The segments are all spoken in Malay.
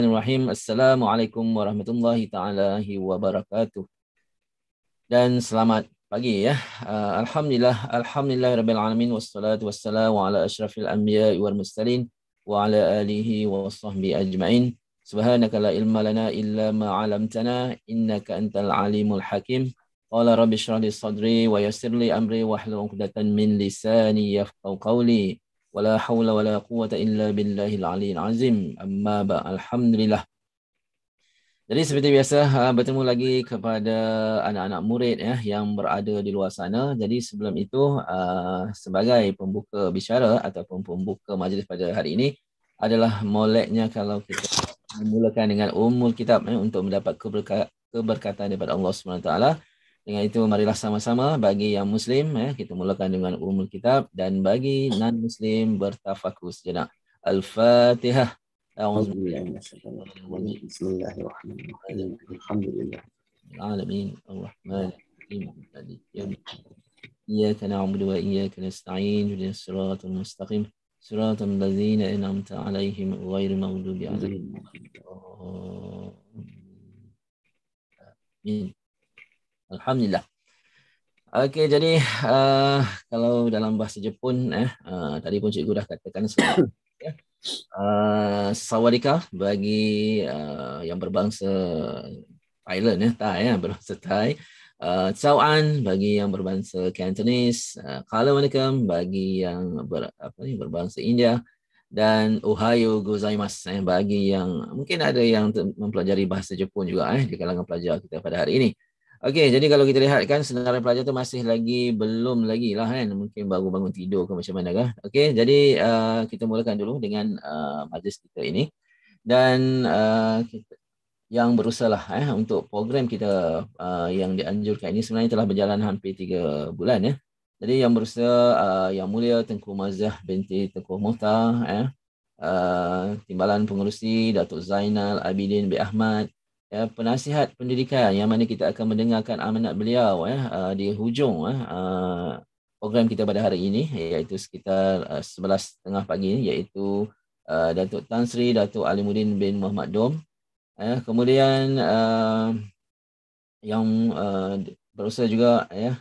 Bismillahirrahmanirrahim. Assalamualaikum warahmatullahi taala wabarakatuh. Dan selamat pagi ya. Uh, alhamdulillah, alhamdulillah rabbil alamin wassalatu wassalamu ala asyrafil anbiya wal mursalin wa ala alihi washabbi ajmain. Subhanaka la ilma lana illa ma 'alamtana innaka antal alimul hakim. Qala rabbi shrah li sadri wa yassir li amri wahlul 'uqdatan min lisani yafqahu qawli. ولا حول ولا قوة إلا بالله العلي العظيم أما بعد الحمد لله Jadi seperti biasa ha, bertemu lagi kepada anak-anak murid ya yang berada di luar sana. Jadi sebelum itu ha, sebagai pembuka bicara ataupun pembuka majlis pada hari ini adalah moleknya kalau kita mulakan dengan umul kitab ya, untuk mendapat keberkatan daripada Allah Subhanahu Wa Taala. Dengan itu marilah sama-sama bagi yang muslim ya eh, kita mulakan dengan ulumul kitab dan bagi non muslim bertafakus sejenak. Al-Fatihah. Bismillahirrahmanirrahim. Alhamdulillah. Amin Alhamdulillah. Okey, jadi uh, kalau dalam bahasa Jepun, eh, uh, tadi pun cikgu dah katakan sebab ya, Uh, Sawadika bagi uh, yang berbangsa Thailand ya, Thai ya, berbangsa Thai. Uh, Cao An bagi yang berbangsa Cantonese. Uh, Kalau Manikam bagi yang ber, apa ni, berbangsa India. Dan Ohio, Gozaimasu eh, bagi yang mungkin ada yang mempelajari bahasa Jepun juga eh, di kalangan pelajar kita pada hari ini. Okey, jadi kalau kita lihat kan senarai pelajar tu masih lagi belum lagi lah kan. Mungkin baru bangun tidur ke macam mana kah. Okey, jadi uh, kita mulakan dulu dengan uh, majlis kita ini. Dan uh, kita, yang berusaha lah eh, untuk program kita uh, yang dianjurkan ini sebenarnya telah berjalan hampir tiga bulan ya. Jadi yang berusaha uh, yang mulia Tengku Mazah binti Tengku Muhtar, eh, uh, Timbalan Pengurusi Datuk Zainal Abidin B. Ahmad, ya penasihat pendidikan yang mana kita akan mendengarkan amanat beliau ya uh, di hujung ya, uh, program kita pada hari ini iaitu sekitar 11.30 uh, pagi iaitu Datuk Tan Sri Datuk Ali Mudin bin Muhammad Dom ya kemudian yang berusaha juga ya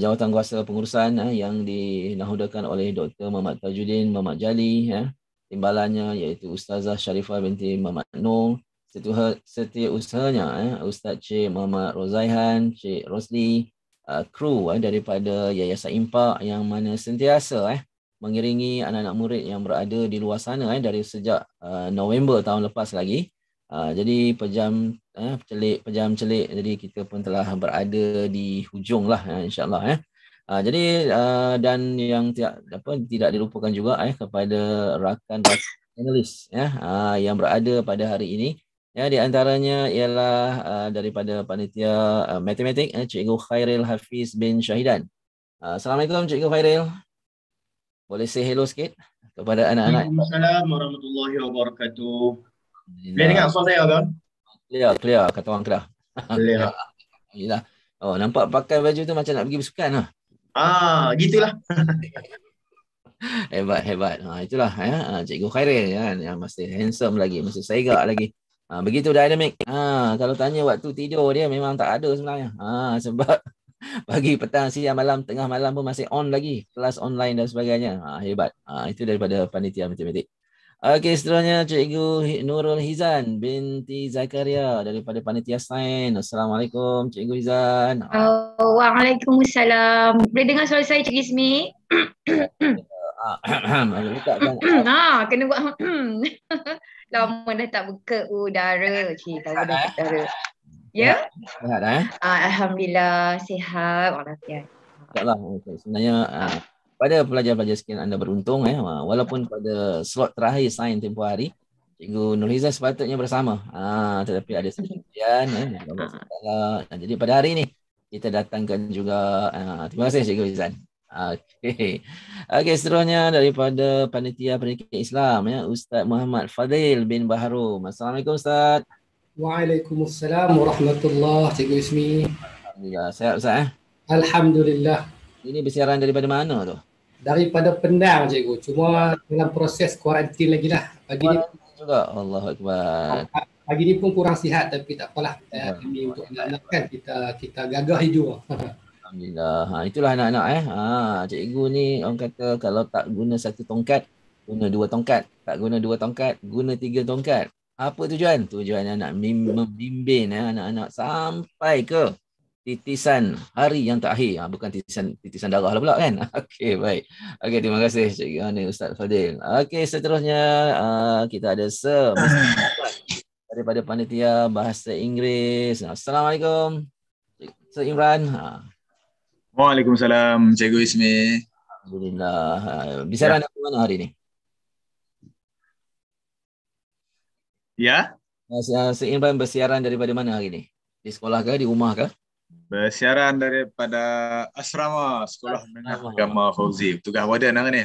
jawatan kuasa pengurusan ya, yang dinahudakan oleh Dr. Muhammad Tajuddin Muhammad Jali ya timbalannya iaitu Ustazah Sharifah binti Muhammad Nur setiap, setiap usahanya eh, Ustaz Cik Muhammad Rozaihan, Cik Rosli, uh, kru eh, daripada Yayasan Impak yang mana sentiasa eh, mengiringi anak-anak murid yang berada di luar sana eh, dari sejak uh, November tahun lepas lagi. Uh, jadi pejam eh, celik, pejam celik. Jadi kita pun telah berada di hujung lah eh, insyaAllah. Eh. Uh, jadi uh, dan yang tidak apa tidak dilupakan juga eh kepada rakan-rakan analis ya uh, yang berada pada hari ini Ya, di antaranya ialah uh, daripada panitia uh, matematik uh, Cikgu Khairil Hafiz bin Syahidan. Uh, Assalamualaikum Cikgu Khairil. Boleh say hello sikit kepada anak-anak. Assalamualaikum warahmatullahi wabarakatuh. Boleh dengar suara saya kan? Ya, clear. Kata orang kerah. Clear. oh, nampak pakai baju tu macam nak pergi bersukan. Ha? Ah, gitulah. hebat, hebat. Ha, itulah ya, ha, Cikgu Khairil kan, yang masih handsome lagi, masih segak lagi. Ha, begitu dynamic. Ha, kalau tanya waktu tidur dia memang tak ada sebenarnya. Ha, sebab pagi, petang, siang, malam, tengah malam pun masih on lagi. Kelas online dan sebagainya. Ha, hebat. Ha, itu daripada panitia matematik. Okey, seterusnya Cikgu Nurul Hizan binti Zakaria daripada Panitia Sain. Assalamualaikum Cikgu Hizan. Oh, Waalaikumsalam. Boleh dengar suara saya Cikgu Ismi? ah, kena buat. lama dah tak buka udara. Cita eh? udara. Ya? ya Sehat eh? Uh, Alhamdulillah sihat walafiat. Insyaallah okay. sebenarnya uh, pada pelajar-pelajar sekian anda beruntung eh ah, walaupun pada slot terakhir sign tempoh hari Cikgu Nuriza sepatutnya bersama. Ah, tetapi ada sekalian. Eh. Jadi pada hari ini, kita datangkan juga. Ah, terima kasih Cikgu Izan. Okey. Okey, seterusnya daripada panitia Pendidikan Islam ya, Ustaz Muhammad Fadil bin Baharum. Assalamualaikum Ustaz. Waalaikumsalam warahmatullahi Cikgu Ismi. Ya, sehat Ustaz eh? Alhamdulillah. Ini bersiaran daripada mana tu? Daripada Pendang Cikgu. Cuma dalam proses kuarantin lagi lah. Pagi ni juga. Allahuakbar. Pagi ni pun kurang sihat tapi tak apalah. Eh, ya, ini untuk anak-anak kan kita kita gagah hidup. Alhamdulillah. Ha, itulah anak-anak eh. Ha, cikgu ni orang kata kalau tak guna satu tongkat, guna dua tongkat. Tak guna dua tongkat, guna tiga tongkat. Apa tujuan? Tujuan anak membimbing eh, anak-anak sampai ke titisan hari yang terakhir. Ha, bukan titisan titisan darah lah pula kan? Okey, baik. Okey, terima kasih Cikgu Hani Ustaz Fadil. Okey, seterusnya uh, kita ada Sir daripada Panitia Bahasa Inggeris. Assalamualaikum. Cik Imran. Ha. Waalaikumsalam, Cikgu Ismi. Alhamdulillah. Ha, Bisara ya. nak ke mana hari ni? Ya? Ha, ha, seimbang bersiaran daripada mana hari ni? Di sekolah ke? Di rumah ke? Bersiaran daripada asrama, sekolah menengah agama Fauzi. Tugas wadah nak kan ni?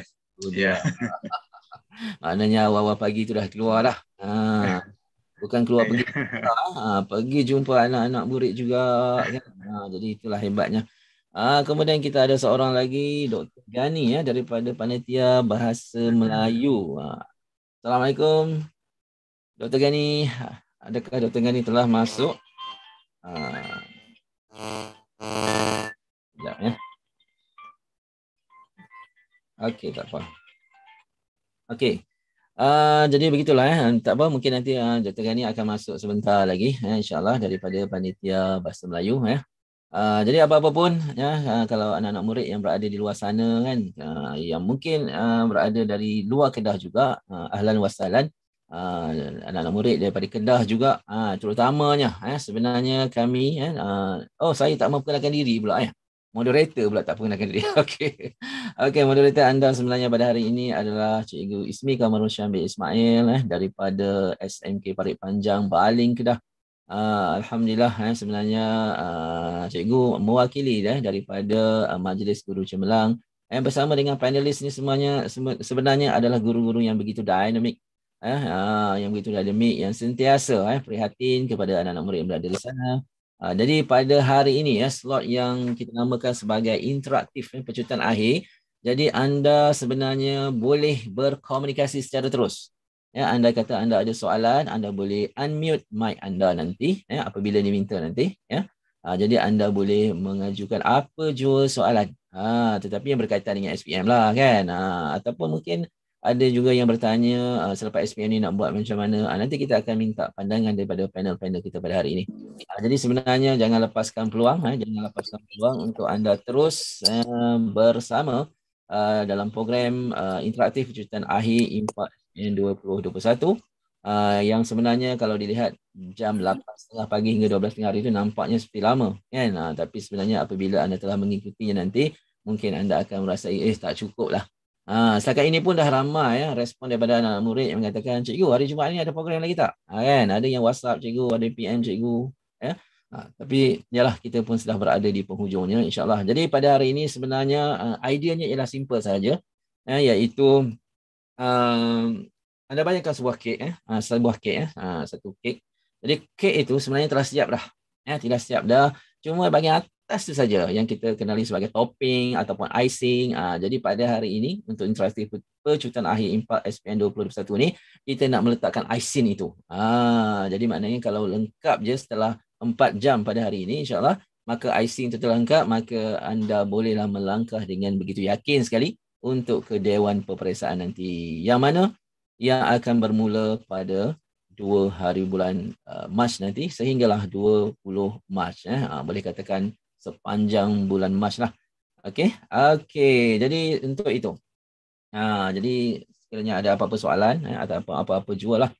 Ya. Maknanya awal-awal pagi tu dah keluar lah. Ha. Bukan keluar pergi. Lah. Ha. Pergi jumpa anak-anak murid juga. Kan? Ha. Jadi itulah hebatnya. Ah kemudian kita ada seorang lagi Dr. Gani ya daripada panitia bahasa Melayu. Ah, Assalamualaikum. Dr. Gani, adakah Dr. Gani telah masuk? Ah. Ya. ya. Okey, tak apa. Okey. Uh, jadi begitulah eh. Tak apa mungkin nanti uh, ah, Dr. Gani akan masuk sebentar lagi eh insyaallah daripada panitia bahasa Melayu eh. Ah, jadi apa-apa pun ya uh, kalau anak-anak murid yang berada di luar sana kan uh, yang mungkin uh, berada dari luar Kedah juga uh, ahlan wasalan uh, anak-anak murid daripada Kedah juga uh, terutamanya eh sebenarnya kami eh uh, oh saya tak memperkenalkan diri pula ya moderator pula tak perkenalkan diri okey okey moderator anda sebenarnya pada hari ini adalah cikgu Ismi Kamarul Syambi Ismail eh daripada SMK Parit Panjang Baling Kedah Uh, Alhamdulillah eh, sebenarnya uh, cikgu mewakili eh, daripada uh, Majlis Guru Cemerlang eh, bersama dengan panelis ni semuanya sebenarnya adalah guru-guru yang begitu dinamik eh, uh, yang begitu dinamik yang sentiasa eh, prihatin kepada anak-anak murid yang berada di sana. Uh, jadi pada hari ini ya eh, slot yang kita namakan sebagai interaktif eh, pecutan akhir. Jadi anda sebenarnya boleh berkomunikasi secara terus. Ya, anda kata anda ada soalan, anda boleh unmute mic anda nanti ya, apabila diminta nanti. Ya. Ha, jadi anda boleh mengajukan apa jua soalan. Ha, tetapi yang berkaitan dengan SPM lah kan. Ha, ataupun mungkin ada juga yang bertanya uh, selepas SPM ni nak buat macam mana. Ha, nanti kita akan minta pandangan daripada panel-panel kita pada hari ini. Ha, jadi sebenarnya jangan lepaskan peluang. Ha, jangan lepaskan peluang untuk anda terus uh, bersama uh, dalam program uh, interaktif kejutan akhir impak in 2021 uh, yang sebenarnya kalau dilihat jam 8.30 pagi hingga tengah hari itu nampaknya seperti lama kan uh, tapi sebenarnya apabila anda telah mengikutinya nanti mungkin anda akan merasa eh tak cukup lah uh, setakat ini pun dah ramai ya respon daripada anak murid yang mengatakan cikgu hari Jumaat ini ada program lagi tak uh, kan ada yang whatsapp cikgu ada PM cikgu ya Ha, tapi ialah kita pun sudah berada di penghujungnya insyaallah. Jadi pada hari ini sebenarnya uh, ideanya ialah simple saja eh, ya, iaitu um, anda bayangkan sebuah kek eh uh, sebuah kek eh uh, satu kek jadi kek itu sebenarnya telah siap dah eh telah siap dah cuma bagian atas tu saja yang kita kenali sebagai topping ataupun icing uh, jadi pada hari ini untuk interaktif percutan akhir impak SPN 2021 ni kita nak meletakkan icing itu ah uh, jadi maknanya kalau lengkap je setelah 4 jam pada hari ini insyaallah maka icing itu terlengkap maka anda bolehlah melangkah dengan begitu yakin sekali untuk ke Dewan Peperiksaan nanti yang mana yang akan bermula pada dua hari bulan uh, Mac nanti sehinggalah 20 Mac eh. uh, boleh katakan sepanjang bulan Mac lah okey okey jadi untuk itu uh, jadi sekiranya ada apa-apa soalan eh, atau apa-apa apa jualah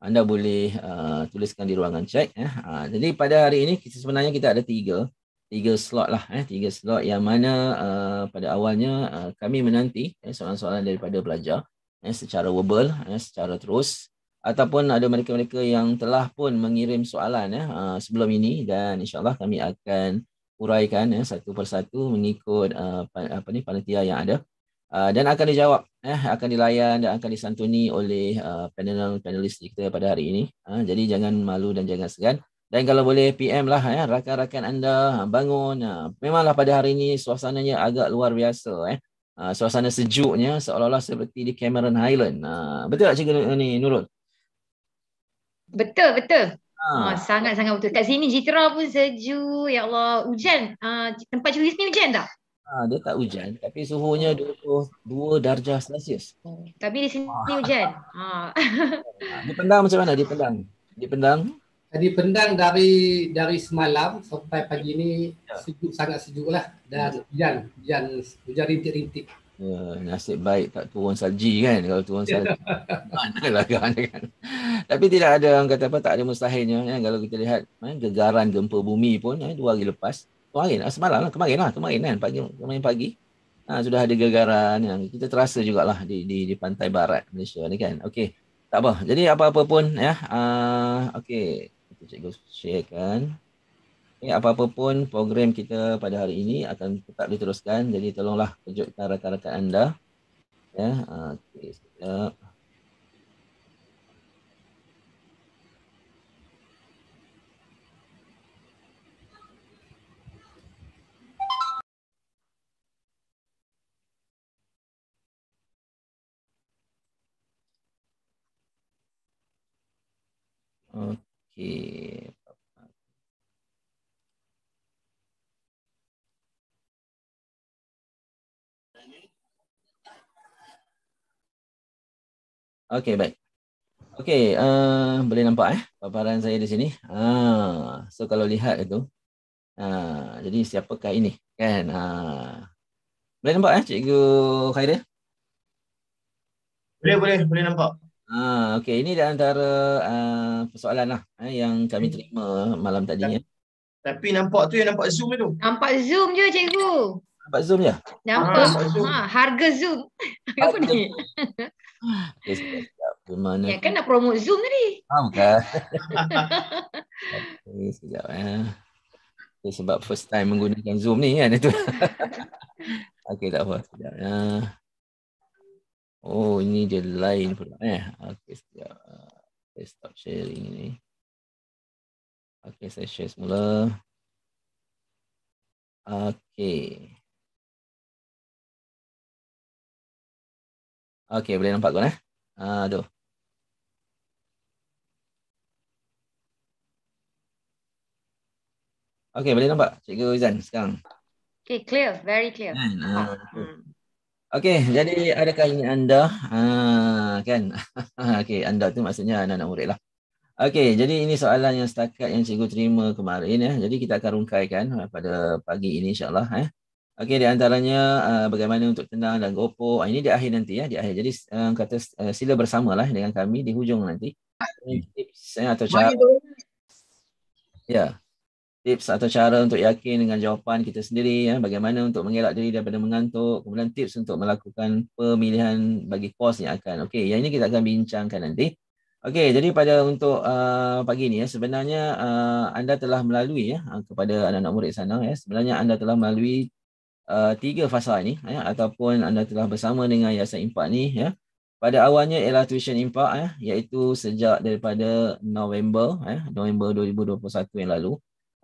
anda boleh uh, tuliskan di ruangan chat eh. uh, jadi pada hari ini kita sebenarnya kita ada tiga tiga slot lah eh tiga slot yang mana uh, pada awalnya uh, kami menanti eh, soalan-soalan daripada pelajar eh, secara verbal eh, secara terus ataupun ada mereka-mereka yang telah pun mengirim soalan eh, uh, sebelum ini dan insyaallah kami akan uraikan eh, satu persatu mengikut uh, apa ni panitia yang ada uh, dan akan dijawab eh akan dilayan dan akan disantuni oleh uh, panel panelis kita pada hari ini uh, jadi jangan malu dan jangan segan dan kalau boleh PM lah ya, rakan-rakan anda ha, bangun. Ha. Memanglah pada hari ini suasananya agak luar biasa. Eh. Ha, suasana sejuknya seolah-olah seperti di Cameron Highland. Betul tak cikgu ni Nurul? Betul, betul. Oh, sangat-sangat betul. Kat sini Jitra pun sejuk. Ya Allah, hujan. tempat cikgu ni hujan tak? Ha, dia tak hujan tapi suhunya 22 darjah Celsius. Oh, tapi di sini ha. hujan. Ha. Di Pendang macam mana? Di Pendang. Di Pendang. Tadi pendang dari dari semalam sampai pagi ini ya. sejuk sangat sejuk lah dan ya. hujan hmm. hujan hujan rintik-rintik. Uh, nasib baik tak turun salji kan kalau turun salji mana lah kan, kan tapi tidak ada orang kata apa tak ada mustahilnya ya? kalau kita lihat eh, gegaran gempa bumi pun eh, dua hari lepas kemarin lah, semalam lah kemarin lah kemarin kan pagi kemarin pagi ha, sudah ada gegaran yang kita terasa jugalah di, di di pantai barat Malaysia ni kan okey tak apa jadi apa-apa pun ya uh, okey cikgu sharekan. Okay, apa-apa pun program kita pada hari ini akan tetap diteruskan. Jadi tolonglah kejutkan rakan-rakan anda. Ya, ah, okay, sekejap. Okay. Okey. baik. Okey, uh, boleh nampak eh paparan saya di sini. Ha, uh, so kalau lihat itu, ha, uh, jadi siapakah ini? Kan? Ha. Uh, boleh nampak eh Cikgu Khairah? Boleh, boleh, boleh nampak. Ah, okay. Ini di antara uh, persoalan lah eh, yang kami hmm. terima malam tadi. Tapi nampak tu yang nampak Zoom tu. Nampak Zoom je, cikgu. Nampak Zoom je? Nampak. Ha, zoom. Ha, harga Zoom. apa ni? Okay, sekejap. Ke mana? Ya, kan nak promote Zoom tadi. Ha, bukan. okay, sekejap. Eh. Okay, sebab first time menggunakan Zoom ni kan. Itu. okay, tak apa. Sekejap. Eh. Oh, ini dia lain pula. Eh, okay, sekejap. Saya stop sharing ini. Okay, saya share semula. Okay. Okay, boleh nampak kau, eh? Aduh. Ah, okay, boleh nampak Cikgu Izan sekarang? Okay, clear. Very clear. Kan? Ah, Okey, jadi adakah ini anda? Ha, kan? Okey, anda tu maksudnya anak-anak murid lah. Okey, jadi ini soalan yang setakat yang cikgu terima kemarin. Ya. Jadi kita akan rungkaikan eh, pada pagi ini insyaAllah. Ya. Okey, di antaranya ah, bagaimana untuk tenang dan gopo. Ah, ini di akhir nanti ya, di akhir. Jadi kata sila bersamalah dengan kami di hujung nanti. Tips eh, atau cara. Ya. Yeah tips atau cara untuk yakin dengan jawapan kita sendiri ya bagaimana untuk mengelak diri daripada mengantuk kemudian tips untuk melakukan pemilihan bagi kos yang akan okey yang ini kita akan bincangkan nanti okey jadi pada untuk uh, pagi ini ya sebenarnya uh, anda telah melalui ya uh, kepada anak-anak murid sana ya sebenarnya anda telah melalui uh, tiga fasa ini ya ataupun anda telah bersama dengan Yayasan Impak ni ya pada awalnya ialah tuition impact ya iaitu sejak daripada November ya November 2021 yang lalu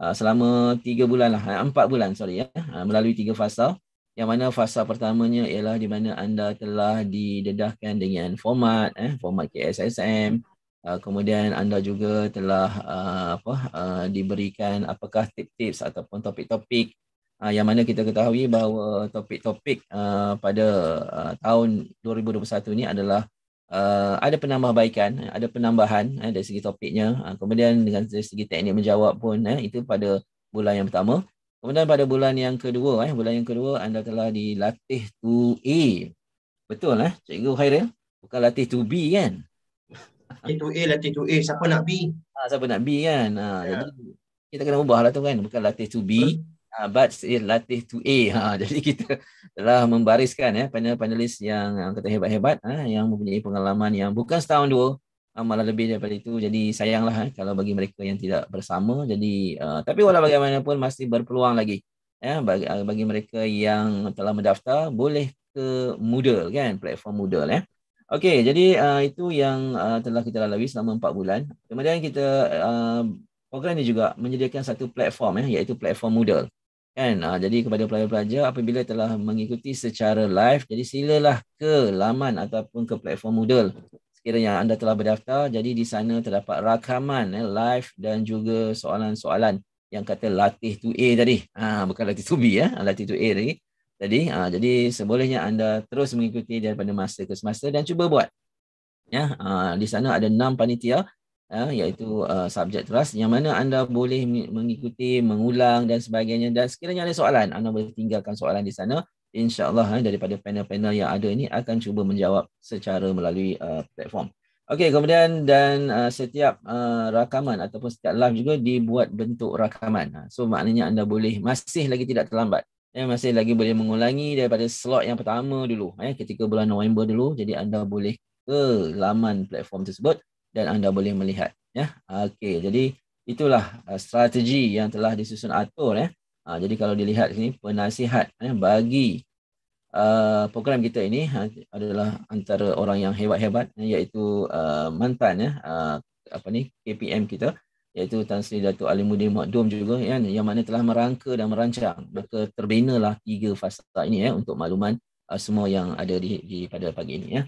Ah, selama tiga bulan lah, ah, empat bulan sorry ya, ah, melalui tiga fasa. Yang mana fasa pertamanya ialah di mana anda telah didedahkan dengan format, eh, format KSSM. kemudian anda juga telah apa diberikan apakah tips-tips ataupun topik-topik yang mana kita ketahui bahawa topik-topik pada tahun 2021 ini adalah Uh, ada penambahbaikan, eh, ada penambahan eh, dari segi topiknya. Uh, kemudian dengan dari segi teknik menjawab pun eh, itu pada bulan yang pertama. Kemudian pada bulan yang kedua, eh, bulan yang kedua anda telah dilatih 2A. Betul eh, Cikgu Khairil? Bukan latih 2B kan? Latih 2A, latih 2A. Siapa nak B? Ha, siapa nak B kan? Ha, yeah. Ya. jadi kita kena ubah lah tu kan. Bukan latih 2B uh, but still latih to A ha jadi kita telah membariskan ya eh, panel-panelis yang kata hebat-hebat uh, yang mempunyai pengalaman yang bukan setahun dua uh, malah lebih daripada itu jadi sayanglah uh, kalau bagi mereka yang tidak bersama jadi uh, tapi walau bagaimanapun masih berpeluang lagi ya bagi uh, bagi mereka yang telah mendaftar boleh ke Moodle kan platform Moodle ya uh. okey jadi uh, itu yang uh, telah kita lalui selama empat bulan kemudian kita uh, Program ini juga menyediakan satu platform ya, iaitu platform Moodle kan ha, jadi kepada pelajar-pelajar apabila telah mengikuti secara live jadi silalah ke laman ataupun ke platform Moodle sekiranya anda telah berdaftar jadi di sana terdapat rakaman eh, live dan juga soalan-soalan yang kata latih 2A tadi ha, bukan latih 2B ya eh, ah, latih 2A tadi Tadi, ha, jadi sebolehnya anda terus mengikuti daripada masa ke semasa dan cuba buat ya ha, di sana ada 6 panitia Ha, iaitu uh, subjek teras yang mana anda boleh mengikuti, mengulang dan sebagainya dan sekiranya ada soalan, anda boleh tinggalkan soalan di sana insyaAllah eh, daripada panel-panel yang ada ini akan cuba menjawab secara melalui uh, platform Okey, kemudian dan uh, setiap uh, rakaman ataupun setiap live juga dibuat bentuk rakaman. Ha, so maknanya anda boleh masih lagi tidak terlambat. Eh, masih lagi boleh mengulangi daripada slot yang pertama dulu. Eh, ketika bulan November dulu, jadi anda boleh ke laman platform tersebut dan anda boleh melihat ya okey jadi itulah uh, strategi yang telah disusun atur ya uh, jadi kalau dilihat sini penasihat ya bagi uh, program kita ini ha, adalah antara orang yang hebat-hebat ya, iaitu mantan ya apa ni KPM kita iaitu Tan Sri Ali Alimuddin Makdum juga ya, yang mana telah merangka dan merancang maka terbinalah tiga fasa ini ya untuk makluman uh, semua yang ada di, di pada pagi ini ya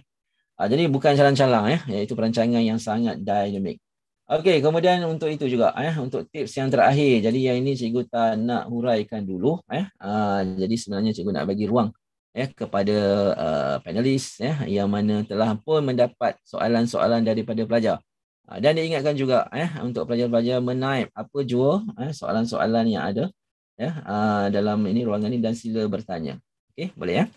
Uh, jadi bukan calang-calang ya, iaitu perancangan yang sangat dynamic. Okey, kemudian untuk itu juga ya, eh, untuk tips yang terakhir. Jadi yang ini cikgu tak nak huraikan dulu ya. Eh. Uh, jadi sebenarnya cikgu nak bagi ruang ya eh, kepada uh, panelis ya eh, yang mana telah pun mendapat soalan-soalan daripada pelajar. Uh, dan diingatkan juga ya eh, untuk pelajar-pelajar menaip apa jua eh, soalan-soalan yang ada ya eh, uh, dalam ini ruangan ini dan sila bertanya. Okey, boleh ya? Eh?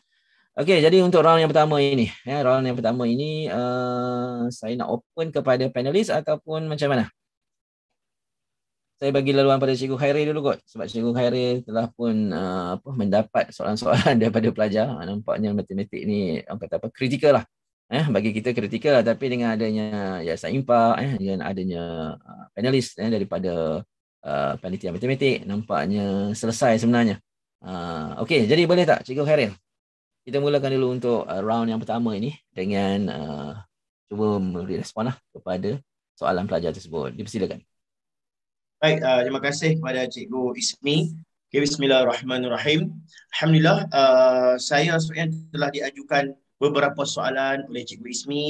Okey, jadi untuk round yang pertama ini, ya, round yang pertama ini uh, saya nak open kepada panelis ataupun macam mana? Saya bagi laluan pada Cikgu Khairi dulu kot sebab Cikgu Khairi telah pun uh, apa mendapat soalan-soalan daripada pelajar. Ah, nampaknya matematik ni orang kata apa kritikal lah. Eh, bagi kita kritikal lah, tapi dengan adanya ya Saimpa eh dengan adanya uh, panelis ya, eh, daripada uh, panitia matematik nampaknya selesai sebenarnya. Uh, ah, okay, okey jadi boleh tak Cikgu Khairil? kita mulakan dulu untuk uh, round yang pertama ini dengan uh, cuba meresponlah kepada soalan pelajar tersebut. Dipersilakan. Baik, uh, terima kasih kepada Cikgu Ismi. Okay, bismillahirrahmanirrahim. Alhamdulillah, uh, saya sebenarnya telah diajukan beberapa soalan oleh Cikgu Ismi.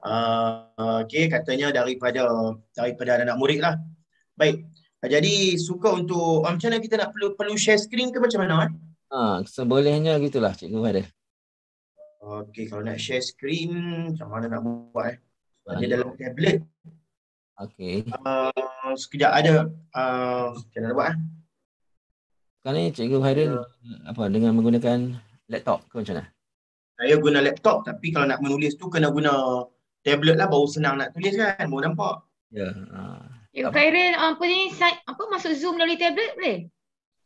Uh, okay, katanya daripada daripada anak murid lah. Baik, uh, jadi suka untuk, uh, macam mana kita nak perlu, perlu share screen ke macam mana? Eh? Ha, sebolehnya gitulah Cikgu ada. Oh, okey, kalau nak share screen, macam mana nak buat eh? Ada dalam tablet. Okey. Uh, sekejap ada. Uh, macam buat eh? Sekarang ni Cikgu Khairul uh, ya. apa dengan menggunakan laptop ke macam mana? Saya guna laptop tapi kalau nak menulis tu kena guna tablet lah baru senang nak tulis kan. Baru nampak. Ya. Yeah. Ya, uh, Khairul apa ni site apa masuk Zoom melalui tablet boleh?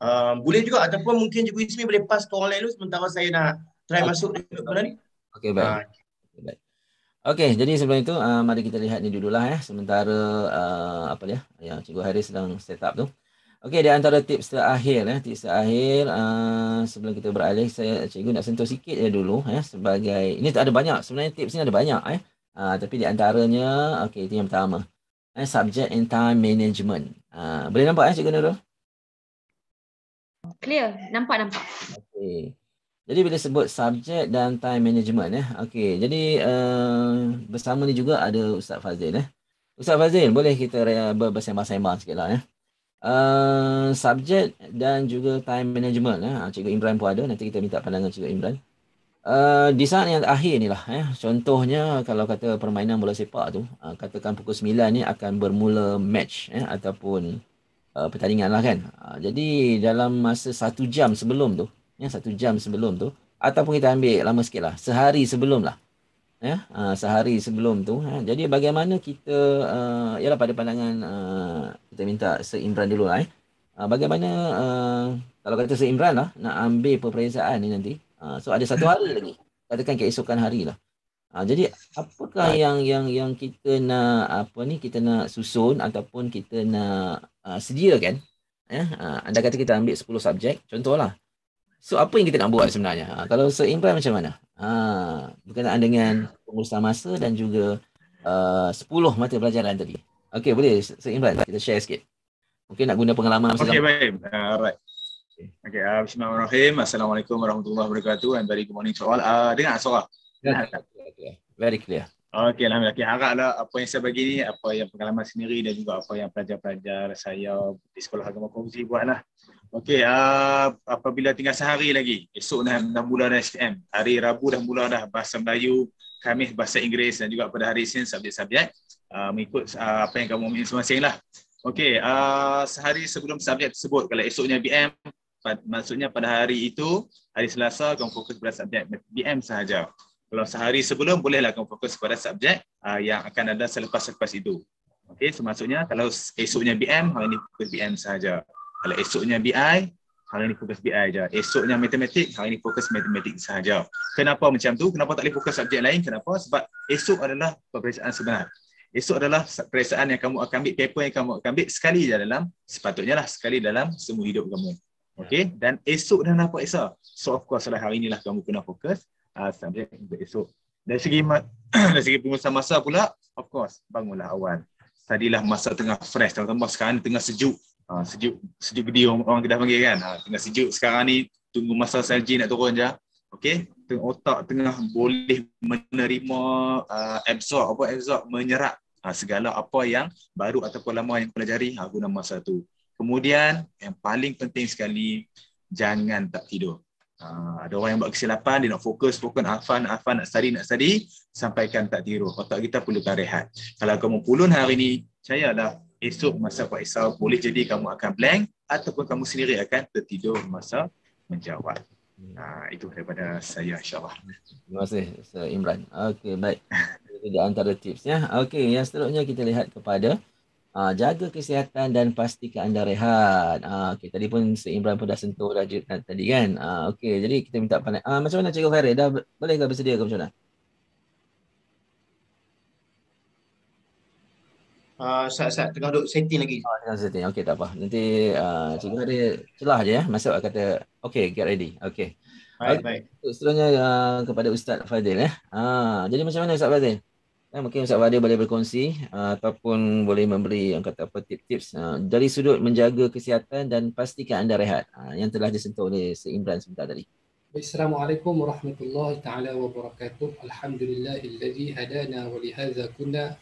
Uh, boleh juga ataupun mungkin Cikgu Ismi boleh pass ke orang lain dulu sementara saya nak try masuk di bulan ni. Okey baik. Ha. Okey, jadi sebelum itu uh, mari kita lihat ni dululah ya. Eh. Sementara uh, apa dia? Yang Cikgu Hari sedang set up tu. Okey, di antara tips terakhir ya, tips terakhir uh, sebelum kita beralih saya Cikgu nak sentuh sikit ya dulu ya sebagai ini tak ada banyak. Sebenarnya tips ni ada banyak ya. Uh, tapi di antaranya okey itu yang pertama. Eh, subject and time management. Uh, boleh nampak ya Cikgu Nurul? Clear, nampak nampak. Okey. Jadi bila sebut subject dan time management Eh? Okey, jadi uh, bersama ni juga ada Ustaz Fazil eh. Ustaz Fazil, boleh kita bersembang-sembang sikitlah ya. Eh? Uh, eh, subjek dan juga time management Eh? Ah, Cikgu Imran pun ada, nanti kita minta pandangan Cikgu Imran. Uh, di saat yang akhir ni lah eh. Contohnya kalau kata permainan bola sepak tu uh, Katakan pukul 9 ni akan bermula match eh, Ataupun uh, pertandingan lah kan uh, Jadi dalam masa satu jam sebelum tu ya, satu jam sebelum tu ataupun kita ambil lama sikit lah sehari sebelum lah ya, uh, sehari sebelum tu ya. jadi bagaimana kita uh, ialah pada pandangan uh, kita minta seimbran dulu lah eh. Uh, bagaimana uh, kalau kata seimbran lah nak ambil perperiksaan ni nanti uh, so ada satu hari lagi katakan keesokan hari lah Ha, jadi apakah yang yang yang kita nak apa ni kita nak susun ataupun kita nak uh, sediakan ya eh? uh, anda kata kita ambil 10 subjek contohlah So apa yang kita nak buat sebenarnya? Ha, kalau Sir macam mana? Ha, berkenaan dengan pengurusan masa dan juga uh, 10 mata pelajaran tadi. Okey boleh Sir kita share sikit. Mungkin nak guna pengalaman masa Okey baik. Uh, alright. Okay, uh, Bismillahirrahmanirrahim. Assalamualaikum warahmatullahi wabarakatuh and very good morning to all. Uh, dengar suara? Okay, very clear. Okay, alhamdulillah. Okay, haraplah apa yang saya bagi ni, apa yang pengalaman sendiri dan juga apa yang pelajar-pelajar saya di sekolah agama kongsi buatlah. Okey, uh, apabila tinggal sehari lagi, esok dah, dah mula dah SPM. Hari Rabu dah mula dah Bahasa Melayu, Khamis Bahasa Inggeris dan juga pada hari Senin subjek-subjek. Uh, mengikut uh, apa yang kamu minta masing-masing lah. Okey, uh, sehari sebelum subjek tersebut, kalau esoknya BM, pad- maksudnya pada hari itu, hari Selasa, kamu fokus pada subjek BM sahaja. Kalau sehari sebelum, bolehlah kamu fokus pada subjek uh, yang akan ada selepas-selepas itu. Okey, semaksudnya kalau esoknya BM, hari ini fokus BM sahaja. Kalau esoknya BI, hari ni fokus BI je. Esoknya matematik, hari ni fokus matematik sahaja. Kenapa macam tu? Kenapa tak boleh fokus subjek lain? Kenapa? Sebab esok adalah peperiksaan sebenar. Esok adalah peperiksaan yang kamu akan ambil, paper yang kamu akan ambil sekali je dalam, sepatutnya lah sekali dalam semua hidup kamu. Okay? Dan esok dah nak esok? So of course lah hari ni lah kamu kena fokus uh, subjek untuk esok. Dari segi, dari segi pengurusan masa pula, of course, bangunlah awal. Tadilah masa tengah fresh, terutama sekarang tengah sejuk. Ha, sejuk sejuk gede orang, orang kedah panggil kan. Ha, tengah sejuk sekarang ni tunggu masa salji nak turun je. Okey. Tengah otak tengah boleh menerima uh, absorb apa absorb menyerap ha, segala apa yang baru ataupun lama yang pelajari ha, guna masa tu. Kemudian yang paling penting sekali jangan tak tidur. Ha, ada orang yang buat kesilapan dia nak fokus fokus afan afan nak study nak study sampaikan tak tidur. Otak kita perlu rehat. Kalau kamu pulun hari ni, percayalah esok masa Faisal boleh jadi kamu akan blank ataupun kamu sendiri akan tertidur masa menjawab. Nah, ha, itu daripada saya insyaAllah. Terima kasih Sir Imran. Okey, baik. Itu di antara tipsnya. Okey, yang seterusnya kita lihat kepada Uh, jaga kesihatan dan pastikan anda rehat. Uh, ah, okay, tadi pun seimbang pun dah sentuh dah tadi kan. Uh, ah, okay, jadi kita minta pandai. Uh, macam mana Cikgu Khairi? Dah bolehkah bersedia ke macam mana? Ah, Saya sat tengah duduk setting lagi. Ah, tengah setting. Okey tak apa. Nanti uh, cikgu ada celah je ya. Eh. Masa kata okey get ready. Okey. Baik, baik. Okay, seterusnya uh, kepada Ustaz Fadil ya. Ah, jadi macam mana Ustaz Fadil? Ya, mungkin Ustaz Fadil boleh berkongsi uh, ataupun boleh memberi yang kata apa tips-tips uh, dari sudut menjaga kesihatan dan pastikan anda rehat uh, yang telah disentuh oleh Seimran sebentar tadi. Assalamualaikum warahmatullahi taala wabarakatuh. Alhamdulillahillazi hadana wa li hadza kunna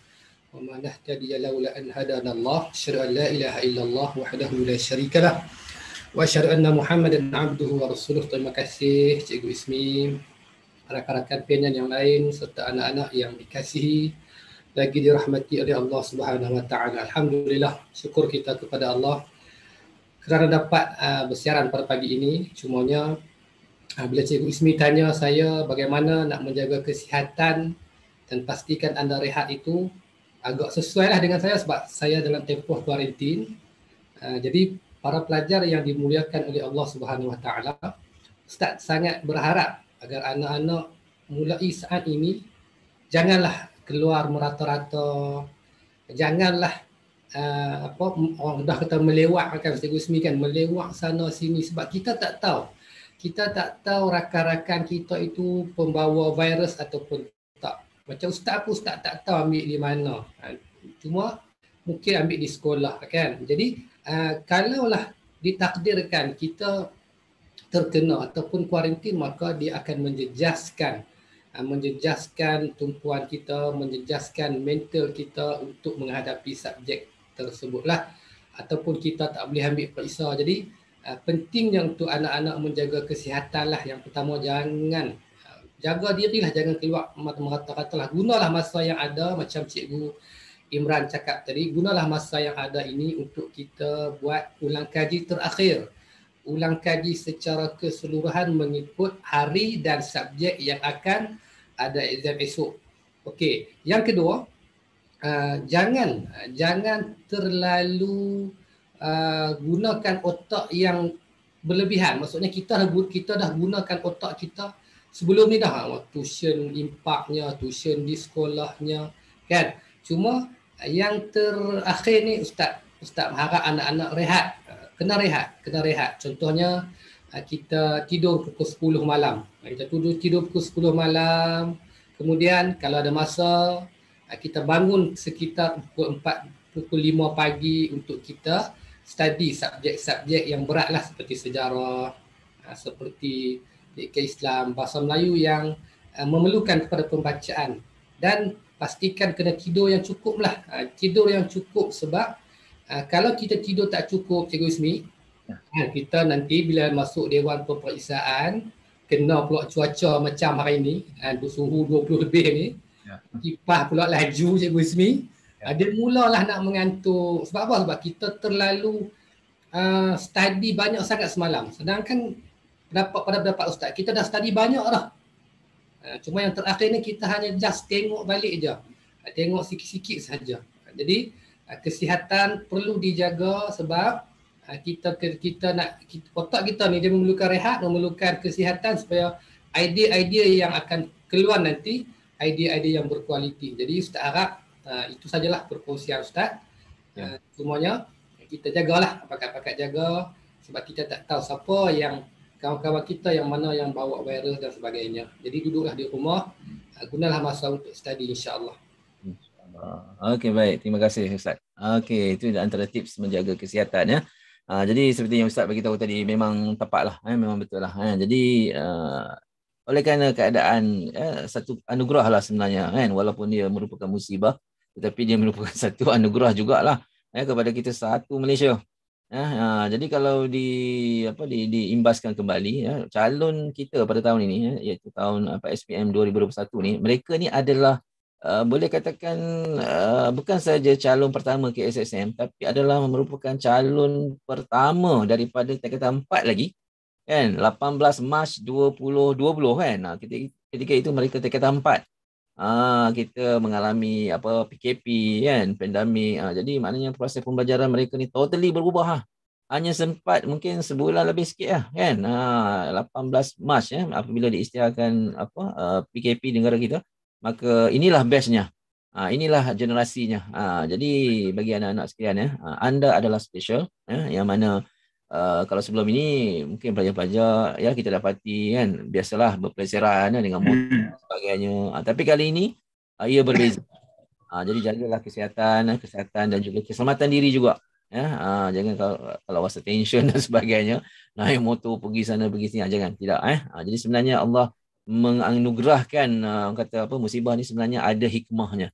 وما نهتدي لولا أن هدانا الله أشهد أن لا إله إلا الله وحده لا شريك له وأشهد أن محمدا عبده ورسوله terima kasih cikgu Ismim rakan-rakan penyanyi yang lain serta anak-anak yang dikasihi lagi dirahmati oleh Allah Subhanahu wa taala alhamdulillah syukur kita kepada Allah kerana dapat uh, bersiaran pada pagi ini cumanya uh, bila cikgu Ismi tanya saya bagaimana nak menjaga kesihatan dan pastikan anda rehat itu agak sesuai lah dengan saya sebab saya dalam tempoh kuarantin. Uh, jadi para pelajar yang dimuliakan oleh Allah Subhanahu Wa Taala, Ustaz sangat berharap agar anak-anak mulai saat ini janganlah keluar merata-rata, janganlah uh, apa orang dah kata melewak kan Ustaz Gusmi kan melewak sana sini sebab kita tak tahu kita tak tahu rakan-rakan kita itu pembawa virus ataupun macam ustaz pun ustaz tak tahu ambil di mana. Ha, cuma mungkin ambil di sekolah kan. Jadi ha, kalau lah ditakdirkan kita terkena ataupun kuarantin maka dia akan menjejaskan uh, menjejaskan tumpuan kita, menjejaskan mental kita untuk menghadapi subjek tersebut lah. ataupun kita tak boleh ambil periksa. Jadi uh, pentingnya untuk anak-anak menjaga lah. yang pertama jangan jaga dirilah jangan keluar merata-ratalah gunalah masa yang ada macam cikgu Imran cakap tadi gunalah masa yang ada ini untuk kita buat ulang kaji terakhir ulang kaji secara keseluruhan mengikut hari dan subjek yang akan ada exam esok okey yang kedua uh, jangan jangan terlalu uh, gunakan otak yang berlebihan maksudnya kita dah kita dah gunakan otak kita sebelum ni dah ha, tuition impaknya tuition di sekolahnya kan cuma yang terakhir ni ustaz ustaz harap anak-anak rehat kena rehat kena rehat contohnya eh, kita tidur pukul 10 malam eh, kita tidur tidur pukul 10 malam kemudian kalau ada masa eh, kita bangun sekitar pukul 4 pukul 5 pagi untuk kita study subjek-subjek yang beratlah seperti sejarah seperti ke Islam, bahasa Melayu yang uh, memerlukan kepada pembacaan dan pastikan kena tidur yang cukup lah, uh, tidur yang cukup sebab uh, kalau kita tidur tak cukup Cikgu Ismi ya. Kan, kita nanti bila masuk Dewan Pemperiksaan kena pula cuaca macam hari ini uh, suhu 20 lebih ini ya. kipas pula laju Cikgu Ismi ya. uh, dia mulalah nak mengantuk sebab apa? sebab kita terlalu uh, study banyak sangat semalam sedangkan pendapat pada pendapat ustaz. Kita dah study banyak dah. Eh, cuma yang terakhir ni kita hanya just tengok balik je. Eh, tengok sikit-sikit saja. Jadi eh, kesihatan perlu dijaga sebab kita kita nak kita, otak kita ni dia memerlukan rehat, memerlukan kesihatan supaya idea-idea yang akan keluar nanti idea-idea yang berkualiti. Jadi ustaz harap itu sajalah perkongsian ustaz. Ya. semuanya kita jagalah pakat-pakat jaga sebab kita tak tahu siapa yang kawan-kawan kita yang mana yang bawa virus dan sebagainya. Jadi duduklah di rumah, eh, gunalah masa untuk study insya-Allah. Okey baik, terima kasih Ustaz. Okey, itu antara tips menjaga kesihatan ya. Ah, jadi seperti yang Ustaz bagi tahu tadi memang tepatlah eh memang betul lah eh. Jadi ah, oleh kerana keadaan eh, satu anugerah lah sebenarnya kan walaupun dia merupakan musibah tetapi dia merupakan satu anugerah jugalah eh, kepada kita satu Malaysia Ya, ha, jadi kalau di apa di diimbaskan kembali ya, calon kita pada tahun ini ya, iaitu tahun apa SPM 2021 ni mereka ni adalah uh, boleh katakan uh, bukan saja calon pertama ke SSM tapi adalah merupakan calon pertama daripada tingkatan empat lagi kan 18 Mac 2020 kan ha, ketika, ketika itu mereka tingkatan empat uh, kita mengalami apa PKP kan pandemik uh, jadi maknanya proses pembelajaran mereka ni totally berubah ha. hanya sempat mungkin sebulan lebih sikit lah, kan uh, 18 Mac ya apabila diisytiharkan apa uh, PKP negara kita maka inilah bestnya Ha, inilah generasinya. Ha, jadi bagi anak-anak sekalian ya, anda adalah special ya, yang mana Uh, kalau sebelum ini mungkin pelajar-pelajar ya kita dapati kan biasalah berpeleseran ya, dengan mood hmm. dan sebagainya. Uh, tapi kali ini uh, ia berbeza. Uh, jadi jagalah kesihatan, eh, kesihatan dan juga keselamatan diri juga. Ya, uh, jangan kalau kalau was attention dan sebagainya naik motor pergi sana pergi sini jangan tidak eh. Uh, jadi sebenarnya Allah menganugerahkan uh, kata apa musibah ni sebenarnya ada hikmahnya.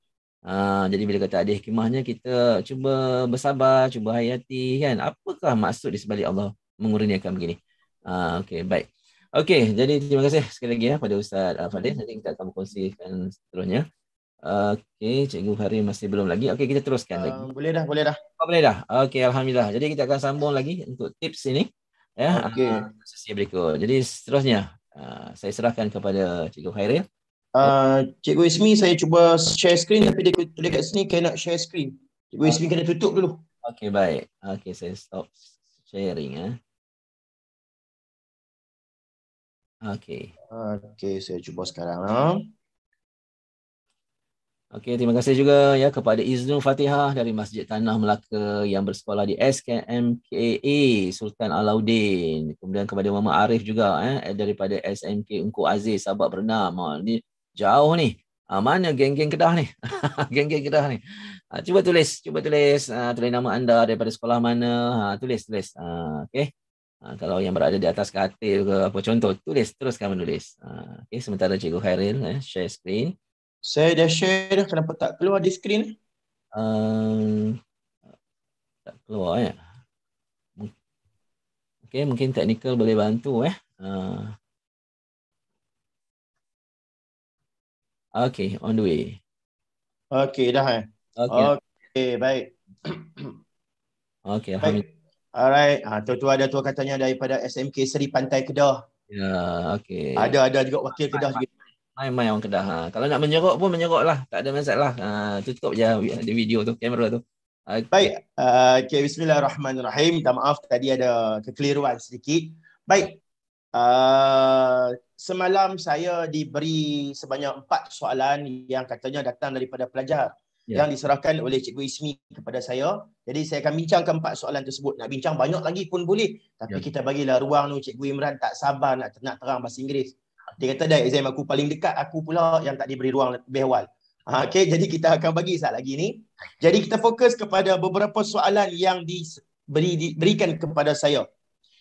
Ha, jadi bila kata ada hikmahnya kita cuba bersabar, cuba hayati kan. Apakah maksud di sebalik Allah menguruniakan begini? Ha, okay, baik. Okay, jadi terima kasih sekali lagi ya pada Ustaz uh, Fadil. Nanti kita akan berkongsikan seterusnya. Okey, Cikgu Fahri masih belum lagi. Okey, kita teruskan uh, Boleh dah, boleh dah. Oh, boleh dah. Okey, alhamdulillah. Jadi kita akan sambung lagi untuk tips ini. Ya. okay. Ah, sesi berikut. Jadi seterusnya, uh, saya serahkan kepada Cikgu Khairil. Uh, Cikgu Ismi saya cuba share screen tapi dia tulis kat sini kena share screen. Cikgu Ismi ah. kena tutup dulu. Okey baik. Okey saya stop sharing ya. Eh. Okey. Okey saya cuba sekarang. Ha. Ah. Okey terima kasih juga ya kepada Iznul Fatihah dari Masjid Tanah Melaka yang bersekolah di SKMKA Sultan Alauddin. Kemudian kepada Mama Arif juga eh daripada SMK Ungku Aziz Sabak Bernam. ni jauh ni. Ah, mana geng-geng Kedah ni? geng-geng Kedah ni. Ah, cuba tulis, cuba tulis, ah, tulis nama anda daripada sekolah mana. Ah, tulis, tulis. Ah, okay. Ah, kalau yang berada di atas katil ke apa contoh, tulis, teruskan menulis. Ah, okay. Sementara Cikgu Khairil eh, share screen. Saya dah share dah, kenapa tak keluar di screen? Um, tak keluar ya. Eh. Okay, mungkin teknikal boleh bantu eh. Uh, Okay, on the way. Okay, dah eh? Okay. Okay, baik. okay, Alhamdulillah. Alright, ha, ah, tu tu ada tu katanya daripada SMK Seri Pantai Kedah. Ya, yeah, okay. Ada-ada juga wakil Kedah juga. Main-main orang Kedah. Ha. Kalau nak menyerok pun menyerok lah. Tak ada masalah. Ha, tutup je ada video tu, kamera tu. Okay. Baik. Uh, okay, bismillahirrahmanirrahim. Minta maaf tadi ada kekeliruan sedikit. Baik. Uh, semalam saya diberi sebanyak empat soalan yang katanya datang daripada pelajar yeah. yang diserahkan oleh Cikgu Ismi kepada saya. Jadi saya akan bincangkan empat soalan tersebut. Nak bincang banyak lagi pun boleh. Tapi yeah. kita bagilah ruang tu Cikgu Imran tak sabar nak, nak terang bahasa Inggeris. Dia kata dah exam aku paling dekat aku pula yang tak diberi ruang lebih awal. Ha, okay, jadi kita akan bagi saat lagi ni. Jadi kita fokus kepada beberapa soalan yang diberikan kepada saya.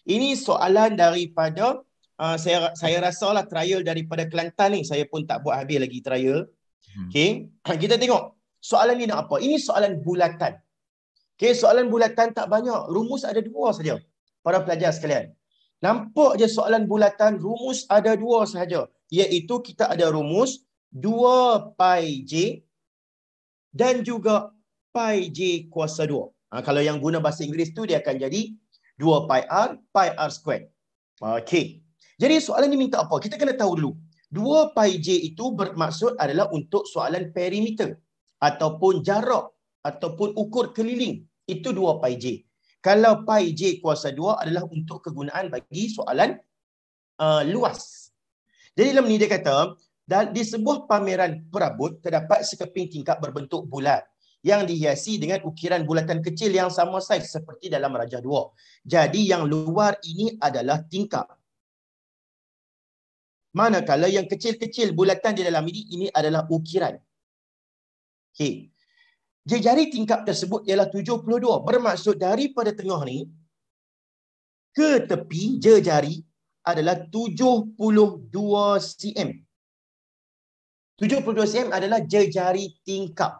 Ini soalan daripada Ah, saya saya lah trial daripada Kelantan ni saya pun tak buat habis lagi trial. Hmm. Okay. Kita tengok soalan ni nak apa? Ini soalan bulatan. Okay, soalan bulatan tak banyak. Rumus ada dua saja. Para pelajar sekalian. Nampak je soalan bulatan, rumus ada dua sahaja. Iaitu kita ada rumus 2 pi j dan juga pi j kuasa 2. Ha, ah, kalau yang guna bahasa Inggeris tu dia akan jadi 2 pi r pi r square. Okey. Jadi soalan ni minta apa? Kita kena tahu dulu. 2 pi j itu bermaksud adalah untuk soalan perimeter ataupun jarak ataupun ukur keliling. Itu 2 pi j. Kalau pi j kuasa 2 adalah untuk kegunaan bagi soalan uh, luas. Jadi dalam ni dia kata, dan di sebuah pameran perabot terdapat sekeping tingkap berbentuk bulat yang dihiasi dengan ukiran bulatan kecil yang sama saiz seperti dalam Raja 2. Jadi yang luar ini adalah tingkap. Manakala yang kecil-kecil bulatan di dalam ini, ini adalah ukiran. Okey. Jari-jari tingkap tersebut ialah 72. Bermaksud daripada tengah ni ke tepi jari adalah 72 cm. 72 cm adalah jari tingkap.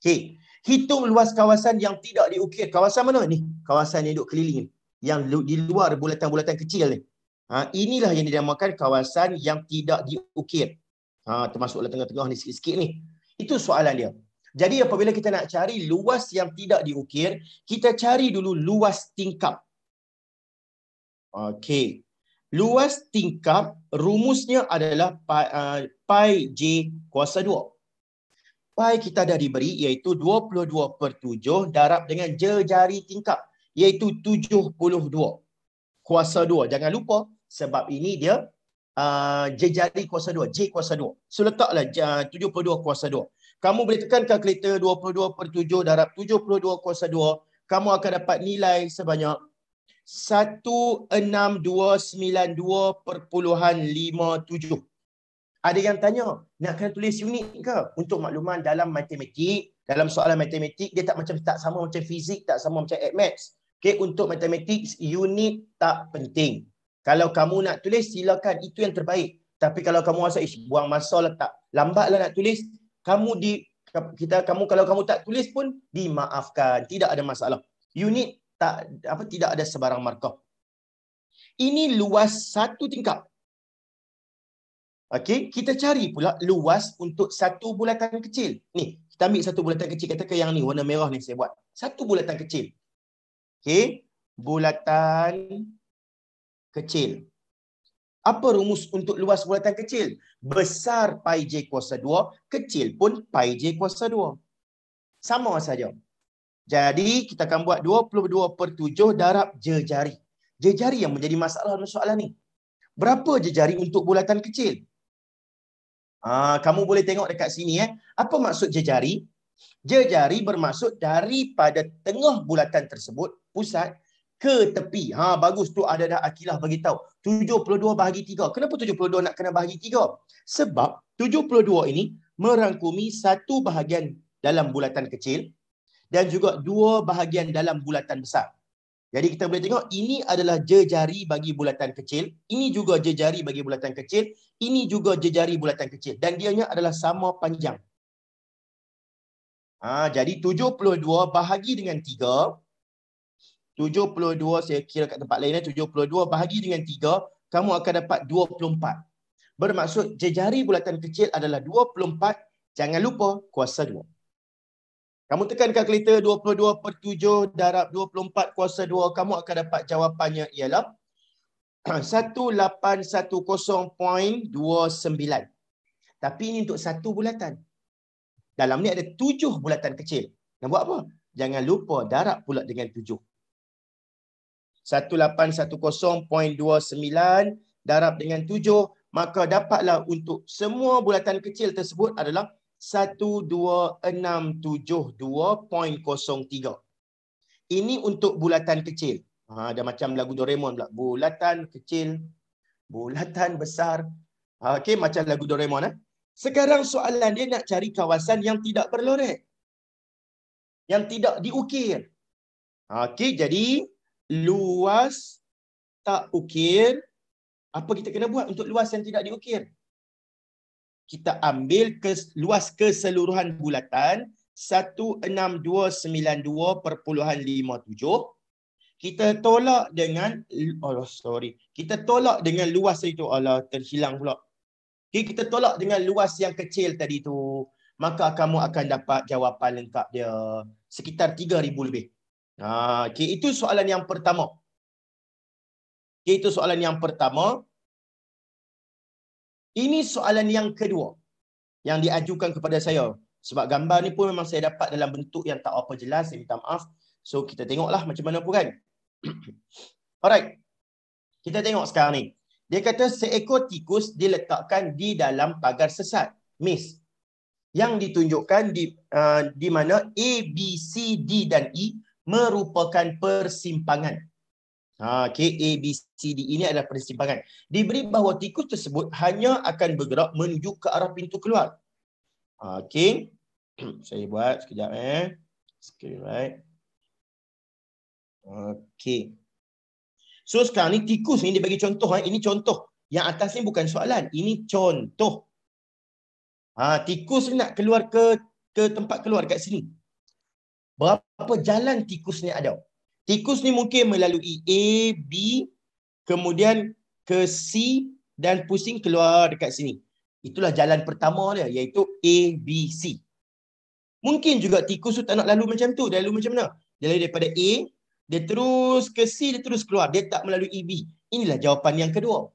Okey. Hitung luas kawasan yang tidak diukir. Kawasan mana ni? Kawasan yang duduk keliling ni. Yang di luar bulatan-bulatan kecil ni. Ha, inilah yang dinamakan kawasan yang tidak diukir. Ha, termasuklah tengah-tengah ni sikit-sikit ni. Itu soalan dia. Jadi apabila kita nak cari luas yang tidak diukir, kita cari dulu luas tingkap. Okey. Luas tingkap rumusnya adalah pi, uh, pi J kuasa 2. Pi kita dah diberi iaitu 22 per 7 darab dengan jejari tingkap iaitu 72 kuasa 2. Jangan lupa sebab ini dia uh, J jari kuasa 2, J kuasa 2. So letaklah uh, 72 kuasa 2. Kamu boleh tekan kalkulator 22 per 7 darab 72 kuasa 2. Kamu akan dapat nilai sebanyak 16292.57. Ada yang tanya, nak kena tulis unit ke? Untuk makluman dalam matematik, dalam soalan matematik, dia tak macam tak sama macam fizik, tak sama macam at maths. untuk matematik, unit tak penting. Kalau kamu nak tulis, silakan. Itu yang terbaik. Tapi kalau kamu rasa, ish, buang masa lah tak. Lambatlah nak tulis. Kamu di, kita kamu kalau kamu tak tulis pun, dimaafkan. Tidak ada masalah. You need tak, apa, tidak ada sebarang markah. Ini luas satu tingkap. Okay, kita cari pula luas untuk satu bulatan kecil. Ni, kita ambil satu bulatan kecil. ke yang ni, warna merah ni saya buat. Satu bulatan kecil. Okay, bulatan kecil. Apa rumus untuk luas bulatan kecil? Besar pi j kuasa 2, kecil pun pi j kuasa 2. Sama saja. Jadi kita akan buat 22 per 7 darab jejari. Jejari yang menjadi masalah dalam soalan ni. Berapa jejari untuk bulatan kecil? Ah, kamu boleh tengok dekat sini. Eh. Apa maksud jejari? Jejari bermaksud daripada tengah bulatan tersebut, pusat, ke tepi. Ha bagus tu ada dah akilah bagi tahu. 72 bahagi 3. Kenapa 72 nak kena bahagi 3? Sebab 72 ini merangkumi satu bahagian dalam bulatan kecil dan juga dua bahagian dalam bulatan besar. Jadi kita boleh tengok ini adalah jejari bagi bulatan kecil, ini juga jejari bagi bulatan kecil, ini juga jejari bulatan kecil dan dianya adalah sama panjang. Ha, jadi 72 bahagi dengan 72 saya kira kat tempat lain 72 eh, bahagi dengan 3 kamu akan dapat 24 bermaksud jejari bulatan kecil adalah 24 jangan lupa kuasa 2 kamu tekan kalkulator 22 per 7 darab 24 kuasa 2 kamu akan dapat jawapannya ialah 1810.29 tapi ini untuk satu bulatan dalam ni ada tujuh bulatan kecil nak buat apa? Jangan lupa darab pula dengan tujuh. 1810.29 darab dengan 7 maka dapatlah untuk semua bulatan kecil tersebut adalah 12672.03 ini untuk bulatan kecil ha ada macam lagu Doraemon pula bulatan kecil bulatan besar ha okey macam lagu Doraemon eh sekarang soalan dia nak cari kawasan yang tidak berloret yang tidak diukir ha, okey jadi luas tak ukir, apa kita kena buat untuk luas yang tidak diukir? Kita ambil kes, luas keseluruhan bulatan 16292.57 kita tolak dengan oh sorry kita tolak dengan luas itu Allah terhilang pula okay, kita tolak dengan luas yang kecil tadi tu maka kamu akan dapat jawapan lengkap dia sekitar 3000 lebih 3000 Ha, okay, itu soalan yang pertama. Okay, itu soalan yang pertama. Ini soalan yang kedua yang diajukan kepada saya. Sebab gambar ni pun memang saya dapat dalam bentuk yang tak apa jelas. Saya minta maaf. So kita tengoklah macam mana pun kan. Alright. Kita tengok sekarang ni. Dia kata seekor tikus diletakkan di dalam pagar sesat. Miss. Yang ditunjukkan di uh, di mana A, B, C, D dan E merupakan persimpangan. Ha, K, A, B, C, D ini e adalah persimpangan. Diberi bahawa tikus tersebut hanya akan bergerak menuju ke arah pintu keluar. Ha, okay. Saya buat sekejap. Eh. Okay, right. Okay. So sekarang ni tikus ni dia bagi contoh. Eh. Ini contoh. Yang atas ni bukan soalan. Ini contoh. Ha, tikus ni nak keluar ke ke tempat keluar kat sini berapa jalan tikus ni ada. Tikus ni mungkin melalui A, B, kemudian ke C dan pusing keluar dekat sini. Itulah jalan pertama dia iaitu A, B, C. Mungkin juga tikus tu tak nak lalu macam tu. Dia lalu macam mana? Dia lalu daripada A, dia terus ke C, dia terus keluar. Dia tak melalui B. Inilah jawapan yang kedua.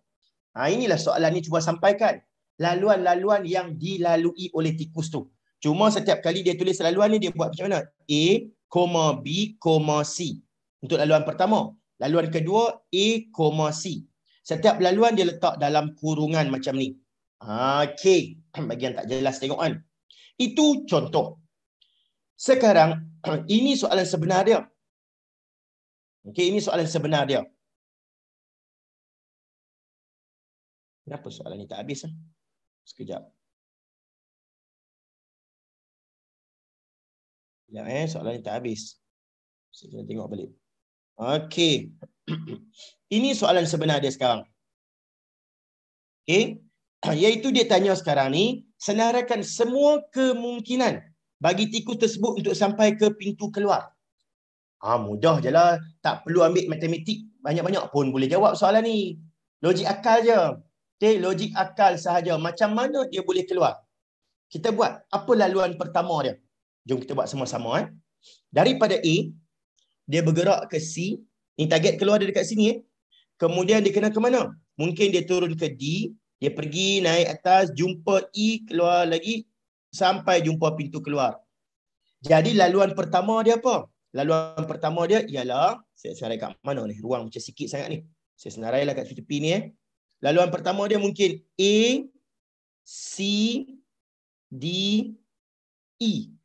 Ha, inilah soalan ni cuba sampaikan. Laluan-laluan yang dilalui oleh tikus tu. Cuma setiap kali dia tulis laluan ni dia buat macam mana? A, B, comma, C. Untuk laluan pertama. Laluan kedua A, C. Setiap laluan dia letak dalam kurungan macam ni. Okey. Bagi yang tak jelas tengok kan. Itu contoh. Sekarang ini soalan sebenar dia. Okey, ini soalan sebenar dia. Kenapa soalan ni tak habis? Eh? Sekejap. Ya, eh, soalan ni tak habis. So, kita tengok balik. Okey. ini soalan sebenar dia sekarang. Okey. yaitu dia tanya sekarang ni, senarakan semua kemungkinan bagi tikus tersebut untuk sampai ke pintu keluar. Ha, mudah je lah. Tak perlu ambil matematik. Banyak-banyak pun boleh jawab soalan ni. Logik akal je. Okay, logik akal sahaja. Macam mana dia boleh keluar? Kita buat. Apa laluan pertama dia? Jom kita buat sama-sama eh. Daripada A dia bergerak ke C. ini target keluar dari dekat sini eh. Kemudian dia kena ke mana? Mungkin dia turun ke D, dia pergi naik atas jumpa E keluar lagi sampai jumpa pintu keluar. Jadi laluan pertama dia apa? Laluan pertama dia ialah saya senarai kat mana ni? Ruang macam sikit sangat ni. Saya senarai senarailah kat tepi ni eh. Laluan pertama dia mungkin A C D E.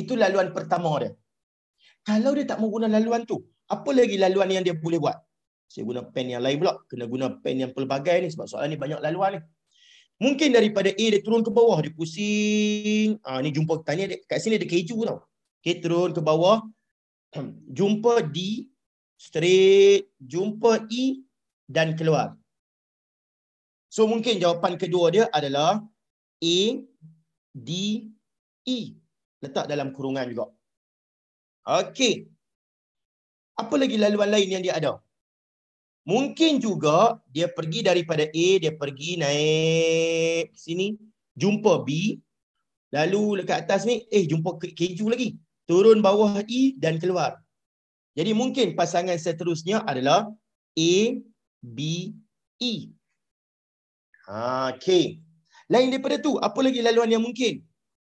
Itu laluan pertama dia. Kalau dia tak mau guna laluan tu, apa lagi laluan yang dia boleh buat? Saya guna pen yang lain pula. Kena guna pen yang pelbagai ni sebab soalan ni banyak laluan ni. Mungkin daripada A dia turun ke bawah, dia pusing. Ah ha, ni jumpa tanya dia, kat sini dia keju tau. Okay, turun ke bawah. jumpa D, straight. Jumpa E dan keluar. So mungkin jawapan kedua dia adalah A, D, E letak dalam kurungan juga. Okey. Apa lagi laluan lain yang dia ada? Mungkin juga dia pergi daripada A, dia pergi naik sini, jumpa B, lalu dekat atas ni, eh jumpa keju lagi. Turun bawah E dan keluar. Jadi mungkin pasangan seterusnya adalah A, B, E. Okay. Lain daripada tu, apa lagi laluan yang mungkin?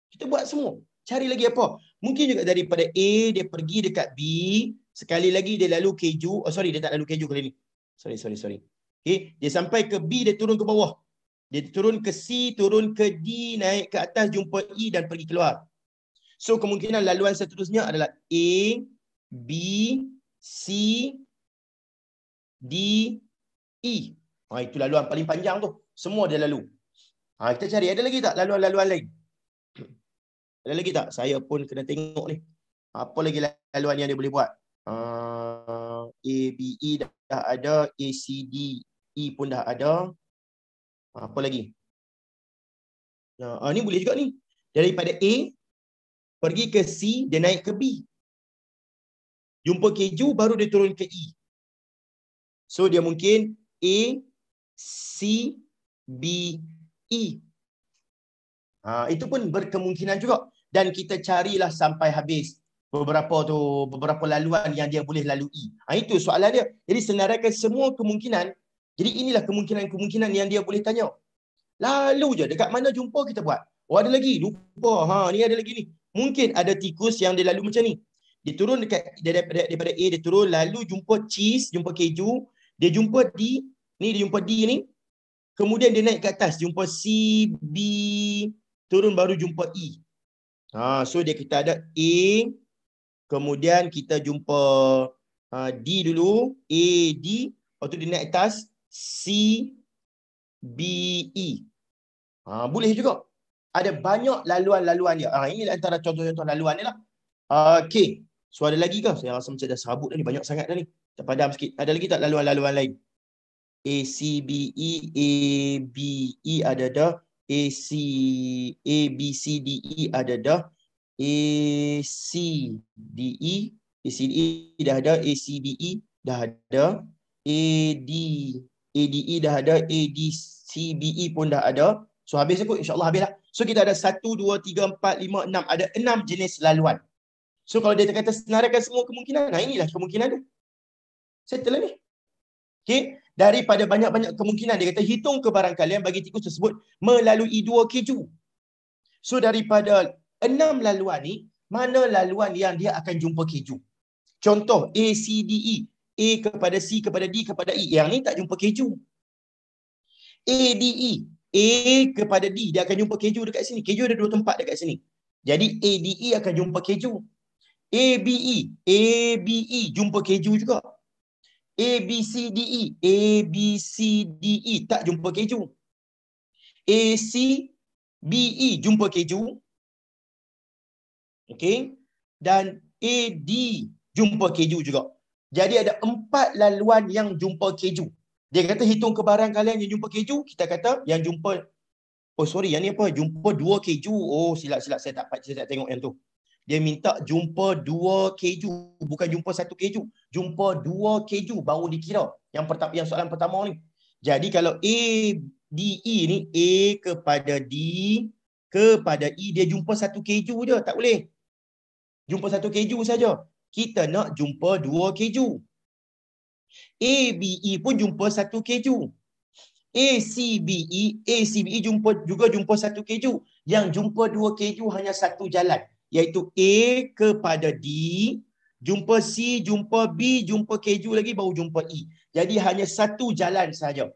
Kita buat semua cari lagi apa? Mungkin juga daripada A, dia pergi dekat B, sekali lagi dia lalu keju, oh sorry, dia tak lalu keju kali ni. Sorry, sorry, sorry. Okay, dia sampai ke B, dia turun ke bawah. Dia turun ke C, turun ke D, naik ke atas, jumpa E dan pergi keluar. So, kemungkinan laluan seterusnya adalah A, B, C, D, E. Ha, itu laluan paling panjang tu. Semua dia lalu. Ha, kita cari, ada lagi tak laluan-laluan lain? Ada lagi tak? Saya pun kena tengok ni. Apa lagi laluan yang dia boleh buat? Uh, A, B, E dah ada. A, C, D, E pun dah ada. apa lagi? Uh, ni boleh juga ni. Daripada A, pergi ke C, dia naik ke B. Jumpa keju, baru dia turun ke E. So dia mungkin A, C, B, E. Ha, itu pun berkemungkinan juga. Dan kita carilah sampai habis beberapa tu beberapa laluan yang dia boleh lalui. Ha, itu soalan dia. Jadi senaraikan semua kemungkinan. Jadi inilah kemungkinan-kemungkinan yang dia boleh tanya. Lalu je dekat mana jumpa kita buat. Oh ada lagi. Lupa. Ha, ni ada lagi ni. Mungkin ada tikus yang dia lalu macam ni. Dia turun dekat daripada, daripada A dia turun lalu jumpa cheese, jumpa keju. Dia jumpa D. Ni dia jumpa D ni. Kemudian dia naik ke atas. Jumpa C, B, turun baru jumpa E. Ha, so dia kita ada A, kemudian kita jumpa uh, D dulu, A, D, lepas dia naik atas, C, B, E. Ha, boleh juga. Ada banyak laluan-laluan dia. Ha, ini antara contoh-contoh laluan dia lah. Okay. Ha, so ada lagi ke? Saya rasa macam dah serabut ni. Banyak sangat dah ni. Tak padam sikit. Ada lagi tak laluan-laluan lain? A, C, B, E, A, B, E ada dah. A C A B C D E ada dah A C D E A C D E dah ada A C D E dah ada A D A D E dah ada A D C B E pun dah ada so habis pun insyaallah habis lah so kita ada 1 2 3 4 5 6 ada 6 jenis laluan so kalau dia kata senaraikan semua kemungkinan nah inilah kemungkinan tu. settle lah ni Okey, daripada banyak-banyak kemungkinan dia kata hitung kebarangkalian bagi tikus tersebut melalui dua keju. So daripada enam laluan ni, mana laluan yang dia akan jumpa keju? Contoh A C D E. A kepada C kepada D kepada E. Yang ni tak jumpa keju. A D E. A kepada D dia akan jumpa keju dekat sini. Keju ada dua tempat dekat sini. Jadi A D E akan jumpa keju. A B E. A B E jumpa keju juga. A B C D E A B C D E tak jumpa keju. A C B E jumpa keju. Okay Dan A D jumpa keju juga. Jadi ada empat laluan yang jumpa keju. Dia kata hitung kebarang kalian yang jumpa keju, kita kata yang jumpa Oh sorry, yang ni apa? Jumpa dua keju. Oh silap-silap saya tak saya tak tengok yang tu dia minta jumpa dua keju bukan jumpa satu keju jumpa dua keju baru dikira yang pertama yang soalan pertama ni jadi kalau a d e ni a kepada d kepada e dia jumpa satu keju je tak boleh jumpa satu keju saja kita nak jumpa dua keju a b e pun jumpa satu keju a c b e a c b e jumpa juga jumpa satu keju yang jumpa dua keju hanya satu jalan iaitu A kepada D, jumpa C, jumpa B, jumpa keju lagi baru jumpa E. Jadi hanya satu jalan sahaja.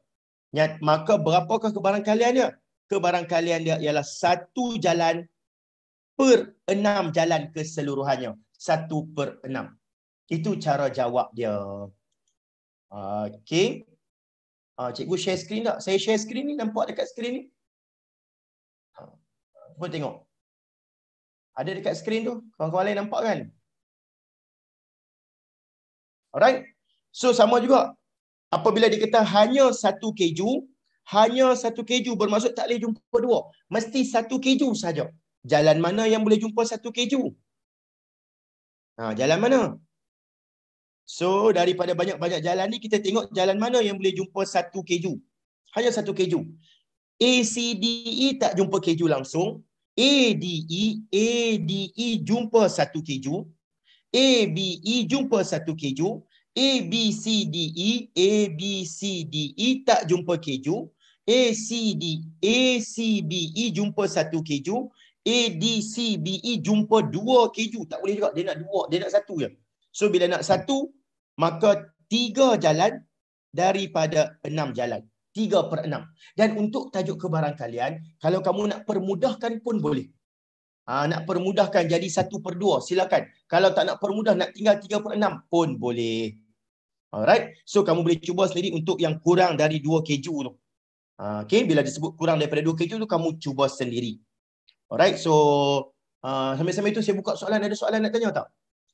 Ya, maka berapakah kebarangkalian dia? Kebarangkalian dia ialah satu jalan per enam jalan keseluruhannya. Satu per enam. Itu cara jawab dia. Okay. Uh, ah, cikgu share screen tak? Saya share screen ni nampak dekat screen ni. Boleh ah, tengok. Ada dekat skrin tu? Kawan-kawan lain nampak kan? Alright? So sama juga. Apabila dikata hanya satu keju, hanya satu keju bermaksud tak boleh jumpa dua. Mesti satu keju saja. Jalan mana yang boleh jumpa satu keju? Ha, jalan mana? So daripada banyak-banyak jalan ni kita tengok jalan mana yang boleh jumpa satu keju. Hanya satu keju. ACDE tak jumpa keju langsung. A A D E D E jumpa satu keju, A B E jumpa satu keju, A A B B C C D E D E tak jumpa keju, A A C C D B E jumpa satu keju, A D C B E jumpa dua keju. Tak boleh juga, dia nak dua, dia nak satu je. So bila nak satu, maka tiga jalan daripada enam jalan. Tiga per enam Dan untuk tajuk kebarang kalian, kalau kamu nak permudahkan pun boleh. Ha, nak permudahkan jadi satu per dua silakan. Kalau tak nak permudah, nak tinggal tiga per enam pun boleh. Alright, so kamu boleh cuba sendiri untuk yang kurang dari dua keju tu. Ha, okay, bila disebut kurang daripada dua keju tu, kamu cuba sendiri. Alright, so ha, sambil-sambil uh, itu saya buka soalan, ada soalan nak tanya tak?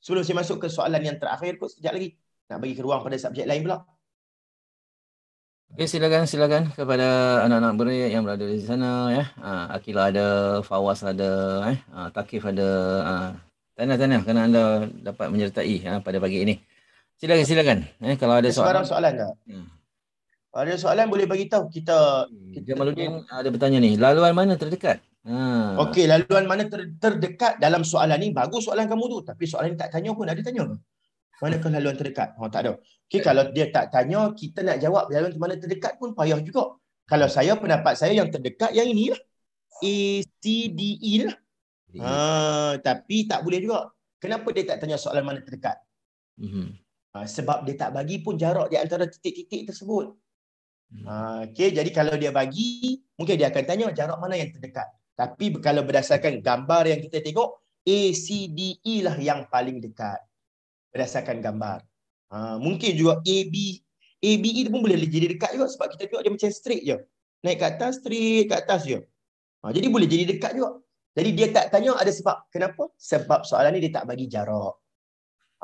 Sebelum saya masuk ke soalan yang terakhir kot, sekejap lagi. Nak bagi ke ruang pada subjek lain pula. Okay, silakan silakan kepada anak-anak beraya yang berada di sana ya. Ha, Akila ada, Fawaz ada, eh, ah, ha, Takif ada. Ha. Tanya tanya kerana anda dapat menyertai ha, pada pagi ini. Silakan silakan. Eh, kalau ada soalan. Sekarang soalan tak? Hmm. Ada soalan boleh bagi tahu kita. kita hmm, Jamaluddin ada bertanya ni. Laluan mana terdekat? Ha. Okey, laluan mana ter- terdekat dalam soalan ni? Bagus soalan kamu tu. Tapi soalan ni tak tanya pun ada tanya. Manakah laluan terdekat? Oh, tak ada. Okay, kalau dia tak tanya, kita nak jawab laluan mana terdekat pun payah juga. Kalau saya, pendapat saya yang terdekat yang inilah. A, C, D, E lah. E. Ha, tapi tak boleh juga. Kenapa dia tak tanya soalan mana terdekat? Mm-hmm. Ha, sebab dia tak bagi pun jarak di antara titik-titik tersebut. Mhm. Ha, okay, jadi kalau dia bagi, mungkin dia akan tanya jarak mana yang terdekat. Tapi kalau berdasarkan gambar yang kita tengok, A, C, D, E lah yang paling dekat berdasarkan gambar. Ha, mungkin juga AB, ABE tu pun boleh jadi dekat juga sebab kita tengok dia macam straight je. Naik ke atas, straight ke atas je. Ha, jadi boleh jadi dekat juga. Jadi dia tak tanya ada sebab. Kenapa? Sebab soalan ni dia tak bagi jarak.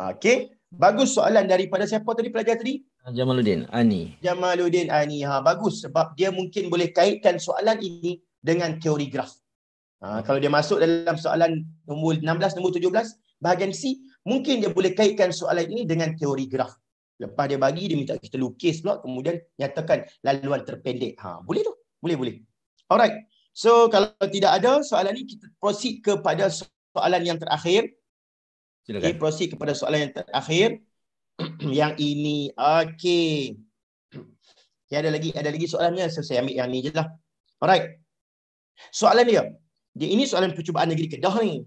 Ha, okay. Bagus soalan daripada siapa tadi pelajar tadi? Jamaluddin Ani. Jamaluddin Ani. Ha, bagus sebab dia mungkin boleh kaitkan soalan ini dengan teori graf. Ha, kalau dia masuk dalam soalan nombor 16, nombor 17, bahagian C, mungkin dia boleh kaitkan soalan ini dengan teori graf. Lepas dia bagi, dia minta kita lukis pula, kemudian nyatakan laluan terpendek. Ha, boleh tu? Boleh, boleh. Alright. So, kalau tidak ada soalan ini, kita proceed kepada soalan yang terakhir. Silakan. Okay, proceed kepada soalan yang terakhir. yang ini. Okay. Okay, ada lagi ada lagi soalannya. So, saya ambil yang ni je lah. Alright. Soalan dia. dia ini soalan percubaan negeri Kedah ni.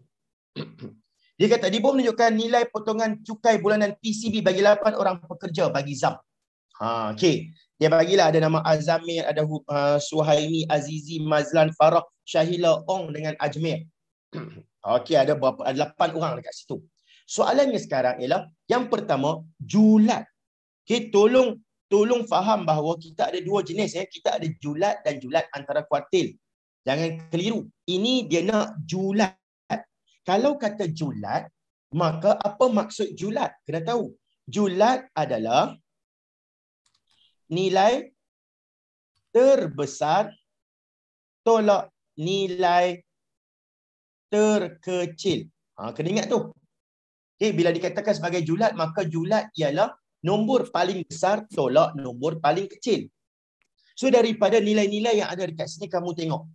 Dia kata Dibom menunjukkan nilai potongan cukai bulanan PCB bagi 8 orang pekerja bagi ZAM. Ha, okay. Dia bagilah ada nama Azamir, ada uh, Suhaimi, Azizi, Mazlan, Farah, Syahila, Ong dengan Ajmir. okay ada berapa? Ada lapan orang dekat situ. Soalannya sekarang ialah, yang pertama, julat. Okey, tolong tolong faham bahawa kita ada dua jenis. Eh. Kita ada julat dan julat antara kuartil. Jangan keliru. Ini dia nak julat. Kalau kata julat, maka apa maksud julat? Kena tahu. Julat adalah nilai terbesar tolak nilai terkecil. Ha, kena ingat tu. Okay, bila dikatakan sebagai julat, maka julat ialah nombor paling besar tolak nombor paling kecil. So daripada nilai-nilai yang ada dekat sini kamu tengok.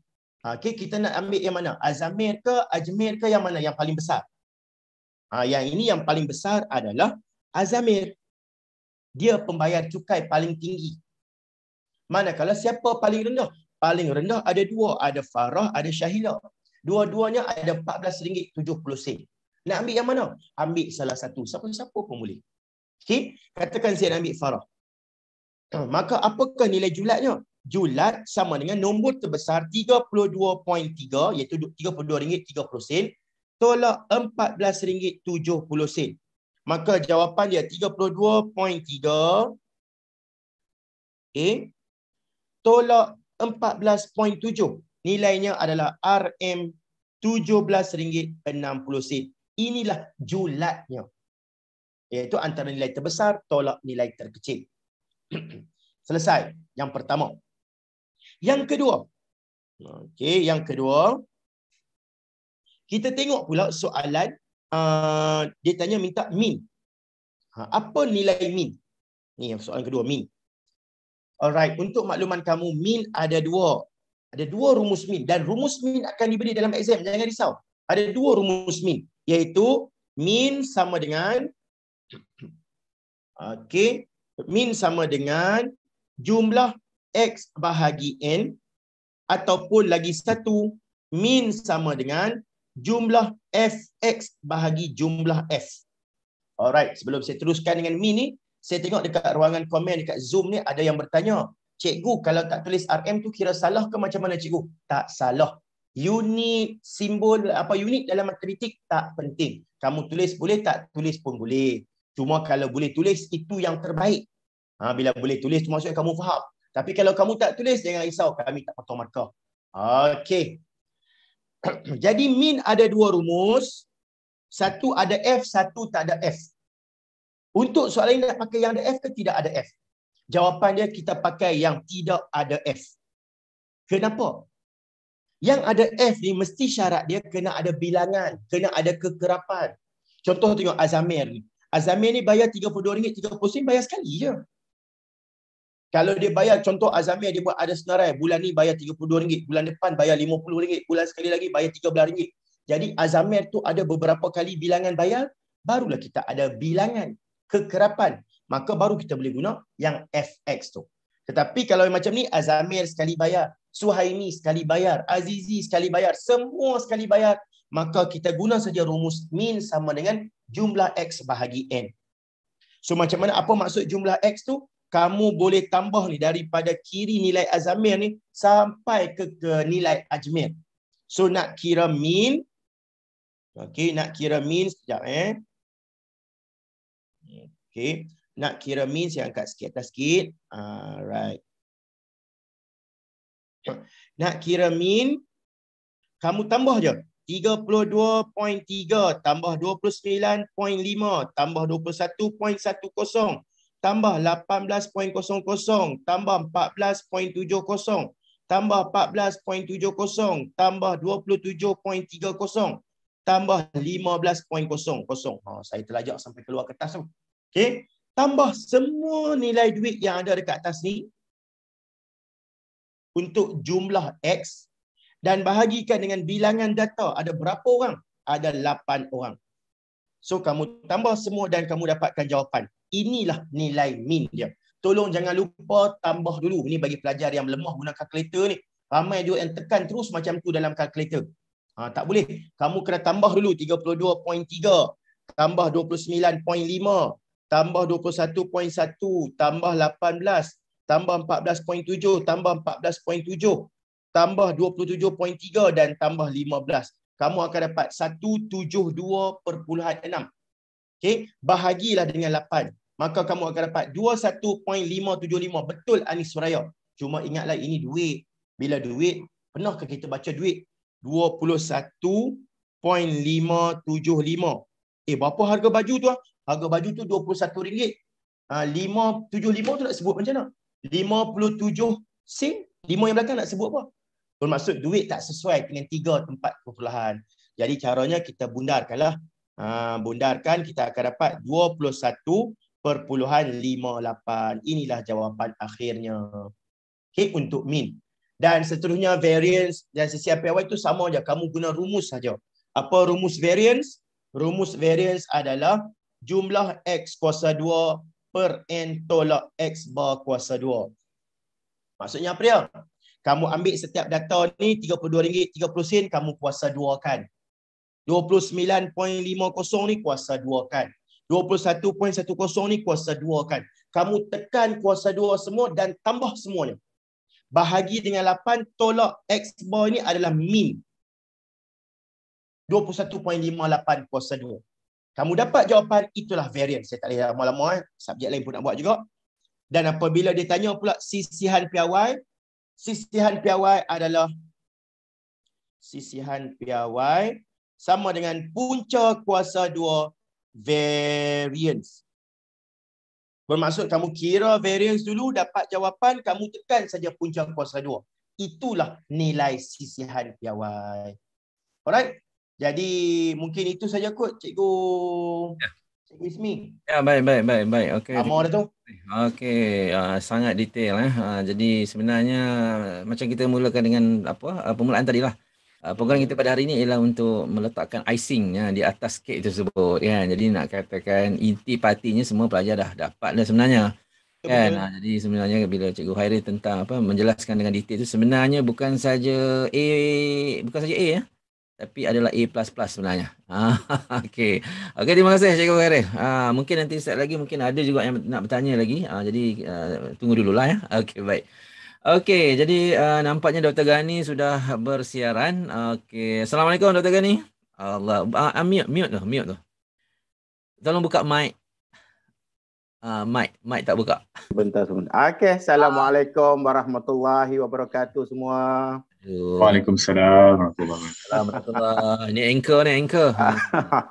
Ha, okay, kita nak ambil yang mana? Azamir ke Ajmir ke yang mana yang paling besar? Ha, yang ini yang paling besar adalah Azamir. Dia pembayar cukai paling tinggi. Manakala siapa paling rendah? Paling rendah ada dua. Ada Farah, ada Syahila. Dua-duanya ada RM14.70. Nak ambil yang mana? Ambil salah satu. Siapa-siapa pun boleh. Okay? Katakan saya nak ambil Farah. Ha, maka apakah nilai julatnya? julat sama dengan nombor terbesar 32.3 iaitu RM32.30 tolak RM14.70. Maka jawapan dia 32.3 okay, tolak 14.7. Nilainya adalah RM17.60. Inilah julatnya. Iaitu antara nilai terbesar tolak nilai terkecil. Selesai. Yang pertama. Yang kedua. Okey, yang kedua. Kita tengok pula soalan uh, dia tanya minta min. Ha, apa nilai min? Ni yang soalan kedua min. Alright, untuk makluman kamu min ada dua. Ada dua rumus min dan rumus min akan diberi dalam exam, jangan risau. Ada dua rumus min iaitu min sama dengan okey, min sama dengan jumlah X bahagi N ataupun lagi satu min sama dengan jumlah FX bahagi jumlah F. Alright, sebelum saya teruskan dengan min ni, saya tengok dekat ruangan komen dekat Zoom ni ada yang bertanya, cikgu kalau tak tulis RM tu kira salah ke macam mana cikgu? Tak salah. Unit, simbol, apa unit dalam matematik tak penting. Kamu tulis boleh tak? Tulis pun boleh. Cuma kalau boleh tulis, itu yang terbaik. Ha, bila boleh tulis, maksudnya kamu faham. Tapi kalau kamu tak tulis, jangan risau. Kami tak potong markah. Okey. Jadi min ada dua rumus. Satu ada F, satu tak ada F. Untuk soalan ini nak pakai yang ada F ke tidak ada F? Jawapan dia kita pakai yang tidak ada F. Kenapa? Yang ada F ni mesti syarat dia kena ada bilangan. Kena ada kekerapan. Contoh tengok Azamir ni. Azamir ni bayar RM32, RM30 bayar sekali je. Kalau dia bayar contoh Azamir dia buat ada senarai bulan ni bayar RM32, bulan depan bayar RM50, bulan sekali lagi bayar RM13. Jadi Azamir tu ada beberapa kali bilangan bayar, barulah kita ada bilangan kekerapan. Maka baru kita boleh guna yang FX tu. Tetapi kalau macam ni Azamir sekali bayar, Suhaimi sekali bayar, Azizi sekali bayar, semua sekali bayar, maka kita guna saja rumus min sama dengan jumlah X bahagi N. So macam mana apa maksud jumlah X tu? kamu boleh tambah ni daripada kiri nilai azamir ni sampai ke, ke nilai ajmir. So nak kira min. Okay, nak kira min sekejap eh. Okay, nak kira min saya angkat sikit atas sikit. Alright. Nak kira min, kamu tambah je. 32.3 tambah 29.5 tambah 21.10 tambah 18.00 tambah 14.70 tambah 14.70 tambah 27.30 tambah 15.00. Ha saya terlajak sampai keluar kertas tu. Okey. Tambah semua nilai duit yang ada dekat atas ni untuk jumlah X dan bahagikan dengan bilangan data ada berapa orang? Ada 8 orang. So kamu tambah semua dan kamu dapatkan jawapan inilah nilai min dia. Tolong jangan lupa tambah dulu. Ini bagi pelajar yang lemah guna kalkulator ni. Ramai juga yang tekan terus macam tu dalam kalkulator. Ha, tak boleh. Kamu kena tambah dulu 32.3. Tambah 29.5. Tambah 21.1. Tambah 18. Tambah 14.7. Tambah 14.7. Tambah 27.3 dan tambah 15. Kamu akan dapat 172.6. Okay. Bahagilah dengan 8 maka kamu akan dapat 21.575 betul Anis Suraya. Cuma ingatlah ini duit. Bila duit, pernahkah kita baca duit? 21.575. Eh, berapa harga baju tu? Ah? Harga baju tu RM21. Ha, 575 tu nak sebut macam mana? 57 sen? 5 yang belakang nak sebut apa? Bermaksud duit tak sesuai dengan tiga tempat perpuluhan. Jadi caranya kita bundarkanlah. Ha, bundarkan kita akan dapat perpuluhan lima lapan. Inilah jawapan akhirnya. Okay, untuk min. Dan seterusnya variance dan sesiapa awal itu sama je. Kamu guna rumus saja. Apa rumus variance? Rumus variance adalah jumlah X kuasa 2 per N tolak X bar kuasa 2. Maksudnya apa dia? Kamu ambil setiap data ni RM32.30 kamu kuasa 2 kan. 29.50 ni kuasa 2 kan. 21.10 ni kuasa 2 kan. Kamu tekan kuasa 2 semua dan tambah semuanya. Bahagi dengan 8 tolak X bar ni adalah min. 21.58 kuasa 2. Kamu dapat jawapan itulah variance. Saya tak boleh lama-lama. Eh. Subjek lain pun nak buat juga. Dan apabila dia tanya pula sisihan piawai. Sisihan piawai adalah sisihan piawai sama dengan punca kuasa 2 variance. Bermaksud kamu kira variance dulu, dapat jawapan, kamu tekan saja puncak kuasa dua Itulah nilai sisihan piawai. Alright? Jadi mungkin itu saja kot cikgu. Ya. Cikgu Ismi. Ya, baik, baik, baik. baik. Okay. Amor dah tu. Okey, uh, sangat detail. Eh. Uh, jadi sebenarnya macam kita mulakan dengan apa uh, ah, pemulaan tadi lah. Ah, program kita pada hari ini ialah untuk meletakkan icing ya, di atas kek tersebut ya. jadi nak katakan inti patinya semua pelajar dah dapat dah sebenarnya kan ya, nah, jadi sebenarnya bila cikgu Khairi tentang apa menjelaskan dengan detail itu sebenarnya bukan saja A bukan saja A ya tapi adalah A++ sebenarnya. Ah, okey. Okey terima kasih cikgu Khairi. Uh, mungkin nanti set lagi mungkin ada juga yang nak bertanya lagi. Uh, jadi uh, tunggu dululah ya. Okey baik. Okey, jadi uh, nampaknya Dr. Gani sudah bersiaran. Okey, Assalamualaikum Dr. Gani. Allah, uh, uh, mute, mute tu, mute tu. Tolong buka mic. Uh, mic, mic tak buka. Bentar, sebentar. Okey, Assalamualaikum uh. warahmatullahi wabarakatuh semua. Aduh. Waalaikumsalam. Waalaikumsalam. Ini anchor ni, anchor.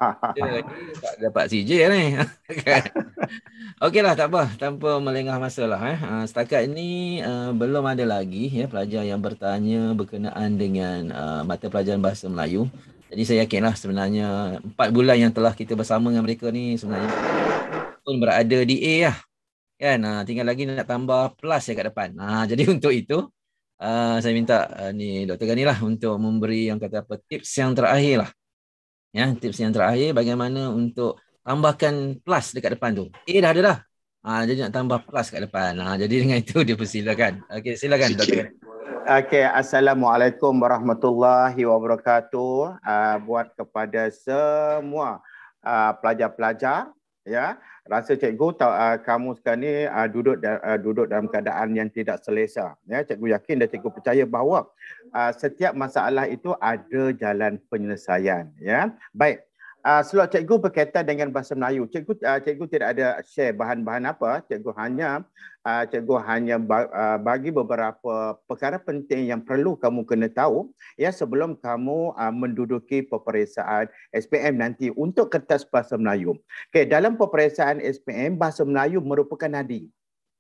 tak dapat CJ ni. Okeylah, tak apa. Tanpa melengah masa lah. Eh. Ah, setakat ini uh, ah, belum ada lagi ya pelajar yang bertanya berkenaan dengan uh, mata pelajaran Bahasa Melayu. Jadi saya yakinlah sebenarnya empat bulan yang telah kita bersama dengan mereka ni sebenarnya pun berada di A lah. Kan? Uh, tinggal lagi nak tambah plus ya kat depan. Uh, jadi untuk itu, uh, saya minta uh, ni Dr. Gani lah untuk memberi yang kata apa tips yang terakhir lah. Ya, tips yang terakhir bagaimana untuk tambahkan plus dekat depan tu. A eh, dah ada dah. Ah jadi nak tambah plus dekat depan. Ah jadi dengan itu dia persilakan. Okey, silakan Sikit. Dr. Gani. Okay, Assalamualaikum warahmatullahi wabarakatuh uh, buat kepada semua uh, pelajar-pelajar ya yeah rasa cikgu tahu uh, ah, kamu sekarang ni uh, duduk uh, duduk dalam keadaan yang tidak selesa ya cikgu yakin dan cikgu percaya bahawa uh, setiap masalah itu ada jalan penyelesaian ya baik uh, slot cikgu berkaitan dengan bahasa Melayu. Cikgu uh, cikgu tidak ada share bahan-bahan apa. Cikgu hanya uh, cikgu hanya bagi beberapa perkara penting yang perlu kamu kena tahu ya sebelum kamu uh, menduduki peperiksaan SPM nanti untuk kertas bahasa Melayu. Okay, dalam peperiksaan SPM bahasa Melayu merupakan nadi.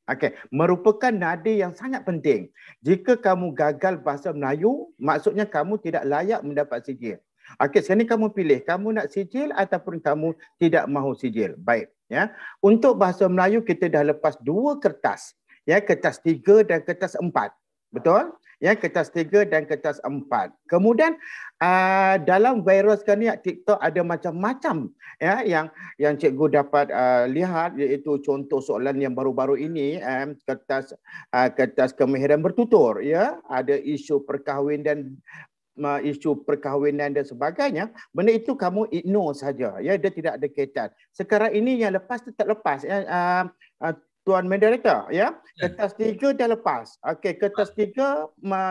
Okay, merupakan nadi yang sangat penting. Jika kamu gagal bahasa Melayu, maksudnya kamu tidak layak mendapat sijil. Okey, sini kamu pilih. Kamu nak sijil ataupun kamu tidak mahu sijil. Baik. Ya. Untuk bahasa Melayu, kita dah lepas dua kertas. Ya, kertas tiga dan kertas empat. Betul? Ya, kertas tiga dan kertas empat. Kemudian uh, dalam virus kan ni TikTok ada macam-macam ya yang yang cikgu dapat uh, lihat iaitu contoh soalan yang baru-baru ini um, kertas uh, kertas kemahiran bertutur ya ada isu perkahwinan. dan isu perkahwinan dan sebagainya, benda itu kamu ignore saja. Ya, dia tidak ada kaitan. Sekarang ini yang lepas tu tak lepas. Ya, uh, uh, Tuan Moderator, ya. ya? kertas tiga dah lepas. Okey, kertas ah. tiga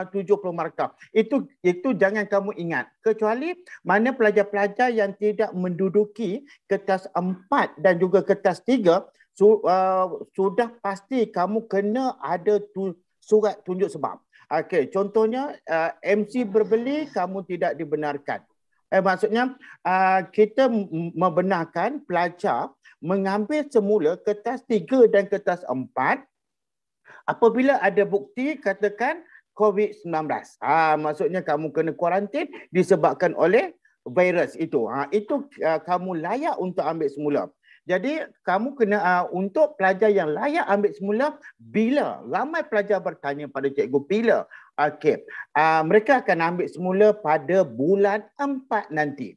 tujuh puluh markah. Itu itu jangan kamu ingat. Kecuali mana pelajar-pelajar yang tidak menduduki kertas empat dan juga kertas tiga, su, uh, sudah pasti kamu kena ada tu, surat tunjuk sebab. Okey, contohnya uh, MC berbeli kamu tidak dibenarkan. Eh maksudnya uh, kita membenarkan pelajar mengambil semula kertas 3 dan kertas 4 apabila ada bukti katakan COVID-19. Ha, ah, maksudnya kamu kena kuarantin disebabkan oleh virus itu. Ha, itu uh, kamu layak untuk ambil semula. Jadi kamu kena uh, untuk pelajar yang layak ambil semula bila ramai pelajar bertanya pada cikgu bila okey uh, mereka akan ambil semula pada bulan 4 nanti.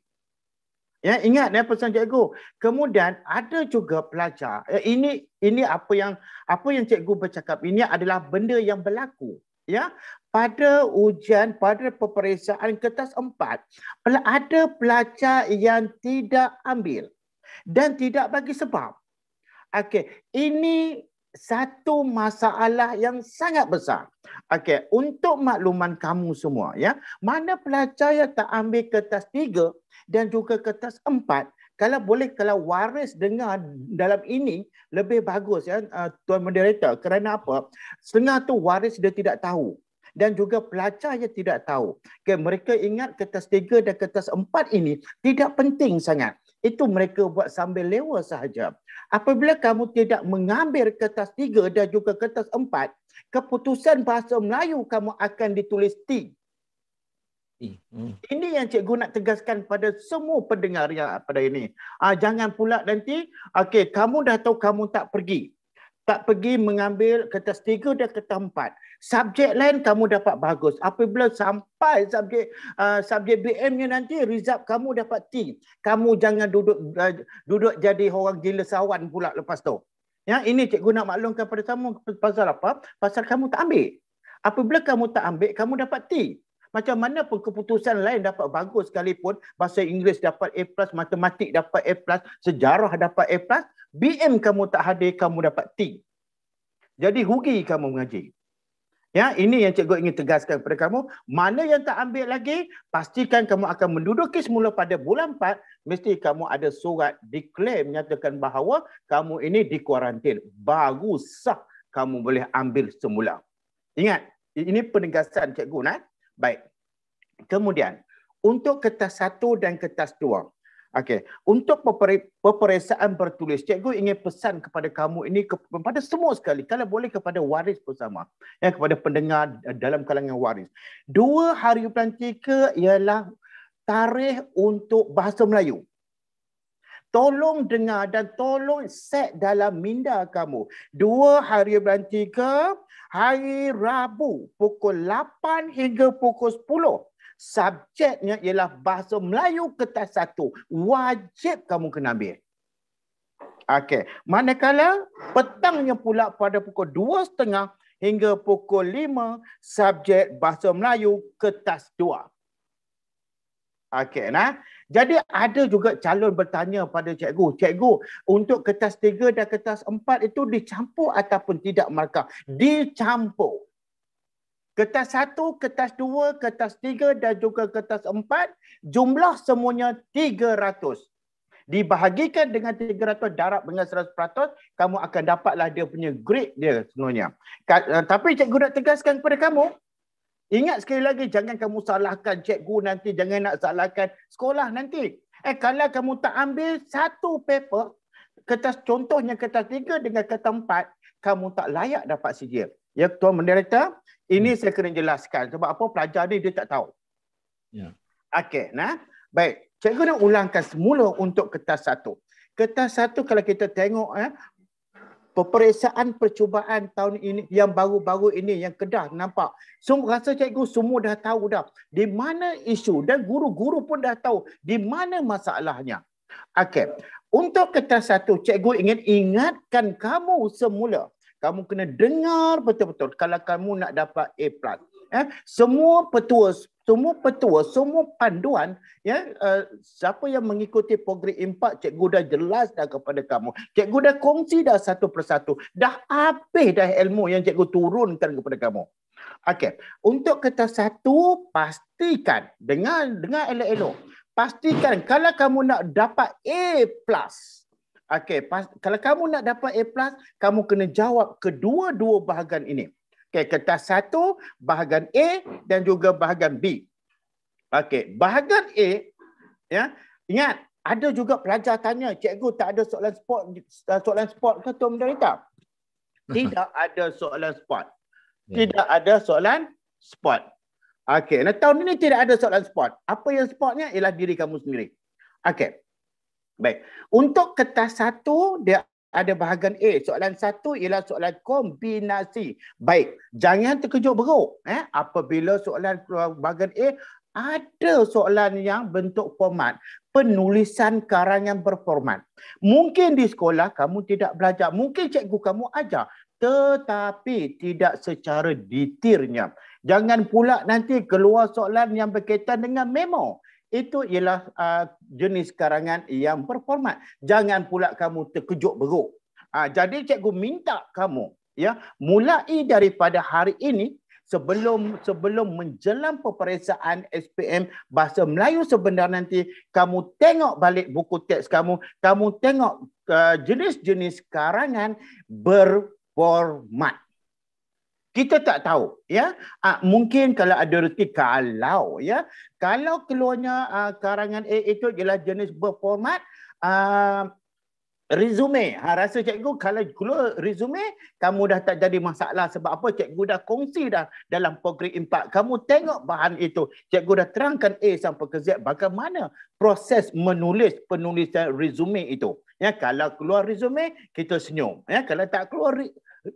Ya ingat ya pesan cikgu. Kemudian ada juga pelajar ya, ini ini apa yang apa yang cikgu bercakap ini adalah benda yang berlaku ya pada ujian pada peperiksaan kertas 4 ada pelajar yang tidak ambil dan tidak bagi sebab. Okey, ini satu masalah yang sangat besar. Okey, untuk makluman kamu semua ya, mana pelajar yang tak ambil kertas 3 dan juga kertas 4 kalau boleh kalau waris dengar dalam ini lebih bagus ya eh, tuan moderator kerana apa setengah tu waris dia tidak tahu dan juga pelajar yang tidak tahu. Okay, mereka ingat kertas tiga dan kertas empat ini tidak penting sangat. Itu mereka buat sambil lewa sahaja. Apabila kamu tidak mengambil kertas tiga dan juga kertas empat, keputusan bahasa Melayu kamu akan ditulis T. Hmm. Ini yang cikgu nak tegaskan pada semua pendengar yang pada ini. Ah jangan pula nanti okay, kamu dah tahu kamu tak pergi tak pergi mengambil kertas tiga dan kertas empat. Subjek lain kamu dapat bagus. Apabila sampai subjek uh, subjek BM-nya nanti, result kamu dapat T. Kamu jangan duduk uh, duduk jadi orang gila sawan pula lepas tu. Ya, ini cikgu nak maklumkan pada kamu pasal apa? Pasal kamu tak ambil. Apabila kamu tak ambil, kamu dapat T. Macam mana pun keputusan lain dapat bagus sekalipun, bahasa Inggeris dapat A+, matematik dapat A+, sejarah dapat A+, BM kamu tak hadir, kamu dapat T. Jadi rugi kamu mengaji. Ya, ini yang cikgu ingin tegaskan kepada kamu. Mana yang tak ambil lagi, pastikan kamu akan menduduki semula pada bulan 4. Mesti kamu ada surat declare menyatakan bahawa kamu ini dikuarantin. Baru sah kamu boleh ambil semula. Ingat, ini penegasan cikgu. Nah? Baik. Kemudian, untuk kertas 1 dan kertas 2. Okey, untuk peperiksaan bertulis, cikgu ingin pesan kepada kamu ini kepada semua sekali, kalau boleh kepada waris bersama, ya kepada pendengar eh, dalam kalangan waris. Dua hari pelantika ialah tarikh untuk bahasa Melayu. Tolong dengar dan tolong set dalam minda kamu. Dua hari pelantika, hari Rabu pukul 8 hingga pukul 10 subjeknya ialah bahasa Melayu kertas satu. Wajib kamu kena ambil. Okey. Manakala petangnya pula pada pukul 2.30 hingga pukul 5 subjek bahasa Melayu kertas dua. Okey. Nah. Jadi ada juga calon bertanya pada cikgu. Cikgu, untuk kertas tiga dan kertas empat itu dicampur ataupun tidak markah? Dicampur. Kertas satu, kertas dua, kertas tiga dan juga kertas empat. Jumlah semuanya tiga ratus Dibahagikan dengan tiga ratus darab dengan seratus 100%. Kamu akan dapatlah dia punya grade dia sebenarnya. Eh, tapi cikgu nak tegaskan kepada kamu. Ingat sekali lagi jangan kamu salahkan cikgu nanti. Jangan nak salahkan sekolah nanti. Eh kalau kamu tak ambil satu paper. Kertas contohnya kertas tiga dengan kertas empat. Kamu tak layak dapat Sijil. Ya Tuan Menderita. Ini hmm. saya kena jelaskan sebab apa pelajar ni dia tak tahu. Ya. Yeah. Okey, nah. Baik, cikgu nak ulangkan semula untuk kertas satu. Kertas satu kalau kita tengok eh peperiksaan percubaan tahun ini yang baru-baru ini yang kedah nampak. Semua rasa cikgu semua dah tahu dah di mana isu dan guru-guru pun dah tahu di mana masalahnya. Okey. Untuk kertas satu, cikgu ingin ingatkan kamu semula kamu kena dengar betul-betul kalau kamu nak dapat A+. Plus. Ya, semua petua, semua petua, semua panduan, ya, uh, siapa yang mengikuti program impak, cikgu dah jelas dah kepada kamu. Cikgu dah kongsi dah satu persatu. Dah habis dah ilmu yang cikgu turunkan kepada kamu. Okey, untuk kertas satu, pastikan, dengan dengan elok-elok. Pastikan kalau kamu nak dapat A+, plus, Okey, kalau kamu nak dapat A+, plus, kamu kena jawab kedua-dua bahagian ini. Okey, kertas satu, bahagian A dan juga bahagian B. Okey, bahagian A, ya, ingat, ada juga pelajar tanya, cikgu tak ada soalan sport, eh, soalan sport ke Tuan Menderita? Tidak ada soalan sport. Ya. Tidak ada soalan sport. Okey, nah, tahun ini tidak ada soalan sport. Apa yang sportnya ialah diri kamu sendiri. Okey, Baik. Untuk kertas satu, dia ada bahagian A. Soalan satu ialah soalan kombinasi. Baik. Jangan terkejut beruk. Eh? Apabila soalan bahagian A, ada soalan yang bentuk format. Penulisan karangan berformat. Mungkin di sekolah kamu tidak belajar. Mungkin cikgu kamu ajar. Tetapi tidak secara detailnya. Jangan pula nanti keluar soalan yang berkaitan dengan memo itu ialah uh, jenis karangan yang berformat. Jangan pula kamu terkejut beruk. Uh, jadi cikgu minta kamu ya mulai daripada hari ini sebelum sebelum menjelang peperiksaan SPM bahasa Melayu sebenar nanti kamu tengok balik buku teks kamu kamu tengok ah, jenis-jenis uh, karangan berformat kita tak tahu ya. Uh, mungkin kalau ada rezeki kalau ya. Kalau keluarnya uh, karangan A itu ialah jenis berformat uh, resume. Ha, rasa cikgu kalau keluar resume, kamu dah tak jadi masalah sebab apa cikgu dah kongsi dah dalam program impak. Kamu tengok bahan itu. Cikgu dah terangkan A sampai ke Z bagaimana proses menulis penulisan resume itu. Ya, kalau keluar resume, kita senyum. Ya, kalau tak keluar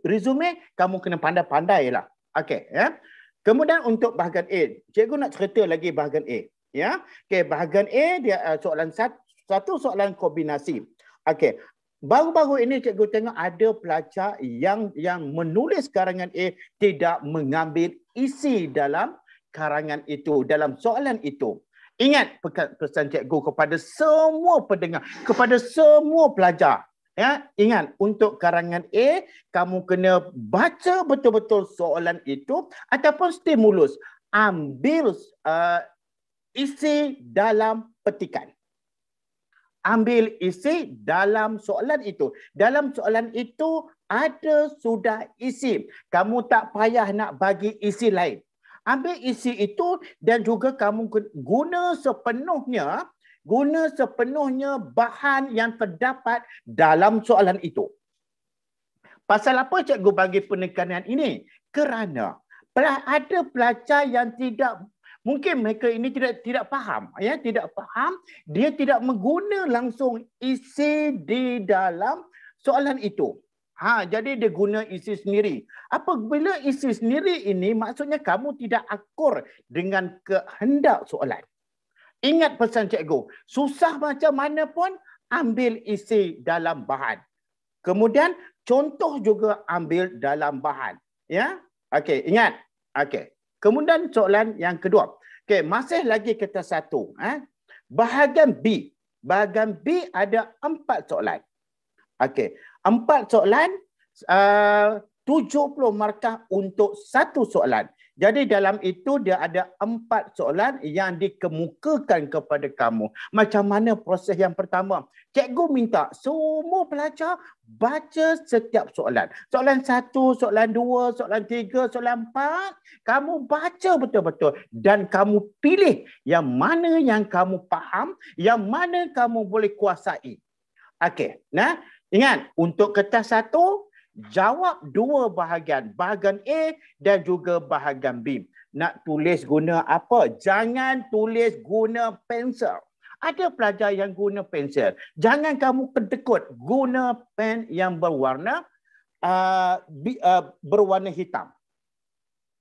resume kamu kena pandai-pandai lah. Okay, ya. Kemudian untuk bahagian A, cikgu nak cerita lagi bahagian A. Ya, okay, bahagian A dia uh, soalan satu, satu soalan kombinasi. Okay, baru-baru ini cikgu tengok ada pelajar yang yang menulis karangan A tidak mengambil isi dalam karangan itu dalam soalan itu. Ingat pesan cikgu kepada semua pendengar, kepada semua pelajar. Ya, ingat untuk karangan A kamu kena baca betul-betul soalan itu ataupun stimulus ambil uh, isi dalam petikan. Ambil isi dalam soalan itu. Dalam soalan itu ada sudah isi. Kamu tak payah nak bagi isi lain. Ambil isi itu dan juga kamu guna sepenuhnya guna sepenuhnya bahan yang terdapat dalam soalan itu. Pasal apa cikgu bagi penekanan ini? Kerana ada pelajar yang tidak mungkin mereka ini tidak tidak faham ya tidak faham dia tidak mengguna langsung isi di dalam soalan itu ha jadi dia guna isi sendiri apabila isi sendiri ini maksudnya kamu tidak akur dengan kehendak soalan Ingat pesan cikgu, susah macam mana pun ambil isi dalam bahan. Kemudian contoh juga ambil dalam bahan. Ya? Okey, ingat. Okey. Kemudian soalan yang kedua. Okey, masih lagi kertas satu, eh. Bahagian B. Bahagian B ada empat soalan. Okey. Empat soalan uh, tujuh puluh markah untuk satu soalan. Jadi dalam itu dia ada empat soalan yang dikemukakan kepada kamu. Macam mana proses yang pertama? Cikgu minta semua pelajar baca setiap soalan. Soalan satu, soalan dua, soalan tiga, soalan empat. Kamu baca betul-betul dan kamu pilih yang mana yang kamu faham, yang mana kamu boleh kuasai. Okey, nah ingat untuk kertas satu, jawab dua bahagian bahagian A dan juga bahagian B nak tulis guna apa jangan tulis guna pensel ada pelajar yang guna pensel jangan kamu kedekut guna pen yang berwarna uh, uh, berwarna hitam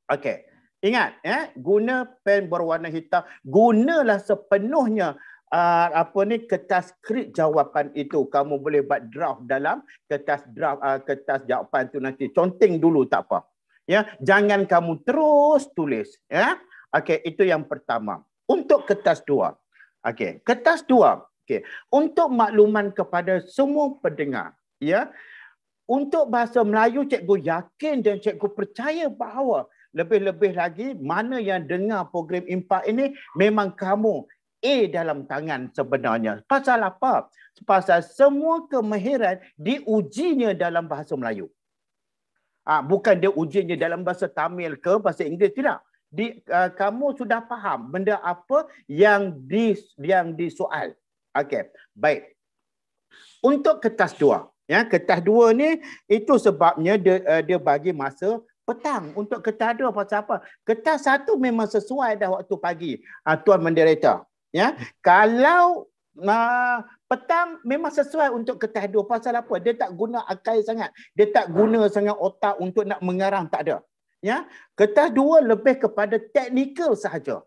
okey ingat eh guna pen berwarna hitam gunalah sepenuhnya uh, apa ni kertas skrip jawapan itu kamu boleh buat draft dalam kertas draft uh, kertas jawapan tu nanti conteng dulu tak apa ya jangan kamu terus tulis ya okey itu yang pertama untuk kertas dua okey kertas dua okey untuk makluman kepada semua pendengar ya untuk bahasa Melayu cikgu yakin dan cikgu percaya bahawa lebih-lebih lagi mana yang dengar program impak ini memang kamu A dalam tangan sebenarnya. Pasal apa? Pasal semua kemahiran diujinya dalam bahasa Melayu. Ha, bukan dia ujinya dalam bahasa Tamil ke bahasa Inggeris. Tidak. Di, uh, kamu sudah faham benda apa yang di yang disoal. Okey. Baik. Untuk kertas dua. Ya, kertas dua ni itu sebabnya dia, uh, dia bagi masa petang untuk kertas dua pasal apa? Kertas satu memang sesuai dah waktu pagi. Uh, Tuan Menderita ya kalau uh, petang memang sesuai untuk ketahdur pasal apa dia tak guna akal sangat dia tak guna sangat otak untuk nak mengarang tak ada ya ketah dua lebih kepada teknikal sahaja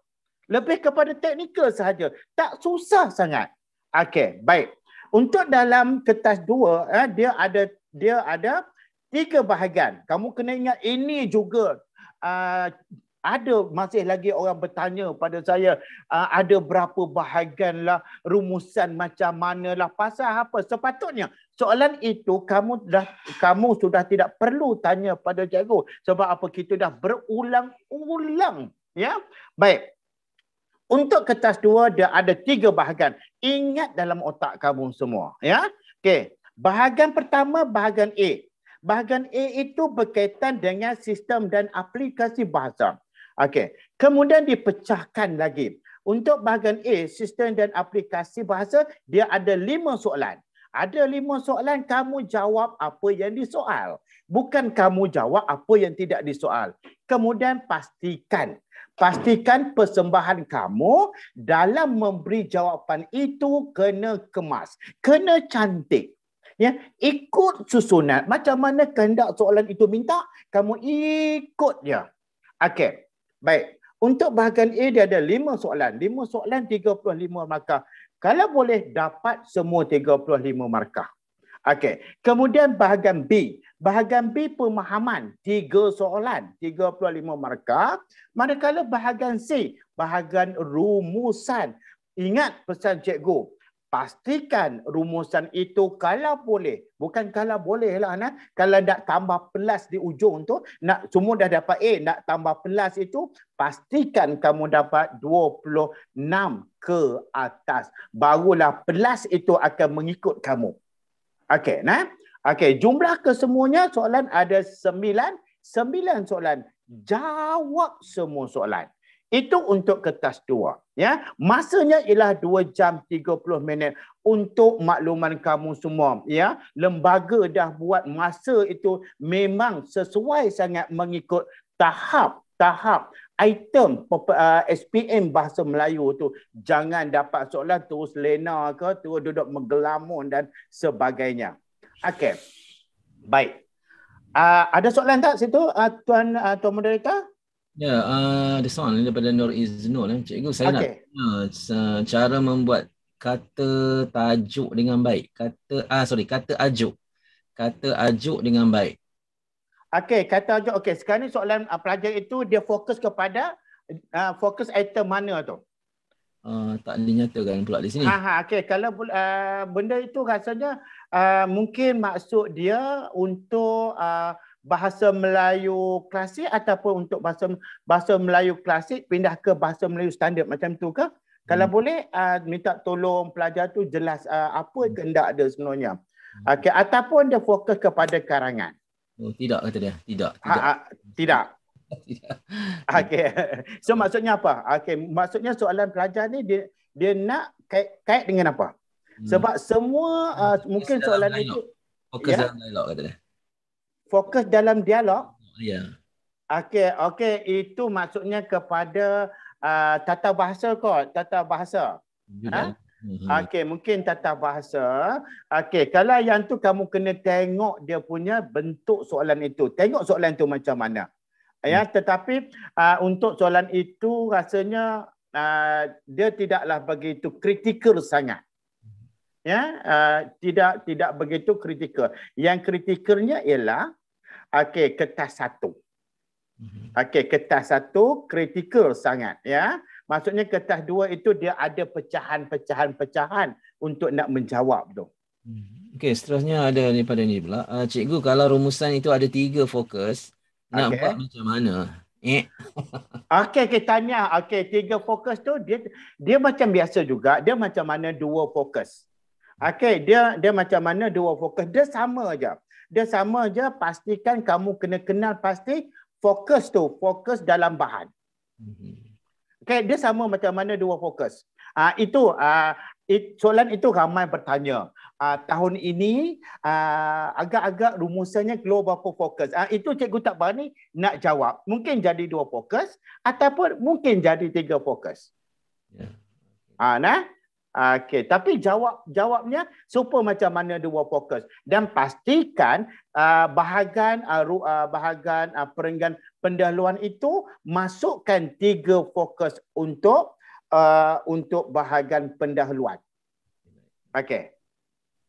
lebih kepada teknikal sahaja tak susah sangat okey baik untuk dalam kertas dua eh, dia ada dia ada tiga bahagian kamu kena ingat ini juga uh, ada masih lagi orang bertanya pada saya ah, ada berapa bahagian lah, rumusan macam mana lah, pasal apa sepatutnya soalan itu kamu dah kamu sudah tidak perlu tanya pada cikgu sebab apa kita dah berulang-ulang ya baik untuk kertas dua dia ada tiga bahagian ingat dalam otak kamu semua ya okey bahagian pertama bahagian A bahagian A itu berkaitan dengan sistem dan aplikasi bahasa Okey. Kemudian dipecahkan lagi. Untuk bahagian A, sistem dan aplikasi bahasa, dia ada lima soalan. Ada lima soalan, kamu jawab apa yang disoal. Bukan kamu jawab apa yang tidak disoal. Kemudian pastikan. Pastikan persembahan kamu dalam memberi jawapan itu kena kemas. Kena cantik. Ya, ikut susunan. Macam mana kehendak soalan itu minta, kamu ikut dia. Okey. Baik. Untuk bahagian A dia ada 5 soalan. 5 soalan 35 markah. Kalau boleh dapat semua 35 markah. Okey. Kemudian bahagian B. Bahagian B pemahaman 3 soalan 35 markah. Manakala bahagian C, bahagian rumusan. Ingat pesan cikgu, pastikan rumusan itu kalau boleh bukan kalau boleh lah anak. kalau nak tambah plus di ujung tu nak semua dah dapat A nak tambah plus itu pastikan kamu dapat 26 ke atas barulah plus itu akan mengikut kamu okey nah okay jumlah kesemuanya soalan ada 9 9 soalan jawab semua soalan itu untuk kertas dua. Ya. Masanya ialah 2 jam 30 minit untuk makluman kamu semua. Ya. Lembaga dah buat masa itu memang sesuai sangat mengikut tahap-tahap item uh, SPM bahasa Melayu tu jangan dapat soalan terus lena ke terus duduk menggelamun dan sebagainya. Okey. Baik. Uh, ada soalan tak situ uh, tuan uh, tuan moderator? Ya, uh, ada soalan daripada Nur Iznul. Eh. Cikgu, saya okay. nak uh, cara membuat kata tajuk dengan baik. Kata, ah uh, sorry, kata ajuk. Kata ajuk dengan baik. Okey, kata ajuk. Okey, sekarang ni soalan uh, pelajar itu dia fokus kepada uh, fokus item mana tu? Uh, tak dinyatakan pula di sini. Ha, Okey, kalau uh, benda itu rasanya uh, mungkin maksud dia untuk... Uh, bahasa Melayu klasik ataupun untuk bahasa bahasa Melayu klasik pindah ke bahasa Melayu standard macam tu ke? Hmm. Kalau boleh uh, minta tolong pelajar tu jelas uh, apa hmm. kehendak dia sebenarnya. Hmm. Okey ataupun dia fokus kepada karangan. Oh tidak kata dia. Tidak. Ah, tidak. Ha, uh, tidak. okey. So maksudnya apa? Okey maksudnya soalan pelajar ni dia dia nak kait, kait dengan apa? Hmm. Sebab semua uh, mungkin soalan dialog. itu fokus dalam ya? dialog kata dia fokus dalam dialog. Ya. Okey, okey, itu maksudnya kepada uh, tata bahasa kot, tata bahasa. Ya. Ha? Mhm. Okey, mungkin tata bahasa. Okey, kalau yang tu kamu kena tengok dia punya bentuk soalan itu. Tengok soalan itu macam mana. Ya, ya. tetapi uh, untuk soalan itu rasanya uh, dia tidaklah begitu kritikal sangat. Ya, uh, tidak tidak begitu kritikal. Yang kritikalnya ialah Okey, kertas satu. Mhm. Okey, kertas satu kritikal sangat. ya. Maksudnya kertas dua itu dia ada pecahan-pecahan-pecahan untuk nak menjawab tu. Mhm. Okey, seterusnya ada ni pada ni pula. Uh, cikgu, kalau rumusan itu ada tiga fokus, nak buat macam mana? Eh. okey, kita tanya. Okey, tiga fokus tu dia dia macam biasa juga. Dia macam mana dua fokus. Okey, dia dia macam mana dua fokus. Dia sama aja dia sama je pastikan kamu kena kenal pasti fokus tu fokus dalam bahan mhm. okay dia sama macam mana dua fokus uh, itu uh, it, soalan itu ramai bertanya uh, tahun ini uh, agak-agak rumusannya global fokus uh, itu cikgu tak berani nak jawab mungkin jadi dua fokus ataupun mungkin jadi tiga fokus yeah. Ya. uh, nah Okay, tapi jawab jawabnya super macam mana dua fokus dan pastikan uh, bahagian uh, uh bahagian uh, perenggan pendahuluan itu masukkan tiga fokus untuk uh, untuk bahagian pendahuluan. Okay.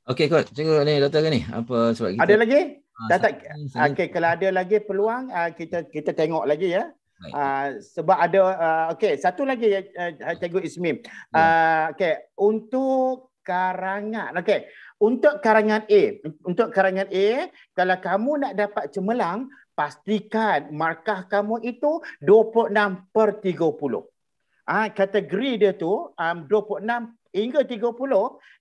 Okay, kot, cikgu ni doktor ke ni? Apa sebab kita Ada lagi? Ah, Dah tak. kalau ada lagi peluang uh, kita kita tengok lagi ya. Uh, sebab ada uh, okey satu lagi uh, cikgu Ismim. Uh, ya. ah, okey untuk karangan okey untuk karangan A untuk karangan A kalau kamu nak dapat cemerlang pastikan markah kamu itu 26 per 30. Ah uh, kategori dia tu um, 26 hingga 30